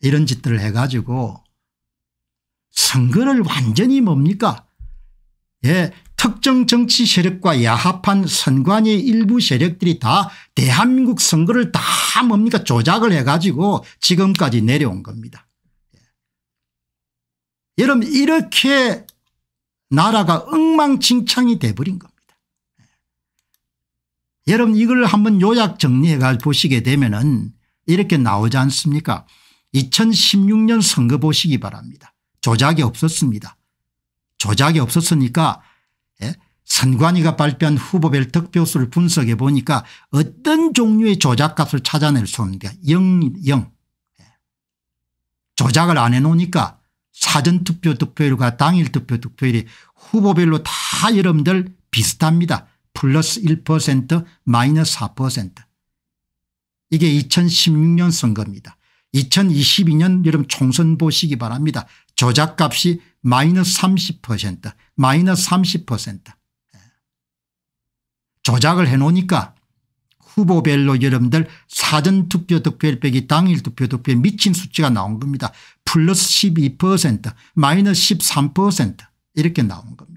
이런 짓들을 해가지고 선거를 완전히 뭡니까 예, 특정 정치 세력과 야합한 선관위 일부 세력들이 다 대한민국 선거를 다 뭡니까 조작을 해가지고 지금까지 내려온 겁니다. 예. 여러분 이렇게 나라가 엉망진창이 돼버린 겁니다. 예. 여러분 이걸 한번 요약 정리해가 보시게 되면 은 이렇게 나오지 않습니까 2016년 선거 보시기 바랍니다. 조작이 없었습니다. 조작이 없었으니까 선관위가 발표한 후보별 득표수를 분석해 보니까 어떤 종류의 조작값을 찾아낼 수 없는가 0, 0. 조작을 안 해놓으니까 사전투표 득표율과 당일 투표 득표율이 후보별로 다 여러분들 비슷합니다. 플러스 1% 마이너스 4% 이게 2016년 선거입니다. 2022년 여러분 총선 보시기 바랍니다. 조작값이 마이너스 30% 마이너스 30% 조작을 해놓으니까 후보별로 여러분들 사전투표 득표율 빼기 당일투표 득표에 미친 수치가 나온 겁니다. 플러스 12% 마이너스 13% 이렇게 나온 겁니다.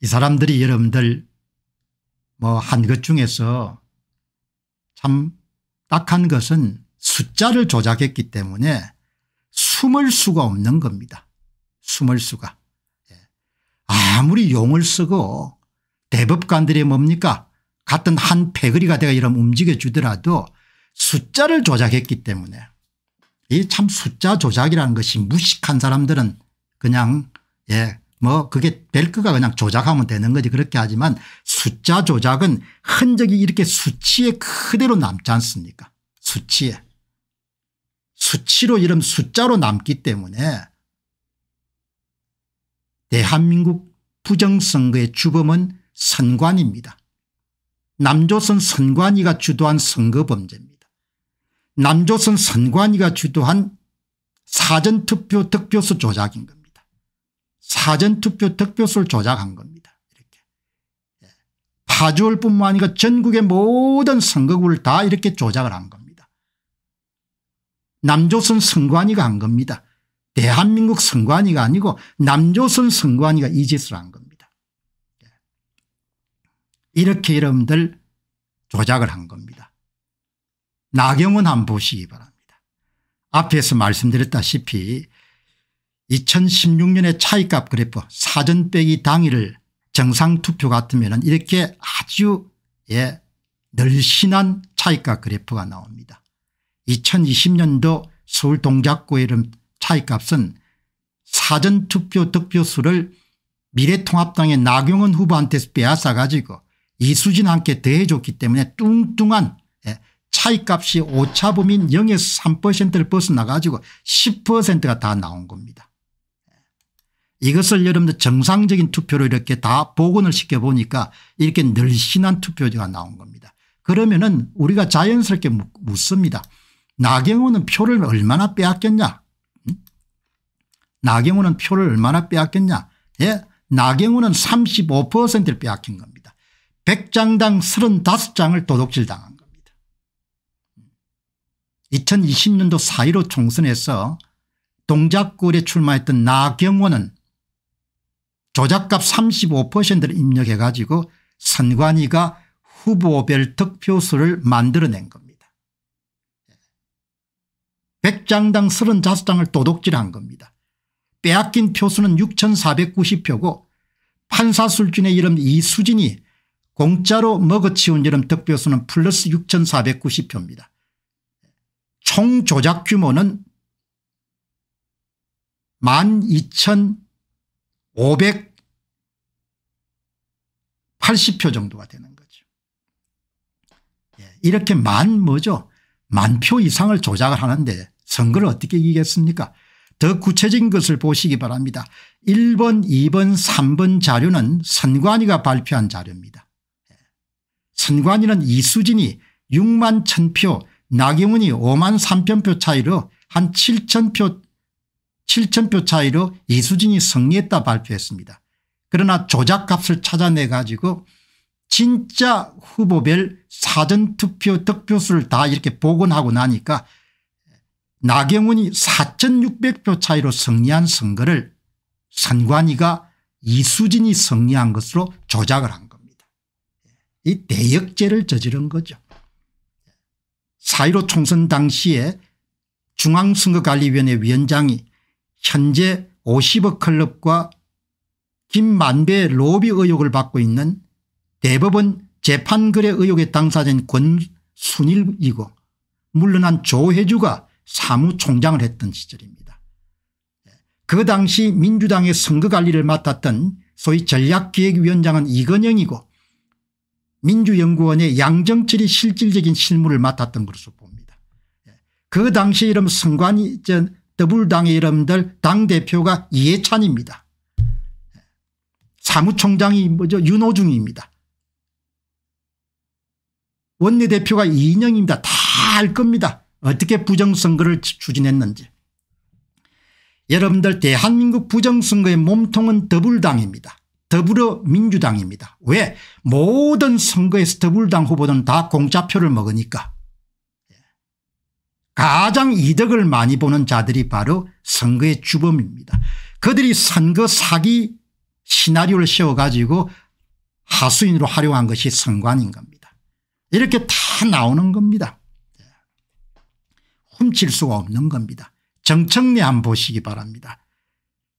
이 사람들이 여러분들 뭐 한 것 중에서 참 딱한 것은 숫자를 조작했기 때문에 숨을 수가 없는 겁니다. 숨을 수가. 아무리 용을 쓰고 대법관들이 뭡니까 같은 한 패거리가 내가 이런 움직여주더라도 숫자를 조작했기 때문에 이 참 숫자 조작이라는 것이 무식한 사람들은 그냥 예 뭐 그게 될 거가 그냥 조작하면 되는 거지 그렇게 하지만 숫자 조작은 흔적이 이렇게 수치에 그대로 남지 않습니까 수치에 수치로 이런 숫자로 남기 때문에 대한민국 부정선거의 주범은 선관입니다. 남조선 선관위가 주도한 선거범죄입니다. 남조선 선관위가 주도한 사전투표 득표수 조작인 겁니다. 사전투표 득표수를 조작한 겁니다. 이렇게 예. 파주월 뿐만 아니라 전국의 모든 선거구를 다 이렇게 조작을 한 겁니다. 남조선 선관위가 한 겁니다. 대한민국 선관위가 아니고 남조선 선관위가 이 짓을 한 겁니다. 예. 이렇게 여러분들 조작을 한 겁니다. 나경원 한번 보시기 바랍니다. 앞에서 말씀드렸다시피 2016년의 차이값 그래프 사전 빼기 당일을 정상투표 같으면 이렇게 아주 예 늘씬한 차이값 그래프가 나옵니다. 2020년도 서울 동작구에 이런 차이값은 사전투표 득표수를 미래통합당의 나경원 후보한테서 빼앗아 가지고 이수진한테 더해줬기 때문에 뚱뚱한 예, 차이값이 오차범인 0에서 3%를 벗어나 가지고 10%가 다 나온 겁니다. 예. 이것을 여러분들 정상적인 투표로 이렇게 다 복원을 시켜보니까 이렇게 늘씬한 투표가 지 나온 겁니다. 그러면은 우리가 자연스럽게 묻습니다. 나경원은 표를 얼마나 빼앗겼냐 나경원은 표를 얼마나 빼앗겼냐 예, 나경원은 35%를 빼앗긴 겁니다. 100장당 35장을 도둑질 당한 겁니다. 2020년도 4.15 총선에서 동작골에 출마했던 나경원은 조작값 35%를 입력해 가지고 선관위가 후보별 득표수를 만들어낸 겁니다. 100장당 35장을 도둑질한 겁니다. 빼앗긴 표수는 6490표고 판사 술진의 이름 이수진이 공짜로 먹어치운 이름 득표수는 플러스 6490표입니다. 총 조작 규모는 12,580표 정도가 되는 거죠. 예, 이렇게 만 뭐죠? 만 표 이상을 조작을 하는데 선거를 어떻게 이기겠습니까? 더 구체적인 것을 보시기 바랍니다. 1번 2번 3번 자료는 선관위가 발표한 자료입니다. 예. 선관위는 이수진이 6만 1000표 나경원이 5만 3 0표 차이로 한7 0표 7천표 차이로 이수진이 승리했다 발표했습니다. 그러나 조작값을 찾아내 가지고 진짜 후보별 사전투표 득표수를 다 이렇게 복원하고 나니까 나경원이 4600표 차이로 승리한 선거를 선관위가 이수진이 승리한 것으로 조작을 한 겁니다. 이 대역죄를 저지른 거죠. 4.15 총선 당시에 중앙선거관리위원회 위원장이 현재 50억 클럽과 김만배 로비 의혹을 받고 있는 대법원 재판거래 의혹의 당사자인 권순일이고 물러난 조혜주가 사무총장을 했던 시절입니다. 예, 그 당시 민주당의 선거관리를 맡았던 소위 전략기획위원장은 이건영이고 민주연구원의 양정철이 실질적인 실무를 맡았던 것으로 봅니다. 예, 그 당시 이름 선관위 전 더불당의 이름들 당대표가 이해찬입니다. 예, 사무총장이 뭐죠 윤호중입니다. 원내대표가 이인영입니다. 다 알 겁니다. 어떻게 부정선거를 추진했는지 여러분들 대한민국 부정선거의 몸통은 더불당입니다. 더불어민주당입니다. 왜 모든 선거에서 더불당 후보들다 공짜표를 먹으니까 가장 이득을 많이 보는 자들이 바로 선거의 주범입니다. 그들이 선거 사기 시나리오를 세워가지고 하수인으로 활용한 것이 선관인 겁니다. 이렇게 다 나오는 겁니다. 숨길 수가 없는 겁니다. 정청래 한 보시기 바랍니다.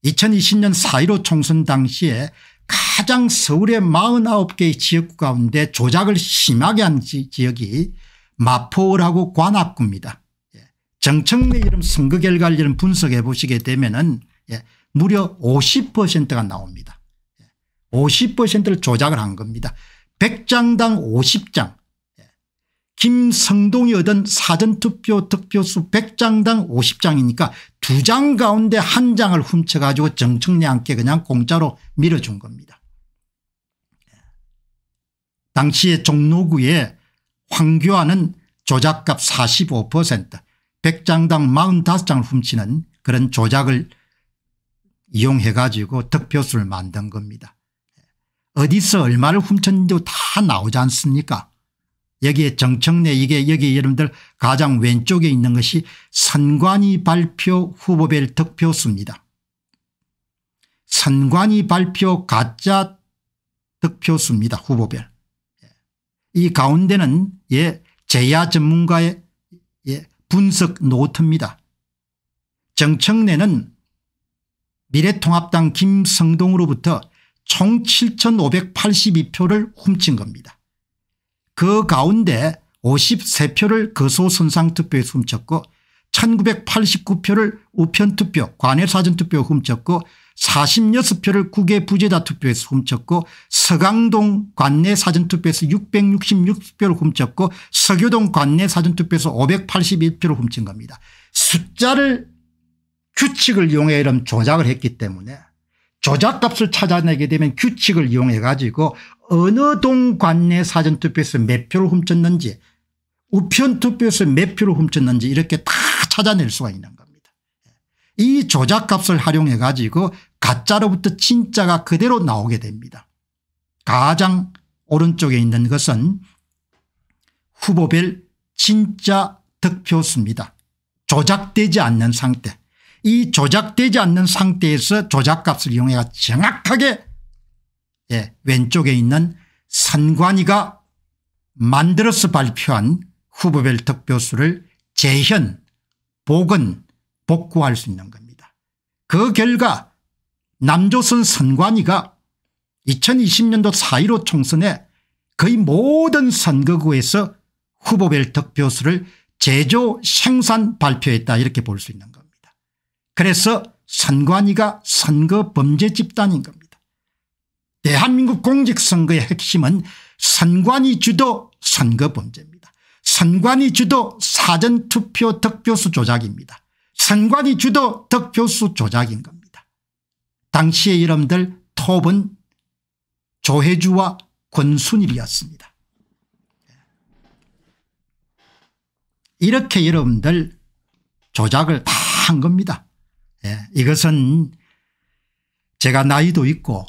2020년 4.15 총선 당시에 가장 서울의 49개의 지역구 가운데 조작을 심하게 한 지역이 마포라고 관악구입니다. 예. 정청래 이름 선거 결과를 이름 분석해 보시게 되면 은 예, 무려 50%가 나옵니다. 50%를 예. 조작을 한 겁니다. 100장당 50장 김성동이 얻은 사전투표 득표수 100장당 50장이니까 두 장 가운데 한 장을 훔쳐가지고 정청래한테 그냥 공짜로 밀어준 겁니다. 당시에 종로구에 황교안은 조작값 45% 100장당 45장을 훔치는 그런 조작을 이용해 가지고 득표수를 만든 겁니다. 어디서 얼마를 훔쳤는지도 다 나오지 않습니까 여기에 정청래 이게 여기 여러분들 가장 왼쪽에 있는 것이 선관위 발표 후보별 득표수입니다. 선관위 발표 가짜 득표수입니다. 후보별. 예. 이 가운데는 예 제야 전문가의 예, 분석 노트입니다. 정청래는 미래통합당 김성동으로부터 총 7,582표를 훔친 겁니다. 그 가운데 53표를 거소선상투표에 훔쳤고 1989표를 우편투표 관외사전투표에 훔쳤고 46표를 국외 부재자 투표에서 훔쳤고 서강동 관내 사전투표에서 666표를 훔쳤고 서교동 관내 사전투표에서 581표를 훔친 겁니다. 숫자를 규칙을 이용해 이런 조작을 했기 때문에 조작값을 찾아내게 되면 규칙을 이용해 가지고 어느 동 관내 사전투표에서 몇 표를 훔쳤는지 우편투표에서 몇 표를 훔쳤는지 이렇게 다 찾아낼 수가 있는 겁니다. 예. 이 조작값을 활용해 가지고 가짜로부터 진짜가 그대로 나오게 됩니다. 가장 오른쪽에 있는 것은 후보별 진짜 득표수입니다. 조작되지 않는 상태. 이 조작되지 않는 상태에서 조작값을 이용해 정확하게 예, 왼쪽에 있는 선관위가 만들어서 발표한 후보별 특표수를 재현, 복은 복구할 수 있는 겁니다. 그 결과 남조선 선관위가 2020년도 4.15 총선에 거의 모든 선거구에서 후보별 득표수를 제조 생산 발표했다 이렇게 볼 수 있는 겁니다. 그래서 선관위가 선거 범죄 집단인 겁니다. 대한민국 공직선거의 핵심은 선관위 주도 선거 범죄입니다. 선관위 주도 사전투표 득표수 조작입니다. 선관위 주도 득표수 조작인 겁니다. 당시의 이름들 톱은 조혜주와 권순일이었습니다. 이렇게 여러분들 조작을 다 한 겁니다. 예, 이것은 제가 나이도 있고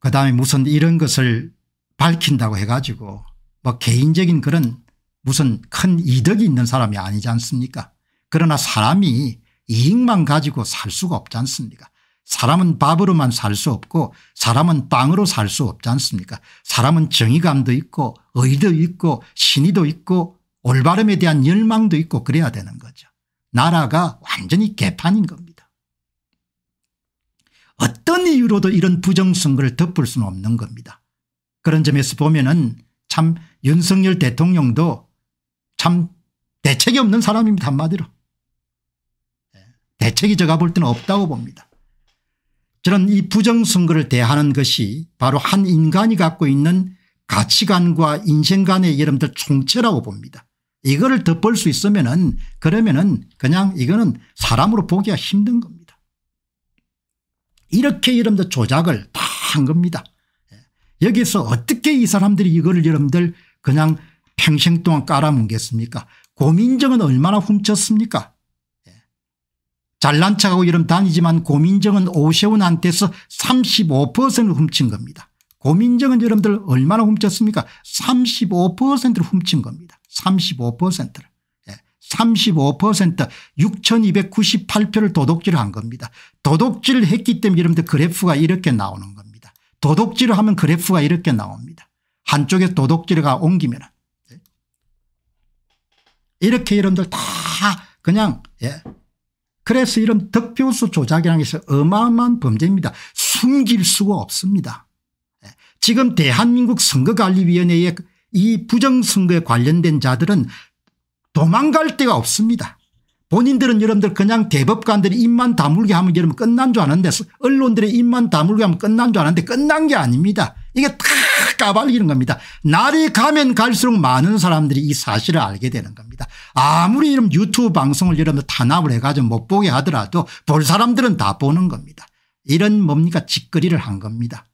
그다음에 무슨 이런 것을 밝힌다고 해가지고 뭐 개인적인 그런 무슨 큰 이득이 있는 사람이 아니지 않습니까 그러나 사람이 이익만 가지고 살 수가 없지 않습니까 사람은 밥으로만 살 수 없고 사람은 빵으로 살 수 없지 않습니까 사람은 정의감도 있고 의도 있고 신의도 있고 올바름에 대한 열망도 있고 그래야 되는 거죠 나라가 완전히 개판인 겁니다 어떤 이유로도 이런 부정선거를 덮을 수는 없는 겁니다. 그런 점에서 보면은 참 윤석열 대통령도 참 대책이 없는 사람입니다 한마디로. 예, 대책이 제가 볼 때는 없다고 봅니다. 저는 이 부정선거를 대하는 것이 바로 한 인간이 갖고 있는 가치관과 인생관의 여러분들 총체라고 봅니다. 이거를 덮을 수 있으면은 그러면은 그냥 이거는 사람으로 보기가 힘든 겁니다. 이렇게 여러분들 조작을 다 한 겁니다. 예. 여기서 어떻게 이 사람들이 이거 여러분들 그냥 평생 동안 깔아뭉겠습니까 고민정은 얼마나 훔쳤습니까 예. 잘난 척하고 이름 다니지만 고민정은 오세훈한테서 35%를 훔친 겁니다. 고민정은 여러분들 얼마나 훔쳤습니까 35%를 훔친 겁니다. 35%를. 35% 6298표를 도둑질한 겁니다. 도둑질 했기 때문에 여러분들 그래프가 이렇게 나오는 겁니다. 도둑질을 하면 그래프가 이렇게 나옵니다. 한쪽에 도둑질가 옮기면 예. 이렇게 여러분들 다 그냥 예. 그래서 이런 득표수 조작이라는 것은 어마어마한 범죄입니다. 숨길 수가 없습니다. 예. 지금 대한민국 선거관리위원회의 이 부정선거에 관련된 자들은 도망갈 데가 없습니다. 본인들은 여러분들 그냥 대법관들이 입만 다물게 하면 여러분 끝난 줄 아는데 언론들이 입만 다물게 하면 끝난 줄 아는데 끝난 게 아닙니다. 이게 다 까발리는 겁니다. 날이 가면 갈수록 많은 사람들이 이 사실을 알게 되는 겁니다. 아무리 이런 유튜브 방송을 여러분들 탄압을 해가지고 못 보게 하더라도 볼 사람들은 다 보는 겁니다. 이런 뭡니까 짓거리를 한 겁니다.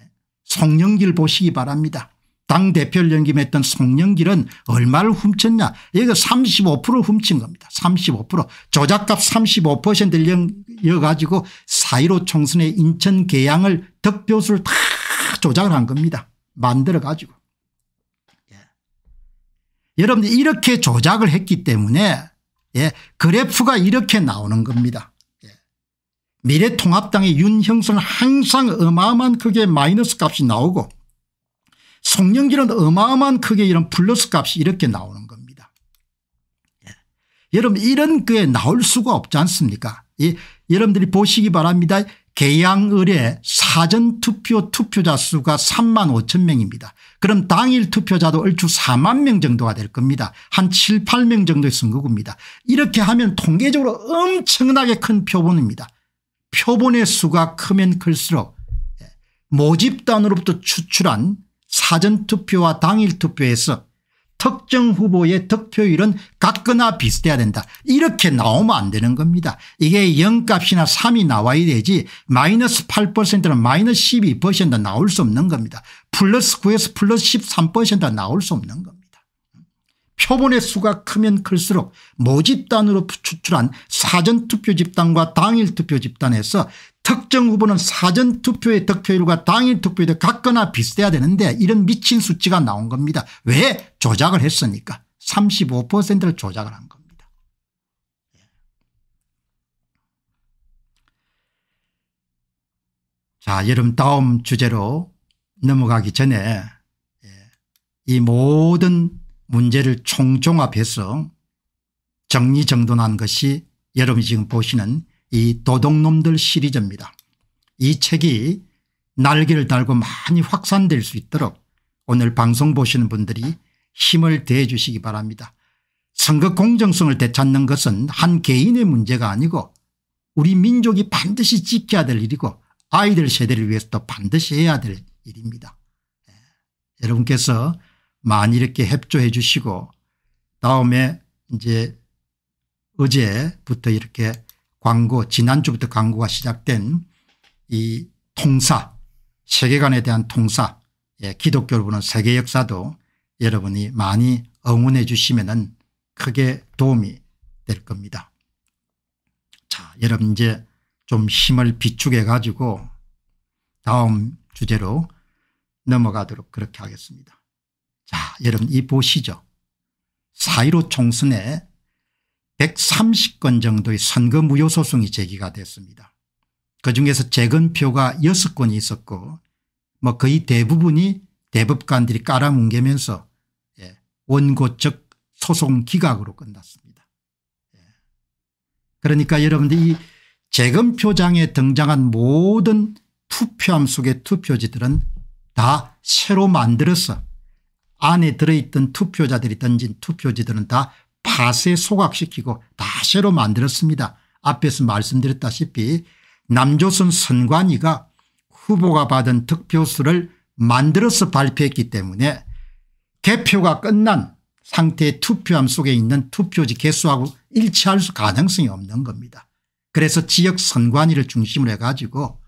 예. 송영길 보시기 바랍니다. 당대표를 연기했던 송영길은 얼마를 훔쳤냐 이거 35% 훔친 겁니다. 35% 조작값 35%를 이어가지고 4.15 총선의 인천 개항을 득표수를 다 조작을 한 겁니다. 만들어 가지고. 예. 여러분들 이렇게 조작을 했기 때문에 예. 그래프가 이렇게 나오는 겁니다. 예. 미래통합당의 윤형선 은 항상 어마어마한 크게 마이너스 값이 나오고 송년기는 어마어마한 크게 이런 플러스 값이 이렇게 나오는 겁니다. 예. 여러분 이런 그 나올 수가 없지 않습니까 예. 여러분들이 보시기 바랍니다. 계양을의 사전투표 투표자 수가 3만 5천 명입니다. 그럼 당일 투표자도 얼추 4만 명 정도가 될 겁니다. 한 7, 8명 정도의 선거구입니다. 이렇게 하면 통계적으로 엄청나게 큰 표본입니다. 표본의 수가 크면 클수록 예, 모집단으로부터 추출한 사전투표와 당일투표에서 특정 후보의 득표율은 같거나 비슷해야 된다. 이렇게 나오면 안 되는 겁니다. 이게 0값이나 3이 나와야 되지 마이너스 8%나 마이너스 12% 나올 수 없는 겁니다. 플러스 9에서 플러스 13% 나올 수 없는 겁니다. 표본의 수가 크면 클수록 모집단으로 추출한 사전투표 집단과 당일투표 집단에서 특정 후보는 사전투표의 득표율과 당일투표의 같거나 비슷해야 되는데 이런 미친 수치가 나온 겁니다. 왜 조작을 했습니까 35%를 조작을 한 겁니다. 자 여러분 다음 주제로 넘어가기 전에 예, 이 모든 문제를 총종합해서 정리정돈한 것이 여러분이 지금 보시는 이 도둑놈들 시리즈입니다. 이 책이 날개를 달고 많이 확산될 수 있도록 오늘 방송 보시는 분들이 힘을 대해 주시기 바랍니다. 선거 공정성을 되찾는 것은 한 개인의 문제가 아니고 우리 민족이 반드시 지켜야 될 일이고 아이들 세대를 위해서도 반드시 해야 될 일입니다. 예. 여러분께서 많이 이렇게 협조해 주시고 다음에 이제 어제부터 이렇게 광고 지난주부터 광고가 시작된 이 통사 세계관에 대한 통사 예, 기독교를 보는 세계 역사도 여러분이 많이 응원해 주시면 은 크게 도움이 될 겁니다. 자 여러분 이제 좀 힘을 비축해 가지고 다음 주제로 넘어가도록 그렇게 하겠습니다. 자 여러분 이 보시죠. 4.15 총선에 130건 정도의 선거 무효 소송이 제기가 됐습니다. 그중에서 재건표가 6건이 있었고 뭐 거의 대부분이 대법관들이 깔아뭉개면서 예, 원고적 소송 기각으로 끝났습니다. 예. 그러니까 여러분들 이 재검표장에 등장한 모든 투표함 속의 투표지들은 다 새로 만들어서 안에 들어있던 투표자들이 던진 투표지들은 다 파쇄 소각시키고 다 새로 만들었습니다. 앞에서 말씀드렸다시피 남조선 선관위가 후보가 받은 득표수를 만들어서 발표했기 때문에 개표가 끝난 상태의 투표함 속에 있는 투표지 개수하고 일치할 가능성이 없는 겁니다. 그래서 지역 선관위를 중심으로 해가지고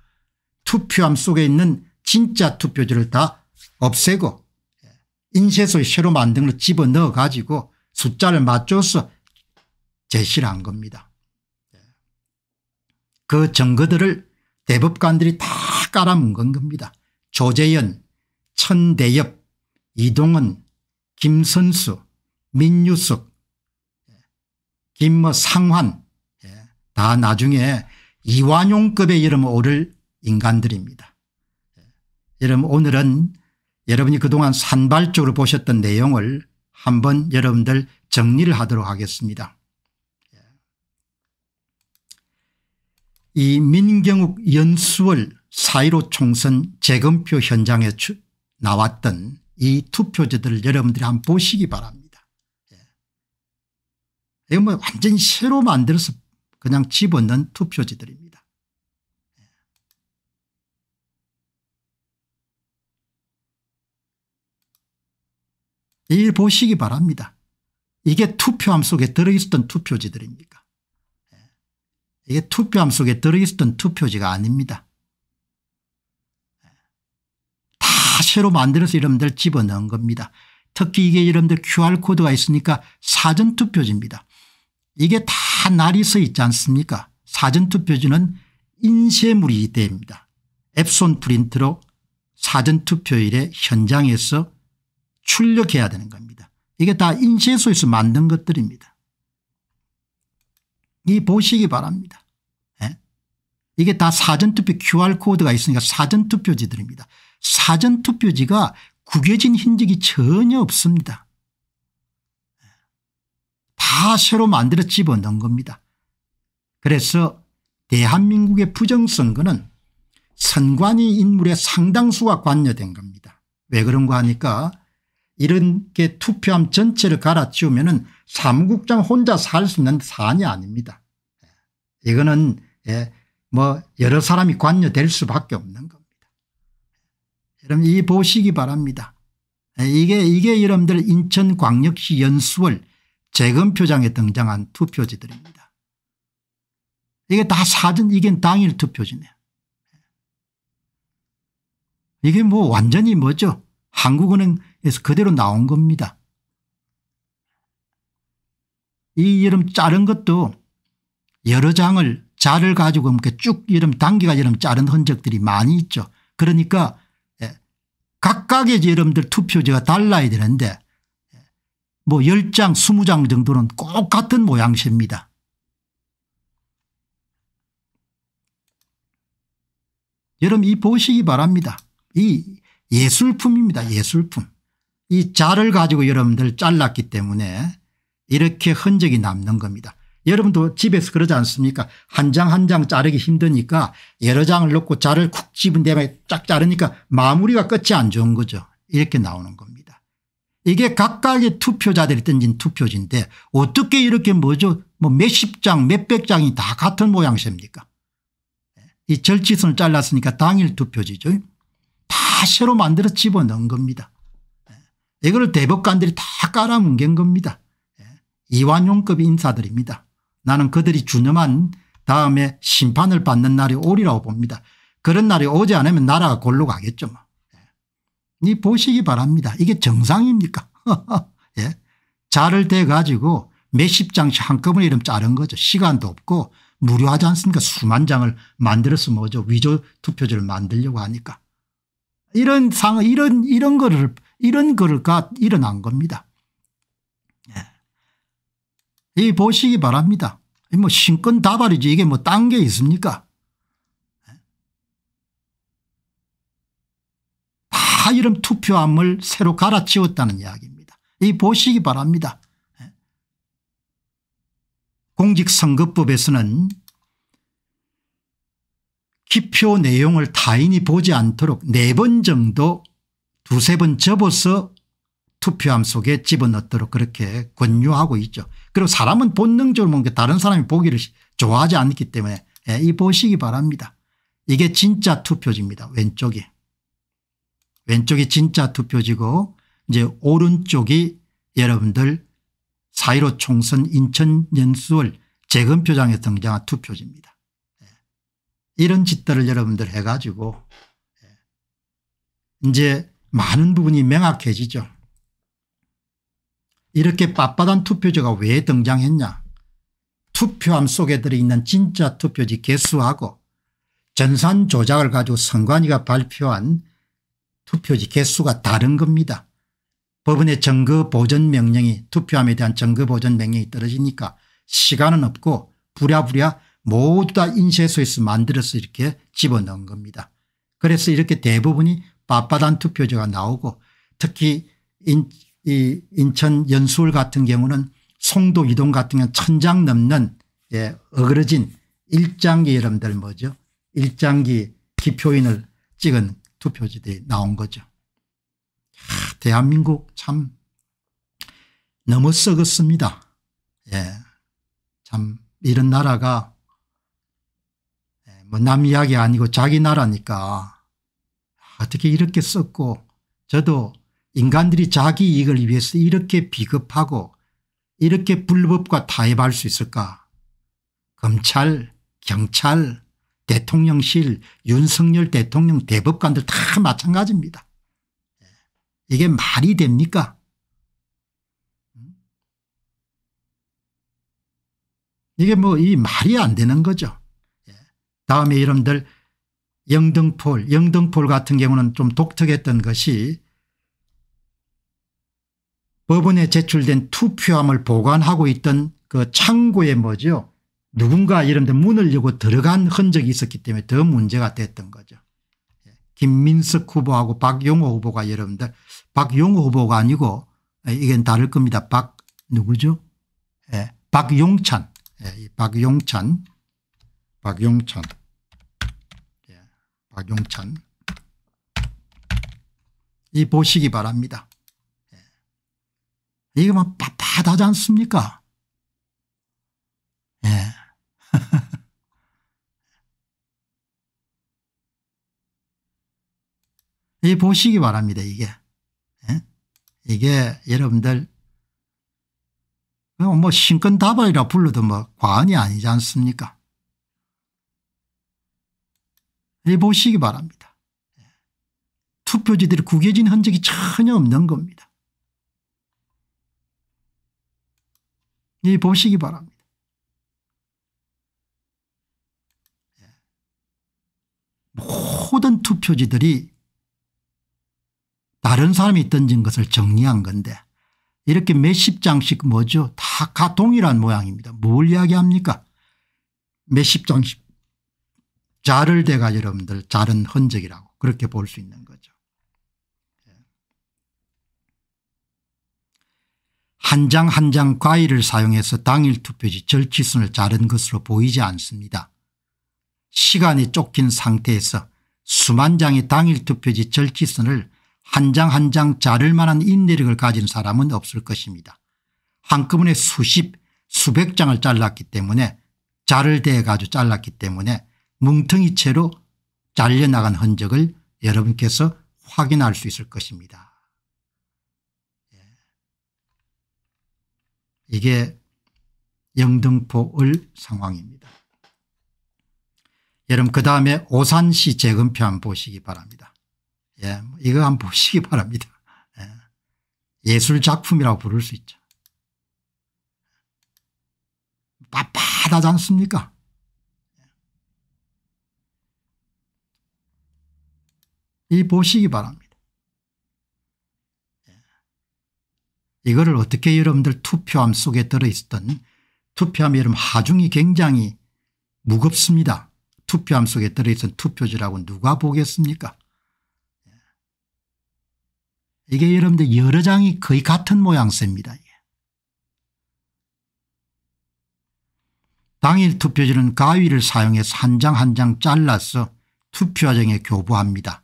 투표함 속에 있는 진짜 투표지를 다 없애고 인쇄소에 새로 만든 걸 집어넣어 가지고 숫자를 맞춰서 제시를 한 겁니다. 그 증거들을 대법관들이 다 깔아뭉건 겁니다. 조재현, 천대엽, 이동은, 김선수, 민유숙, 김뭐 상환 다 나중에 이완용급의 이름 오를 인간들입니다. 여러분 오늘은 여러분이 그동안 산발적으로 보셨던 내용을 한번 여러분들 정리를 하도록 하겠습니다. 이 민경욱 연수월 사1로 총선 재검표 현장에 나왔던 이 투표자들을 여러분들이 한번 보시기 바랍니다. 예. 이건 뭐 완전히 새로 만들어서 그냥 집어넣은 투표지들입니다. 내일 보시기 바랍니다. 이게 투표함 속에 들어있었던 투표지들입니까 예. 이게 투표함 속에 들어있었던 투표지가 아닙니다. 예. 다 새로 만들어서 여러분들 집어넣은 겁니다. 특히 이게 여러분들 QR코드가 있으니까 사전투표지입니다. 이게 다 날이 서 있지 않습니까 사전투표지는 인쇄물이 됩니다. 앱손 프린트로 사전투표일에 현장에서 출력해야 되는 겁니다. 이게 다 인쇄소에서 만든 것들입니다. 이 보시기 바랍니다. 예? 이게 다 사전투표 QR코드가 있으니까 사전투표지들입니다. 사전투표지가 구겨진 흔적이 전혀 없습니다. 예? 다 새로 만들어 집어넣은 겁니다. 그래서 대한민국의 부정선거는 선관위 인물의 상당수가 관여된 겁니다. 왜 그런가 하니까 이런게 투표함 전체를 갈아치우면 은 사무국장 혼자 살 수 있는 사안이 아닙니다. 예. 이거는 예, 뭐 여러 사람이 관여될 수밖에 없는 겁니다. 예. 여러분 이 보시기 바랍니다. 예, 이게 이게 여러분들 인천광역시 연수월 재검표장에 등장한 투표지들입니다. 이게 다 사전 이견 당일 투표지네요. 이게 뭐 완전히 뭐죠? 한국은행 그래서 그대로 나온 겁니다. 이 이름 자른 것도 여러 장을 자를 가지고 쭉 이름 단기가지름 자른 흔적들이 많이 있죠. 그러니까 예, 각각의 이름들 투표지가 달라야 되는데 예, 뭐 10장 20장 정도는 꼭 같은 모양새입니다. 여러분 이 보시기 바랍니다. 이 예술품입니다. 예술품. 이 자를 가지고 여러분들 잘랐기 때문에 이렇게 흔적이 남는 겁니다. 여러분도 집에서 그러지 않습니까 한 장 한 장 자르기 힘드니까 여러 장을 넣고 자를 쿡 집은 데만 쫙 자르니까 마무리가 끝이 안 좋은 거죠. 이렇게 나오는 겁니다. 이게 각각의 투표자들이 던진 투표지인데 어떻게 이렇게 뭐죠 뭐 몇십 장 몇백 장이 다 같은 모양새입니까 이 절지선을 잘랐으니까 당일 투표지죠. 다 새로 만들어 집어넣은 겁니다. 이걸 대법관들이 다 깔아뭉갠 겁니다. 예. 이완용급 인사들입니다. 나는 그들이 주념한 다음에 심판을 받는 날이 오리라고 봅니다. 그런 날이 오지 않으면 나라가 골로 가겠죠. 뭐. 예. 이 보시기 바랍니다. 이게 정상입니까? 예. 자를 대가지고 몇 십 장씩 한꺼번에 이름 자른 거죠. 시간도 없고 무료하지 않습니까? 수만 장을 만들어서 었 뭐죠. 위조 투표지를 만들려고 하니까. 이런 상, 이런, 이런 거를 이런 거가 일어난 겁니다. 예. 이 보시기 바랍니다. 뭐 신권 다발이지 이게 뭐딴 게 있습니까? 예. 다 이런 투표함을 새로 갈아치웠다는 이야기입니다. 이 보시기 바랍니다. 예. 공직선거법에서는 기표 내용을 타인이 보지 않도록 네 번 정도 두세 번 접어서 투표함 속에 집어넣도록 그렇게 권유하고 있죠. 그리고 사람은 본능적으로 뭔가 다른 사람이 보기를 좋아하지 않기 때문에 예, 이 보시기 바랍니다. 이게 진짜 투표지입니다. 왼쪽이. 왼쪽이 진짜 투표지고 이제 오른쪽이 여러분들 사1 5 총선 인천 연수월 재검표장에 등장한 투표지입니다. 예. 이런 짓들을 여러분들 해가지고 예. 이제 많은 부분이 명확해지죠. 이렇게 빳빳한 투표제가 왜 등장했냐 투표함 속에 들어있는 진짜 투표지 개수하고 전산 조작을 가지고 선관위가 발표한 투표지 개수가 다른 겁니다. 법원의 증거 보전 명령이 투표함에 대한 증거 보전 명령이 떨어지니까 시간은 없고 부랴부랴 모두 다 인쇄소에서 만들어서 이렇게 집어넣은 겁니다. 그래서 이렇게 대부분이 빠빠단 투표제가 나오고 특히 인, 이 인천 연수울 같은 경우는 송도 이동 같은 경우는 천장 넘는 예, 어그러진 일장기 여러분들 뭐죠 일장기 기표인을 찍은 투표지들이 나온 거죠. 하, 대한민국 참 너무 썩었습니다. 예, 참 이런 나라가 예, 뭐남 이야기 아니고 자기 나라니까 어떻게 이렇게 썼고 저도 인간들이 자기 이익을 위해서 이렇게 비겁하고 이렇게 불법과 타협할 수 있을까 검찰 경찰 대통령실 윤석열 대통령 대법관들 다 마찬가지입니다. 이게 말이 됩니까 이게 뭐 이 말이 안 되는 거죠. 예. 다음에 여러분들 영등폴 영등폴 같은 경우는 좀 독특했던 것이 법원에 제출된 투표함을 보관하고 있던 그 창고에 뭐죠 누군가 이런데 문을 열고 들어간 흔적이 있었기 때문에 더 문제가 됐던 거죠. 예, 김민석 후보하고 박용호 후보가 여러분들 박용호 후보가 아니고 예, 이건 다를 겁니다. 박 누구죠? 예, 박용찬, 예, 박용찬, 박용찬 박용찬 이 보시기 바랍니다. 예. 이거 막빳빳지 않습니까? 예. 이 보시기 바랍니다 이게. 예? 이게 여러분들 뭐 신권 다발이라 불러도 뭐 과언이 아니지 않습니까? 보시기 바랍니다. 투표지들이 구겨진 흔적이 전혀 없는 겁니다. 이 예, 보시기 바랍니다. 모든 투표지들이 다른 사람이 던진 것을 정리한 건데 이렇게 몇십 장씩 뭐죠 다 동일한 모양입니다. 뭘 이야기합니까 몇십 장씩 자를 대가 여러분들 자른 흔적이라고 그렇게 볼 수 있는 거죠. 예. 한장 한 장 과일을 사용해서 당일 투표지 절취선을 자른 것으로 보이지 않습니다. 시간이 쫓긴 상태에서 수만 장의 당일 투표지 절취선을한 장 한 장 자를 만한 인내력을 가진 사람은 없을 것입니다. 한꺼번에 수십 수백 장을 잘랐기 때문에 자를 대해 가지고 잘랐기 때문에 뭉텅이 채로 잘려나간 흔적을 여러분께서 확인할 수 있을 것입니다. 예. 이게 영등포을 상황입니다. 여러분 그 다음에 오산시 재건표 한번 보시기 바랍니다. 예, 뭐 이거 한번 보시기 바랍니다. 예, 술작품이라고 부를 수 있죠. 예. 빳빳하지 않습니까 이 보시기 바랍니다. 이거를 어떻게 여러분들 투표함 속에 들어있었던 투표함 이름 하중이 굉장히 무겁습니다. 투표함 속에 들어있던 투표지라고 누가 보겠습니까? 이게 여러분들 여러 장이 거의 같은 모양새입니다. 당일 투표지는 가위를 사용해서 한 장 한 장 잘라서 투표화장에 교부합니다.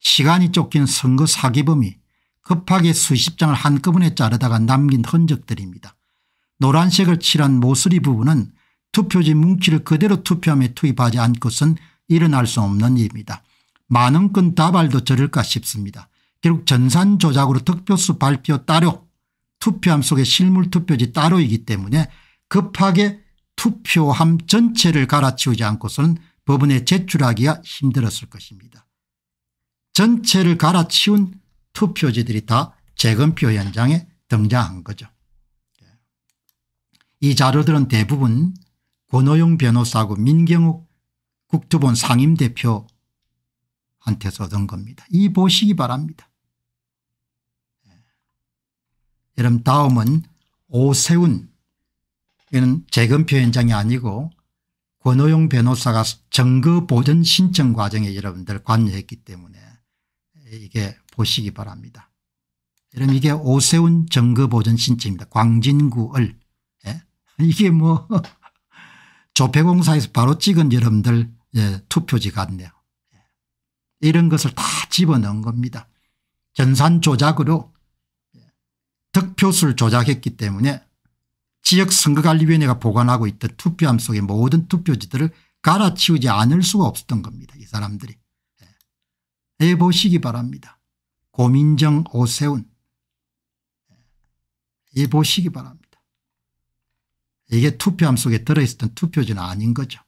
시간이 쫓긴 선거 사기범이 급하게 수십 장을 한꺼번에 자르다가 남긴 흔적들입니다. 노란색을 칠한 모서리 부분은 투표지 뭉치를 그대로 투표함에 투입하지 않고선 일어날 수 없는 일입니다. 만원건 다발도 저럴까 싶습니다. 결국 전산 조작으로 득표수 발표 따로 투표함 속에 실물 투표지 따로이기 때문에 급하게 투표함 전체를 갈아치우지 않고서는 법원에 제출하기가 힘들었을 것입니다. 전체를 갈아치운 투표지들이 다 재검표 현장에 등장한 거죠. 이 자료들은 대부분 권호용 변호사고 민경욱 국토본 상임대표한테서 얻은 겁니다. 이 보시기 바랍니다. 여러분 다음은 오세훈 이는 재검표 현장이 아니고 권호용 변호사가 증거 보전 신청 과정에 여러분들 관여했기 때문에 이게 보시기 바랍니다. 여러분 이게 오세훈 정거보전 신청입니다. 광진구을. 예? 이게 뭐 조폐공사에서 바로 찍은 여러분들 예, 투표지 같네요. 예. 이런 것을 다 집어넣은 겁니다. 전산 조작으로 예, 득표수를 조작했기 때문에 지역선거관리위원회가 보관하고 있던 투표함 속의 모든 투표지들을 갈아치우지 않을 수가 없었던 겁니다. 이 사람들이. 해보시기 바랍니다. 고민정 오세훈 해보시기 바랍니다. 이게 투표함 속에 들어있었던 투표지는 아닌 거죠.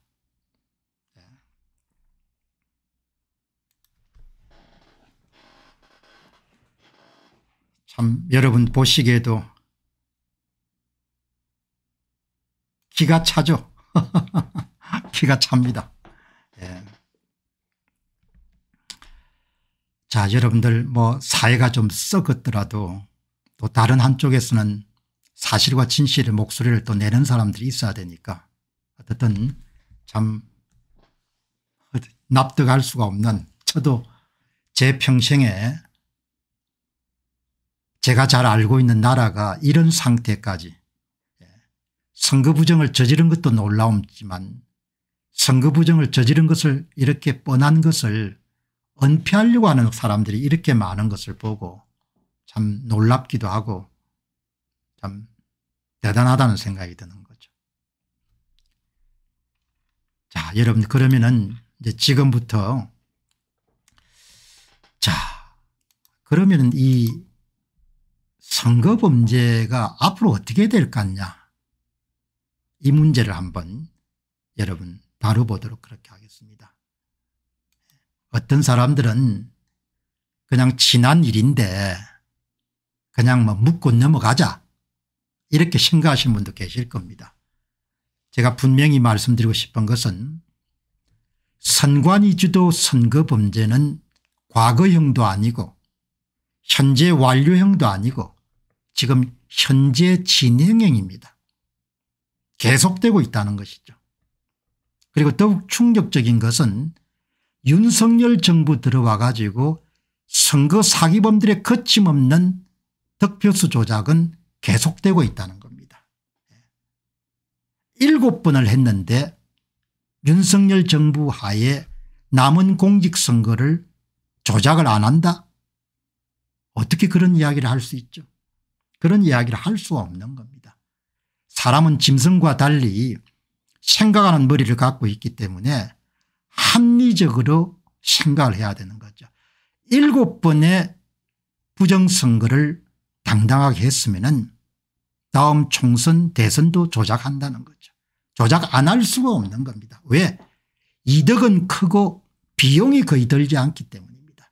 참 여러분 보시기에도 기가 차죠. 기가 찹니다. 자 여러분들 뭐 사회가 좀 썩었더라도 또 다른 한쪽에서는 사실과 진실의 목소리를 또 내는 사람들이 있어야 되니까 어쨌든 참 납득할 수가 없는 저도 제 평생에 제가 잘 알고 있는 나라가 이런 상태까지 예, 선거 부정을 저지른 것도 놀라움지만 선거 부정을 저지른 것을 이렇게 뻔한 것을 은폐하려고 하는 사람들이 이렇게 많은 것을 보고 참 놀랍기도 하고 참 대단하다는 생각이 드는 거죠. 자, 여러분 그러면은 이제 지금부터 자, 그러면은 이 선거 범죄가 앞으로 어떻게 될 것냐 이 문제를 한번 여러분 다뤄보도록 그렇게 하겠습니다. 어떤 사람들은 그냥 지난 일인데 그냥 뭐 묻고 넘어가자 이렇게 생각하시는 분도 계실 겁니다. 제가 분명히 말씀드리고 싶은 것은 선관위주도 선거범죄는 과거형도 아니고 현재 완료형도 아니고 지금 현재 진행형입니다. 계속되고 있다는 것이죠. 그리고 더욱 충격적인 것은 윤석열 정부 들어와 가지고 선거 사기범들의 거침없는 득표수 조작은 계속되고 있다는 겁니다. 예. 일곱 번을 했는데 윤석열 정부 하에 남은 공직선거를 조작을 안 한다 어떻게 그런 이야기를 할 수 있죠 그런 이야기를 할 수가 없는 겁니다. 사람은 짐승과 달리 생각하는 머리를 갖고 있기 때문에 합리적으로 생각을 해야 되는 거죠. 일곱 번의 부정선거를 당당하게 했으면 다음 총선 대선도 조작한다는 거죠. 조작 안 할 수가 없는 겁니다. 왜? 이득은 크고 비용이 거의 들지 않기 때문입니다.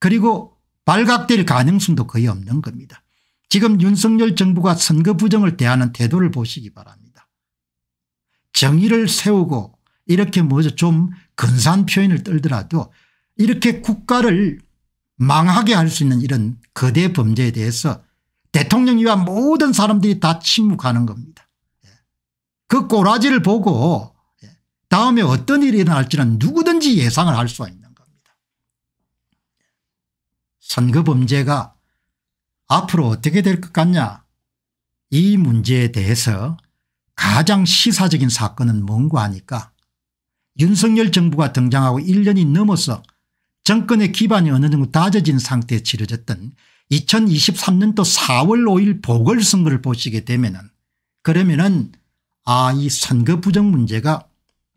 그리고 발각될 가능성도 거의 없는 겁니다. 지금 윤석열 정부가 선거 부정을 대하는 태도를 보시기 바랍니다. 정의를 세우고 이렇게 뭐죠 좀 근사한 표현을 떨더라도 이렇게 국가를 망하게 할 수 있는 이런 거대 범죄에 대해서 대통령 이와 모든 사람들이 다 침묵하는 겁니다. 예. 그 꼬라지를 보고 예, 다음에 어떤 일이 일어날지는 누구든지 예상을 할 수가 있는 겁니다. 선거 범죄가 앞으로 어떻게 될 것 같냐 이 문제에 대해서 가장 시사적인 사건은 뭔가 하니까 윤석열 정부가 등장하고 1년이 넘어서 정권의 기반이 어느 정도 다져진 상태에 치러졌던 2023년도 4월 5일 보궐선거를 보시게 되면은 그러면은 아 이 선거 부정 문제가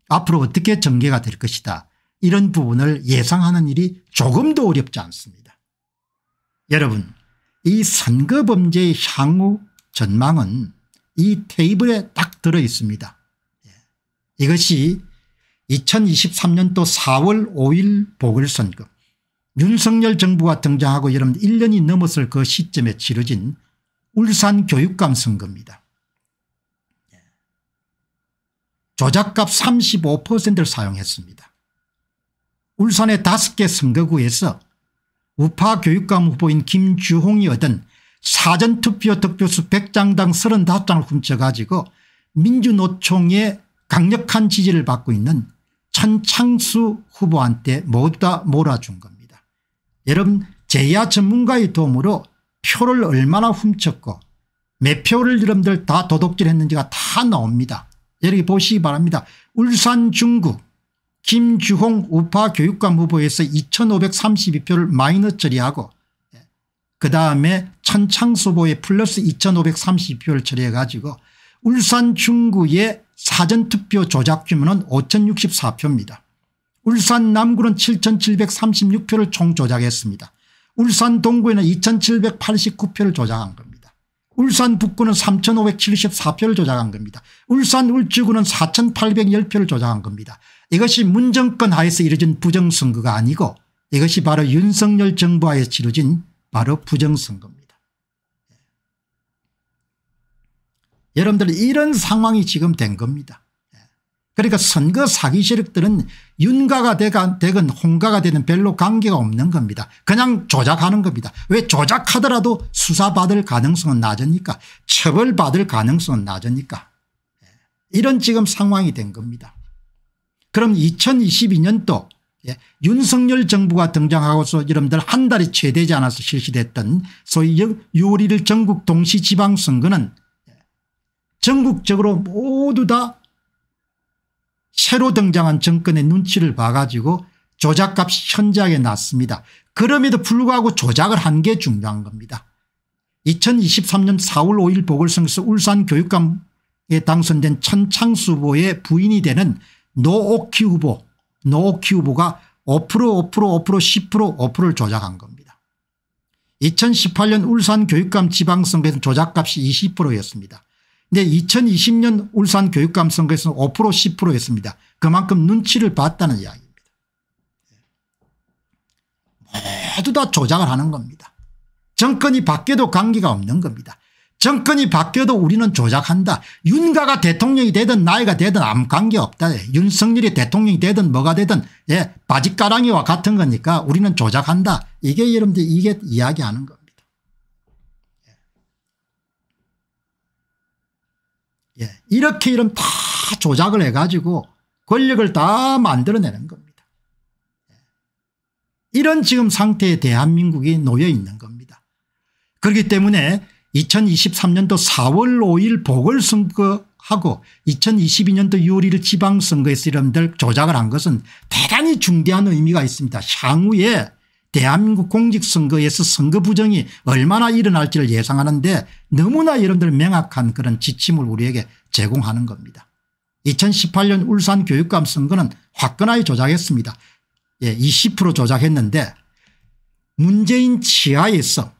앞으로 어떻게 전개가 될 것이다 이런 부분을 예상하는 일이 조금도 어렵지 않습니다. 여러분 이 선거 범죄의 향후 전망은 이 테이블에 딱 들어 있습니다. 예. 이것이 2023년도 4월 5일 보궐선거 윤석열 정부가 등장하고 여러분 1년이 넘었을 그 시점에 치러진 울산 교육감 선거입니다. 조작값 35%를 사용했습니다. 울산의 5개 선거구에서 우파 교육감 후보인 김주홍이 얻은 사전투표 득표수 100장당 35장을 훔쳐가지고 민주노총의 강력한 지지를 받고 있는 천창수 후보한테 모두 다 몰아준 겁니다. 여러분 제야 전문가의 도움으로 표를 얼마나 훔쳤고 몇 표를 여러분들 다 도둑질했는지가 다 나옵니다. 여기 보시기 바랍니다. 울산 중구 김주홍 우파 교육감 후보에서 2532표를 마이너 처리하고 예, 그 다음에 천창수 후보에 플러스 2532표를 처리해 가지고 울산 중구의 사전투표 조작규모는 5064표입니다. 울산 남구는 7736표를 총조작했습니다. 울산 동구에는 2789표를 조작한 겁니다. 울산 북구는 3574표를 조작한 겁니다. 울산 울주구는 4810표를 조작한 겁니다. 이것이 문정권 하에서 이뤄진 부정선거가 아니고 이것이 바로 윤석열 정부 하에 치러진 바로 부정선거입니다. 여러분들 이런 상황이 지금 된 겁니다. 예. 그러니까 선거 사기 세력들은 윤가가 되건 홍가가 되는 별로 관계가 없는 겁니다. 그냥 조작하는 겁니다. 왜 조작하더라도 수사받을 가능성은 낮으니까 처벌받을 가능성은 낮으니까 예. 이런 지금 상황이 된 겁니다. 그럼 2022년도 예, 윤석열 정부가 등장하고서 여러분들 한 달이 채 되지 않아서 실시됐던 소위 6월 1일 전국 동시지방선거는 전국적으로 모두 다 새로 등장한 정권의 눈치를 봐가지고 조작값 현저하게 났습니다. 그럼에도 불구하고 조작을 한 게 중요한 겁니다. 2023년 4월 5일 보궐선거에서 울산 교육감에 당선된 천창수 후보의 부인이 되는 노오키 후보 노오키 후보가 5% 5% 5% 10% 5%를 조작한 겁니다. 2018년 울산 교육감 지방선거에서 조작값이 20%였습니다. 근데 2020년 울산 교육감 선거에서는 5% 10%였습니다. 그만큼 눈치를 봤다는 이야기입니다. 네. 모두 다 조작을 하는 겁니다. 정권이 바뀌어도 관계가 없는 겁니다. 정권이 바뀌어도 우리는 조작한다. 윤가가 대통령이 되든 나이가 되든 아무 관계없다. 예, 윤석열이 대통령이 되든 뭐가 되든 예, 바지가랑이와 같은 거니까 우리는 조작한다. 이게 여러분들 이게 이야기하는 겁니다. 예. 이렇게 이런 다 조작을 해가지고 권력을 다 만들어내는 겁니다. 예. 이런 지금 상태에 대한민국이 놓여 있는 겁니다. 그렇기 때문에 2023년도 4월 5일 보궐선거하고 2022년도 6월 1일 지방선거에서 이런들 조작을 한 것은 대단히 중대한 의미가 있습니다. 향후에 대한민국 공직선거에서 선거 부정이 얼마나 일어날지를 예상하는데 너무나 여러분들 명확한 그런 지침을 우리에게 제공하는 겁니다. 2018년 울산 교육감 선거는 화끈하게 조작했습니다. 예, 20% 조작했는데 문재인 치하에서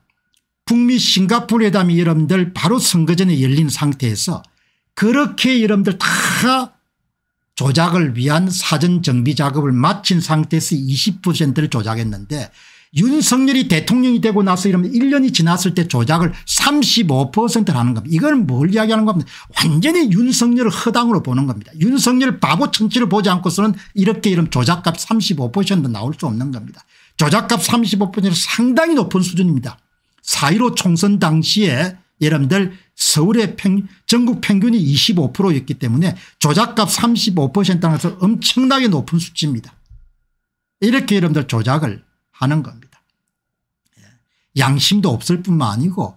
북미 싱가포르 회담이 여러분들 바로 선거 전에 열린 상태에서 그렇게 여러분들 다 조작을 위한 사전 정비 작업을 마친 상태에서 20%를 조작했는데 윤석열이 대통령이 되고 나서 이러면 1년이 지났을 때 조작을 35%를 하는 겁니다. 이건 뭘 이야기하는 겁니까 완전히 윤석열을 허당으로 보는 겁니다. 윤석열 바보 천치를 보지 않고서는 이렇게 이런 조작값 35%도 나올 수 없는 겁니다. 조작값 35%는 상당히 높은 수준입니다. 4.15 총선 당시에 여러분들 서울의 평, 전국 평균이 25%였기 때문에 조작값 35%라서 엄청나게 높은 수치입니다. 이렇게 여러분들 조작을 하는 겁니다. 예. 양심도 없을 뿐만 아니고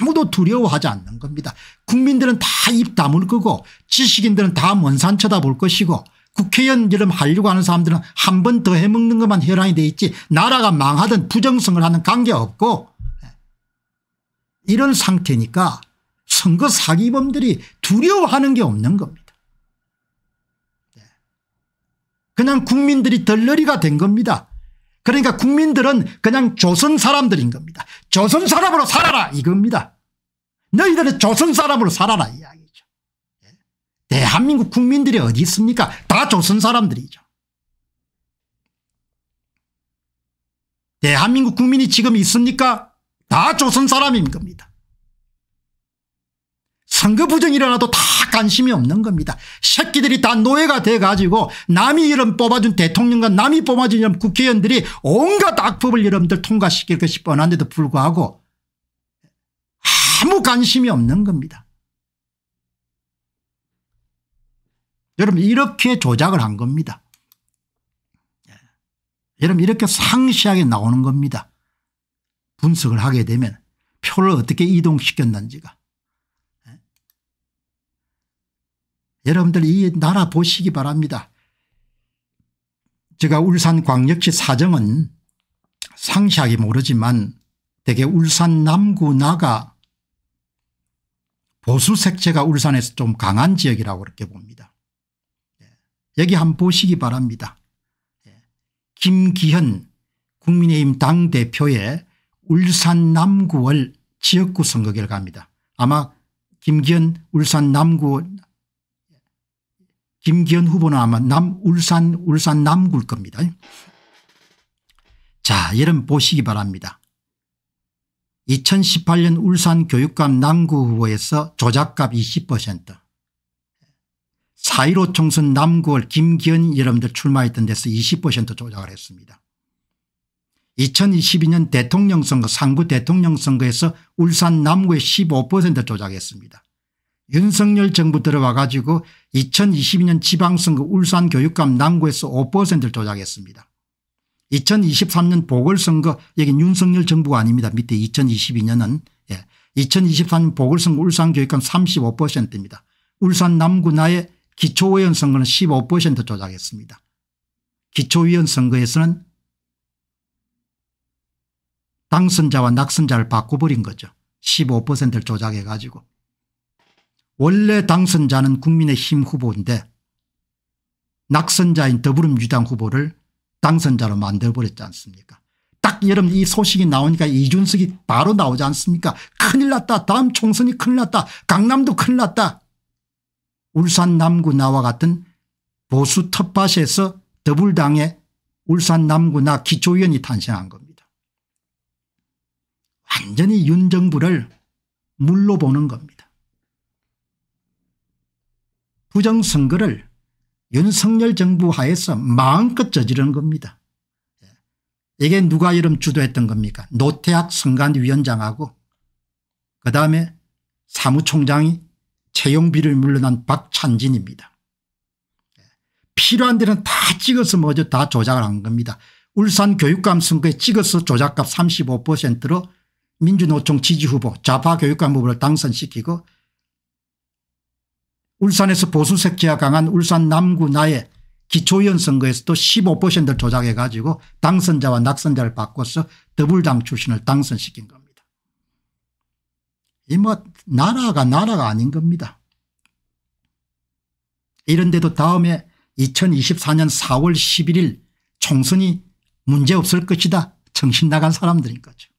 아무도 두려워하지 않는 겁니다. 국민들은 다 입 다물 거고 지식인들은 다 먼 산 쳐다볼 것이고 국회의원처름 하려고 하는 사람들은 한 번 더 해먹는 것만 혈안이 돼 있지 나라가 망하든 부정성을 하는 관계없고 이런 상태니까 선거 사기범들이 두려워하는 게 없는 겁니다. 네. 그냥 국민들이 덜러리가 된 겁니다. 그러니까 국민들은 그냥 조선 사람들인 겁니다. 조선 사람으로 살아라 이겁니다. 너희들은 조선 사람으로 살아라 이야기죠. 네. 대한민국 국민들이 어디 있습니까? 다 조선 사람들이죠. 대한민국 국민이 지금 있습니까? 다 조선 사람인 겁니다. 선거 부정이 일어나도 다 관심이 없는 겁니다. 새끼들이 다 노예가 돼가지고 남이 이름 뽑아준 대통령과 남이 뽑아준 이름 국회의원들이 온갖 악법을 여러분들 통과시킬 것이 뻔한데도 불구하고 아무 관심이 없는 겁니다. 여러분 이렇게 조작을 한 겁니다. 예. 여러분 이렇게 상시하게 나오는 겁니다. 분석을 하게 되면 표를 어떻게 이동시켰는지가 예? 여러분들 이 나라 보시기 바랍니다. 제가 울산광역시 사정은 상시하게 모르지만 대개 울산 남구 나가 보수 색채가 울산에서 좀 강한 지역이라고 그렇게 봅니다. 예. 여기 한번 보시기 바랍니다. 예. 김기현 국민의힘 당대표의 울산 남구월 지역구 선거 결과입니다. 아마 김기현 울산 남구 김기현 후보는 아마 남 울산 울산 남구일 겁니다. 자 여러분 보시기 바랍니다. 2018년 울산 교육감 남구 후보에서 조작값 20% 4.15 총선 남구월 김기현 여러분들 출마했던 데서 20% 조작을 했습니다. 2022년 대통령 선거 상구 대통령 선거에서 울산 남구에 15% 조작했습니다. 윤석열 정부 들어와 가지고 2022년 지방선거 울산 교육감 남구에서 5%를 조작했습니다. 2023년 보궐선거 여기 윤석열 정부가 아닙니다. 밑에 2022년은 예. 2023년 보궐선거 울산 교육감 35%입니다. 울산 남구나의 기초의원 선거는 15% 조작했습니다. 기초의원 선거에서는 당선자와 낙선자를 바꿔버린 거죠. 15%를 조작해 가지고. 원래 당선자는 국민의힘 후보인데 낙선자인 더불어민주당 후보를 당선자로 만들어버렸지 않습니까 딱 여러분 이 소식이 나오니까 이준석이 바로 나오지 않습니까 큰일 났다 다음 총선이 큰일 났다 강남도 큰일 났다 울산 남구 나와 같은 보수 텃밭에서 더불당의 울산 남구나 기초위원이 탄생한 겁니다. 완전히 윤 정부를 물로 보는 겁니다. 부정선거를 윤석열 정부 하에서 마음껏 저지른 겁니다. 이게 누가 이름 주도했던 겁니까 노태학 선관위원장하고 그다음에 사무총장이 채용비를 물러난 박찬진입니다. 필요한 데는 다 찍어서 뭐죠 다 조작을 한 겁니다. 울산 교육감 선거에 찍어서 조작값 35%로 민주노총 지지후보 자파교육감부를 당선시키고 울산에서 보수색지가 강한 울산 남구 나의 기초위원 선거에서도 15%를 조작해 가지고 당선자와 낙선자를 바꿔서 더불당 출신을 당선시킨 겁니다. 이 뭐 나라가 나라가 아닌 겁니다. 이런데도 다음에 2024년 4월 11일 총선이 문제없을 것이다 정신 나간 사람들인 거죠.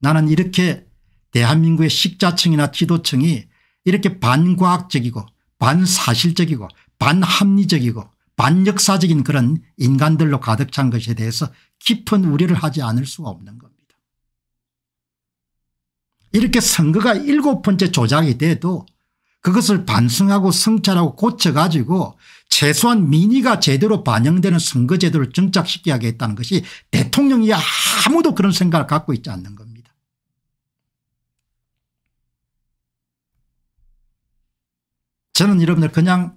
나는 이렇게 대한민국의 식자층이나 지도층이 이렇게 반과학적이고 반사실적이고 반합리적이고 반역사적인 그런 인간들로 가득 찬 것에 대해서 깊은 우려를 하지 않을 수가 없는 겁니다. 이렇게 선거가 일곱 번째 조작이 돼도 그것을 반성하고 성찰하고 고쳐가지고 최소한 민의가 제대로 반영되는 선거제도를 정착시켜야겠다는 것이 대통령이 아무도 그런 생각을 갖고 있지 않는 겁니다. 저는 여러분들 그냥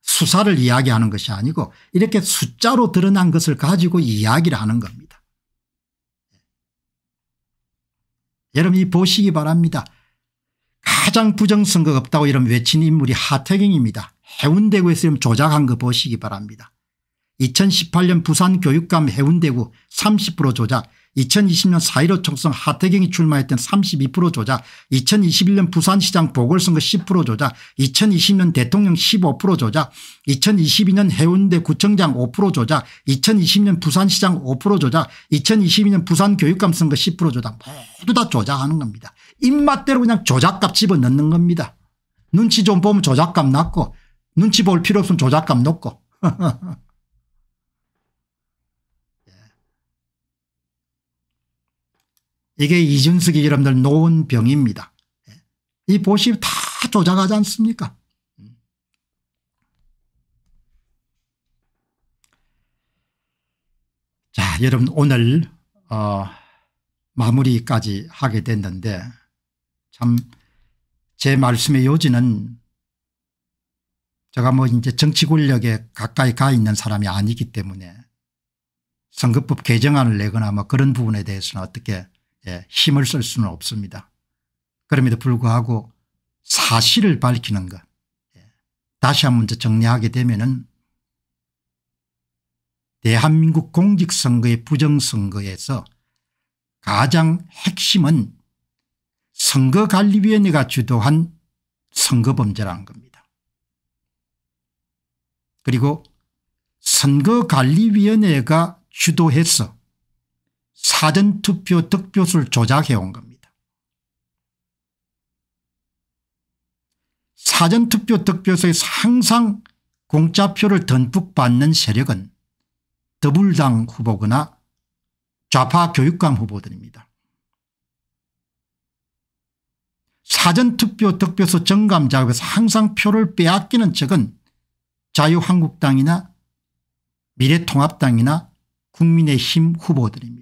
수사를 이야기하는 것이 아니고 이렇게 숫자로 드러난 것을 가지고 이야기를 하는 겁니다. 여러분 이 보시기 바랍니다. 가장 부정선거 없다고 이런 외친 인물이 하태경입니다. 해운대구에서 조작한 거 보시기 바랍니다. 2018년 부산교육감 해운대구 30% 조작 2020년 4.15 총선 하태경이 출마했던 32% 조작 2021년 부산시장 보궐선거 10% 조작 2020년 대통령 15% 조작 2022년 해운대 구청장 5% 조작 2020년 부산시장 5% 조작 2022년 부산교육감 선거 10% 조작 모두 다 조작하는 겁니다. 입맛대로 그냥 조작값 집어넣는 겁니다. 눈치 좀 보면 조작값 낮고 눈치 볼 필요 없으면 조작값 높고 이게 이준석이 여러분들 놓은 병입니다. 예? 이 보시 다 조작하지 않습니까 음. 자 여러분 오늘 어, 마무리까지 하게 됐는데 참 제 말씀의 요지는 제가 뭐 이제 정치 권력에 가까이 가 있는 사람이 아니기 때문에 선거법 개정안을 내거나 뭐 그런 부분에 대해서는 어떻게 예, 힘을 쓸 수는 없습니다. 그럼에도 불구하고 사실을 밝히는 것 예, 다시 한 번 정리하게 되면은 대한민국 공직선거의 부정선거에서 가장 핵심은 선거관리위원회가 주도한 선거범죄라는 겁니다. 그리고 선거관리위원회가 주도해서 사전투표 득표수를 조작해 온 겁니다. 사전투표 득표수에서 항상 공짜표를 듬뿍 받는 세력은 더불당 후보거나 좌파 교육감 후보들입니다. 사전투표 득표수 정감 작업에서 항상 표를 빼앗기는 측은 자유한국당이나 미래통합당이나 국민의힘 후보들입니다.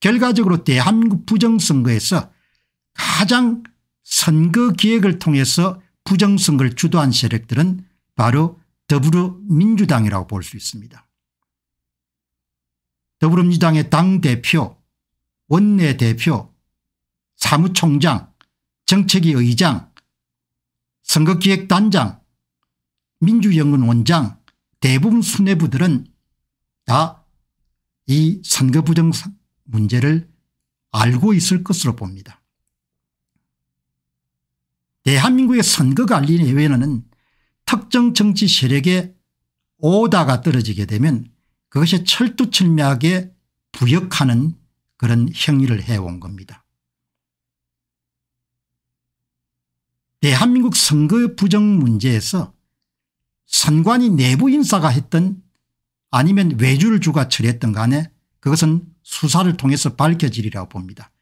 결과적으로 대한민국 부정선거에서 가장 선거 기획을 통해서 부정선거를 주도한 세력들은 바로 더불어민주당이라고 볼 수 있습니다. 더불어민주당의 당대표 원내대표 사무총장 정책위 의장 선거기획단장 민주연구원장 대부분 수뇌부들은 다 이 선거부정 문제를 알고 있을 것으로 봅니다. 대한민국의 선거관리위원회는 특정 정치 세력의 오다가 떨어지게 되면 그것이 철두철미하게 부역하는 그런 행위를 해온 겁니다. 대한민국 선거 부정 문제에서 선관위 내부 인사가 했던 아니면 외주를 주가 처리했던 간에 그것은 수사를 통해서 밝혀지리라고 봅니다.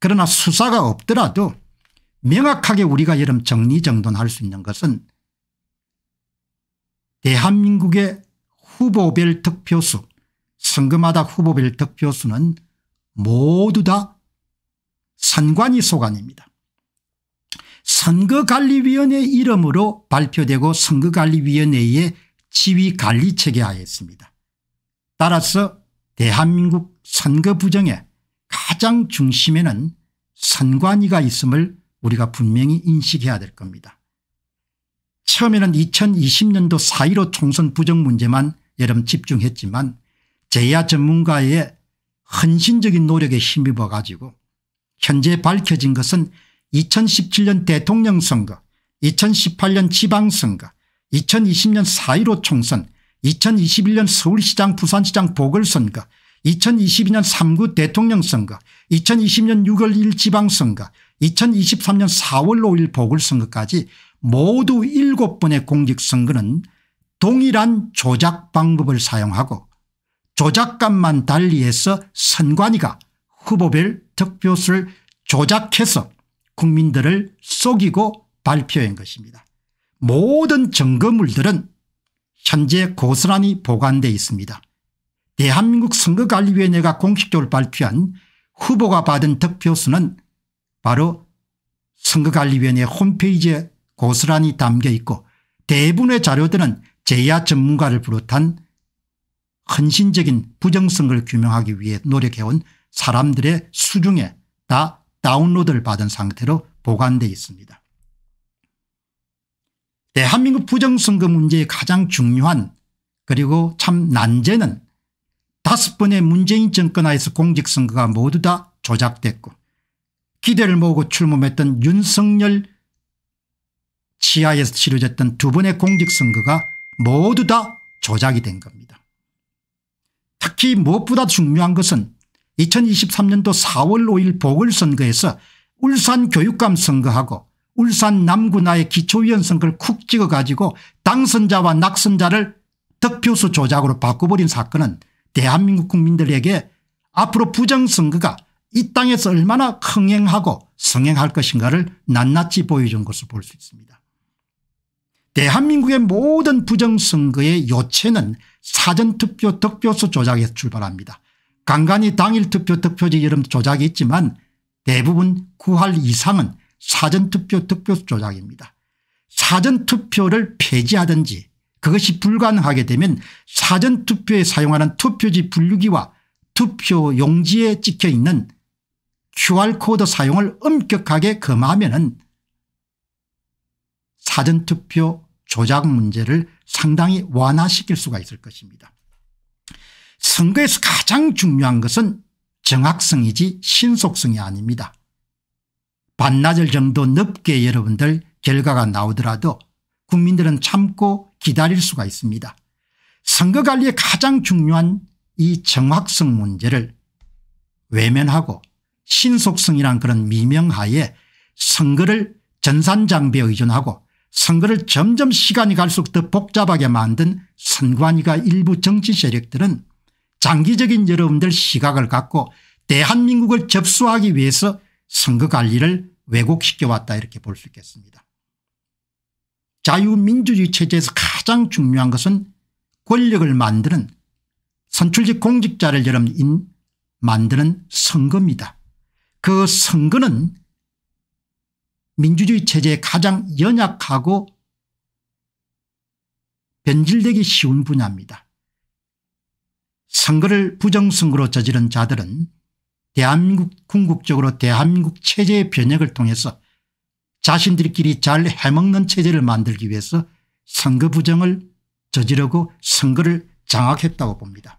그러나 수사가 없더라도 명확하게 우리가 여름 정리정돈할 수 있는 것은 대한민국의 후보별 득표수 선거마다 후보별 득표수는 모두 다 선관위 소관입니다. 선거관리위원회 이름으로 발표되고 선거관리위원회의 지휘관리체계 하였습니다. 따라서 대한민국 선거 부정의 가장 중심에는 선관위가 있음을 우리가 분명히 인식해야 될 겁니다. 처음에는 2020년도 4.15 총선 부정 문제만 여름 집중했지만 제야 전문가의 헌신적인 노력에 힘입어 가지고 현재 밝혀진 것은 2017년 대통령 선거 2018년 지방선거 2020년 4.15 총선 2021년 서울시장 부산시장 보궐선거 2022년 3구 대통령 선거 2020년 6월 1일 지방선거 2023년 4월 5일 보궐선거까지 모두 7번의 공직선거는 동일한 조작 방법을 사용하고 조작감만 달리해서 선관위가 후보별 득표수를 조작해서 국민들을 속이고 발표한 것입니다. 모든 증거물들은 현재 고스란히 보관되어 있습니다. 대한민국선거관리위원회가 공식적으로 발표한 후보가 받은 득표수는 바로 선거관리위원회 홈페이지에 고스란히 담겨 있고 대부분의 자료들은 제야 전문가를 비롯한 헌신적인 부정성을 규명하기 위해 노력해온 사람들의 수중에 다 다운로드를 받은 상태로 보관되어 있습니다. 대한민국 부정선거 문제의 가장 중요한 그리고 참 난제는 다섯 번의 문재인 정권 하에서 공직선거가 모두 다 조작됐고 기대를 모으고 출범했던 윤석열 치하에서 치러졌던 두 번의 공직선거가 모두 다 조작이 된 겁니다. 특히 무엇보다 중요한 것은 2023년도 4월 5일 보궐선거에서 울산 교육감 선거하고 울산 남구나의 기초위원 선거를 쿡 찍어가지고 당선자와 낙선자를 득표수 조작으로 바꿔버린 사건은 대한민국 국민들에게 앞으로 부정선거가 이 땅에서 얼마나 흥행하고 성행할 것인가를 낱낱이 보여준 것을 볼 수 있습니다. 대한민국의 모든 부정선거의 요체는 사전투표 득표수 조작에서 출발합니다. 간간히 당일 투표 득표지 이름 조작이 있지만 대부분 9할 이상은 사전투표 득표수 조작입니다. 사전투표를 폐지하든지 그것이 불가능하게 되면 사전투표에 사용하는 투표지 분류기와 투표용지에 찍혀 있는 QR코드 사용을 엄격하게 금하면 은 사전투표 조작 문제를 상당히 완화시킬 수가 있을 것입니다. 선거에서 가장 중요한 것은 정확성이지 신속성이 아닙니다. 반나절 정도 늦게 여러분들 결과가 나오더라도 국민들은 참고 기다릴 수가 있습니다. 선거관리의 가장 중요한 이 정확성 문제를 외면하고 신속성이란 그런 미명하에 선거를 전산장비에 의존하고 선거를 점점 시간이 갈수록 더 복잡하게 만든 선관위가 일부 정치 세력들은 장기적인 여러분들 시각을 갖고 대한민국을 접수하기 위해서 선거관리를 왜곡시켜왔다 이렇게 볼 수 있겠습니다. 자유민주주의 체제에서 가장 중요한 것은 권력을 만드는 선출직 공직자를 여러분 만드는 선거입니다. 그 선거는 민주주의 체제에 가장 연약하고 변질되기 쉬운 분야입니다. 선거를 부정선거로 저지른 자들은 대한민국 궁극적으로 대한민국 체제의 변혁을 통해서 자신들끼리 잘 해먹는 체제를 만들기 위해서 선거 부정을 저지르고 선거를 장악했다고 봅니다.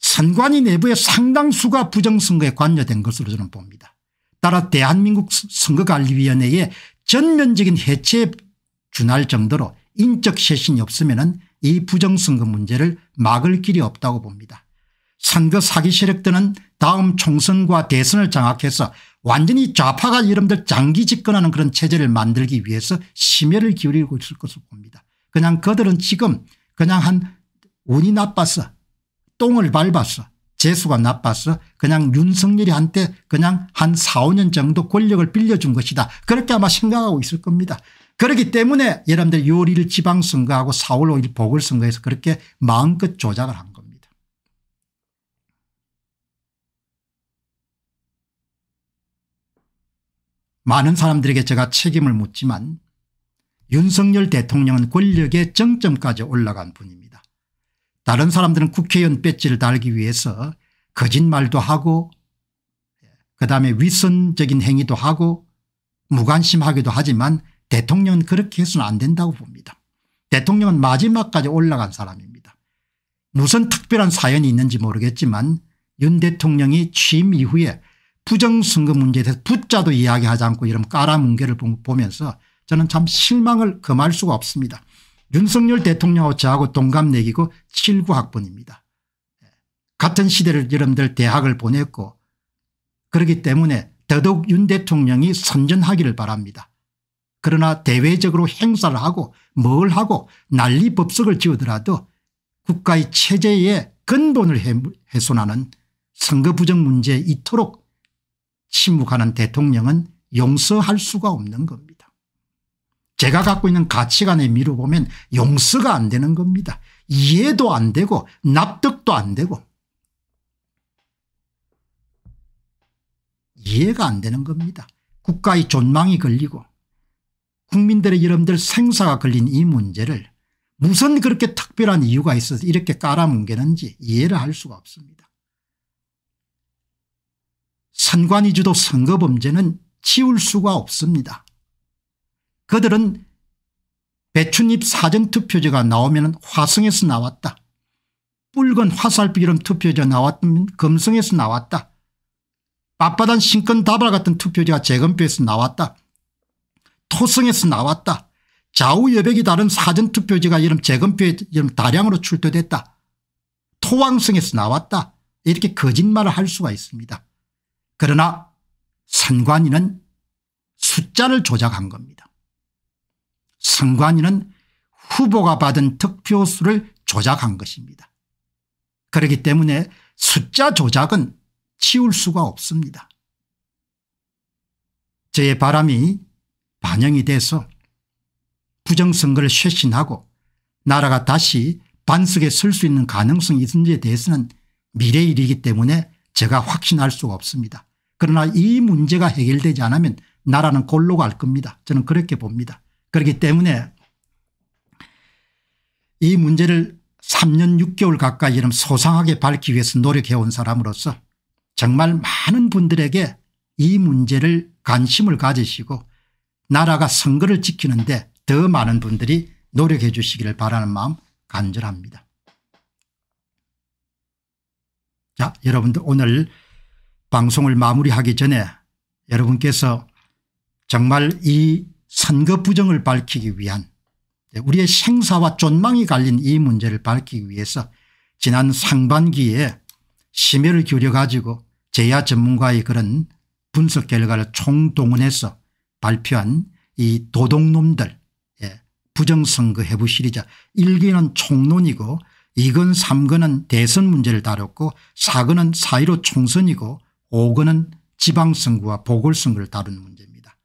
선관위 내부의 상당수가 부정선거에 관여된 것으로 저는 봅니다. 따라 대한민국 선거관리위원회의 전면적인 해체에 준할 정도로 인적 쇄신이 없으면 이 부정선거 문제를 막을 길이 없다고 봅니다. 선거 사기 세력들은 다음 총선과 대선을 장악해서 완전히 좌파가 여러분들 장기 집권하는 그런 체제를 만들기 위해서 심혈을 기울이고 있을 것으로 봅니다. 그냥 그들은 지금 그냥 한 운이 나빠서 똥을 밟았어 재수가 나빠서 그냥 윤석열이 한테 그냥 한4 5년 정도 권력을 빌려준 것이다. 그렇게 아마 생각하고 있을 겁니다. 그렇기 때문에 여러분들 요리를 지방선거하고 4월 5일 보궐선거에서 그렇게 마음껏 조작을 한 많은 사람들에게 제가 책임을 묻지만 윤석열 대통령은 권력의 정점까지 올라간 분입니다. 다른 사람들은 국회의원 배지를 달기 위해서 거짓말도 하고 그다음에 위선적인 행위도 하고 무관심하기도 하지만 대통령은 그렇게 해서는 안 된다고 봅니다. 대통령은 마지막까지 올라간 사람입니다. 무슨 특별한 사연이 있는지 모르겠지만 윤 대통령이 취임 이후에 부정선거 문제에 대해서 부자도 이야기하지 않고 이런 까라뭉개를 보면서 저는 참 실망을 금할 수가 없습니다. 윤석열 대통령하고 저하고 동갑내기고 7구 학번입니다. 예. 같은 시대를 여러분들 대학을 보냈고 그렇기 때문에 더더욱 윤 대통령이 선전하기를 바랍니다. 그러나 대외적으로 행사를 하고 뭘 하고 난리 법석을 지우더라도 국가의 체제의 근본을 훼손하는 선거 부정 문제 이토록 침묵하는 대통령은 용서할 수가 없는 겁니다. 제가 갖고 있는 가치관에 미뤄보면 용서가 안 되는 겁니다. 이해도 안 되고 납득도 안 되고 이해가 안 되는 겁니다. 국가의 존망이 걸리고 국민들의 여러분들 생사가 걸린 이 문제를 무슨 그렇게 특별한 이유가 있어서 이렇게 깔아뭉개는지 이해를 할 수가 없습니다. 선관위주도 선거범죄는 지울 수가 없습니다. 그들은 배춧잎 사전투표제가 나오면 화성에서 나왔다. 붉은 화살비름 투표제 가 나왔다면 금성에서 나왔다. 빳빳한 신권 다발 같은 투표제가 재검표에서 나왔다. 토성에서 나왔다. 좌우여백이 다른 사전투표제가 이런 재검표에 이런 다량으로 출토됐다. 토왕성에서 나왔다. 이렇게 거짓말을 할 수가 있습니다. 그러나 선관위는 숫자를 조작한 겁니다. 선관위는 후보가 받은 득표수를 조작한 것입니다. 그렇기 때문에 숫자 조작은 치울 수가 없습니다. 저의 바람이 반영이 돼서 부정선거를 쇄신하고 나라가 다시 반석에 설 수 있는 가능성이 있는지에 대해서는 미래 일이기 때문에 제가 확신할 수가 없습니다. 그러나 이 문제가 해결되지 않으면 나라는 골로 갈 겁니다. 저는 그렇게 봅니다. 그렇기 때문에 이 문제를 3년 6개월 가까이 이런 소상하게 밝기 위해서 노력해온 사람으로서 정말 많은 분들에게 이 문제를 관심을 가지시고 나라가 선거를 지키는데 더 많은 분들이 노력해 주시기를 바라는 마음 간절합니다. 자 여러분들 오늘 방송을 마무리하기 전에 여러분께서 정말 이 선거 부정을 밝히기 위한 네, 우리의 생사와 존망이 갈린 이 문제를 밝히기 위해서 지난 상반기에 심혈을 기울여 가지고 제야 전문가의 그런 분석 결과를 총동원해서 발표한 이 도둑놈들 예, 부정선거 해부 시리즈 1기는 총론이고 2건 3건은 대선 문제를 다뤘고 4건은 4.15 총선이고 5권은 지방선거와 보궐선거를 다룬 문제입니다.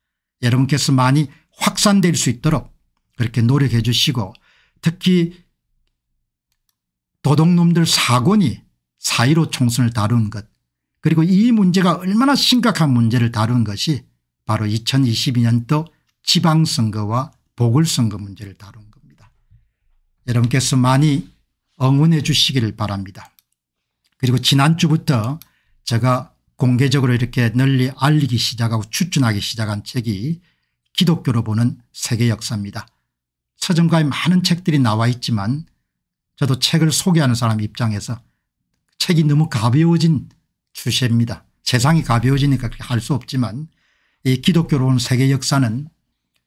여러분께서 많이 확산될 수 있도록 그렇게 노력해 주시고 특히 도둑놈들 사건이 사1로 총선을 다룬 것 그리고 이 문제가 얼마나 심각한 문제를 다룬 것이 바로 2022년도 지방선거와 보궐선거 문제를 다룬 겁니다. 여러분께서 많이 응원해 주시기를 바랍니다. 그리고 지난주부터 제가 공개적으로 이렇게 널리 알리기 시작하고 추천하기 시작한 책이 기독교로 보는 세계 역사입니다. 서점가에 많은 책들이 나와 있지만 저도 책을 소개하는 사람 입장에서 책이 너무 가벼워진 추세입니다. 세상이 가벼워지니까 그렇게 할 수 없지만 이 기독교로 온 세계 역사는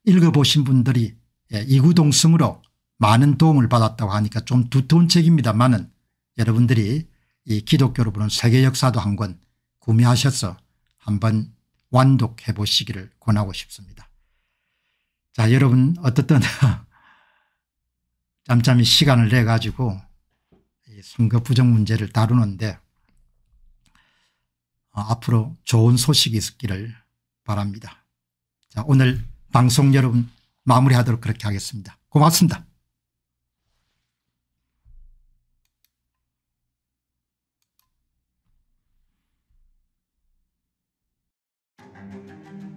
읽어보신 분들이 예, 이구동성으로 많은 도움을 받았다고 하니까 좀 두터운 책입니다만은 여러분들이 이 기독교로 보는 세계 역사도 한권 구매하셔서 한번 완독해 보시기를 권하고 싶습니다. 자 여러분 어떻든 짬짬이 시간을 내 가지고 선거 부정 문제를 다루는데 어, 앞으로 좋은 소식이 있기를 바랍니다. 자 오늘 방송 여러분 마무리하도록 그렇게 하겠습니다. 고맙습니다.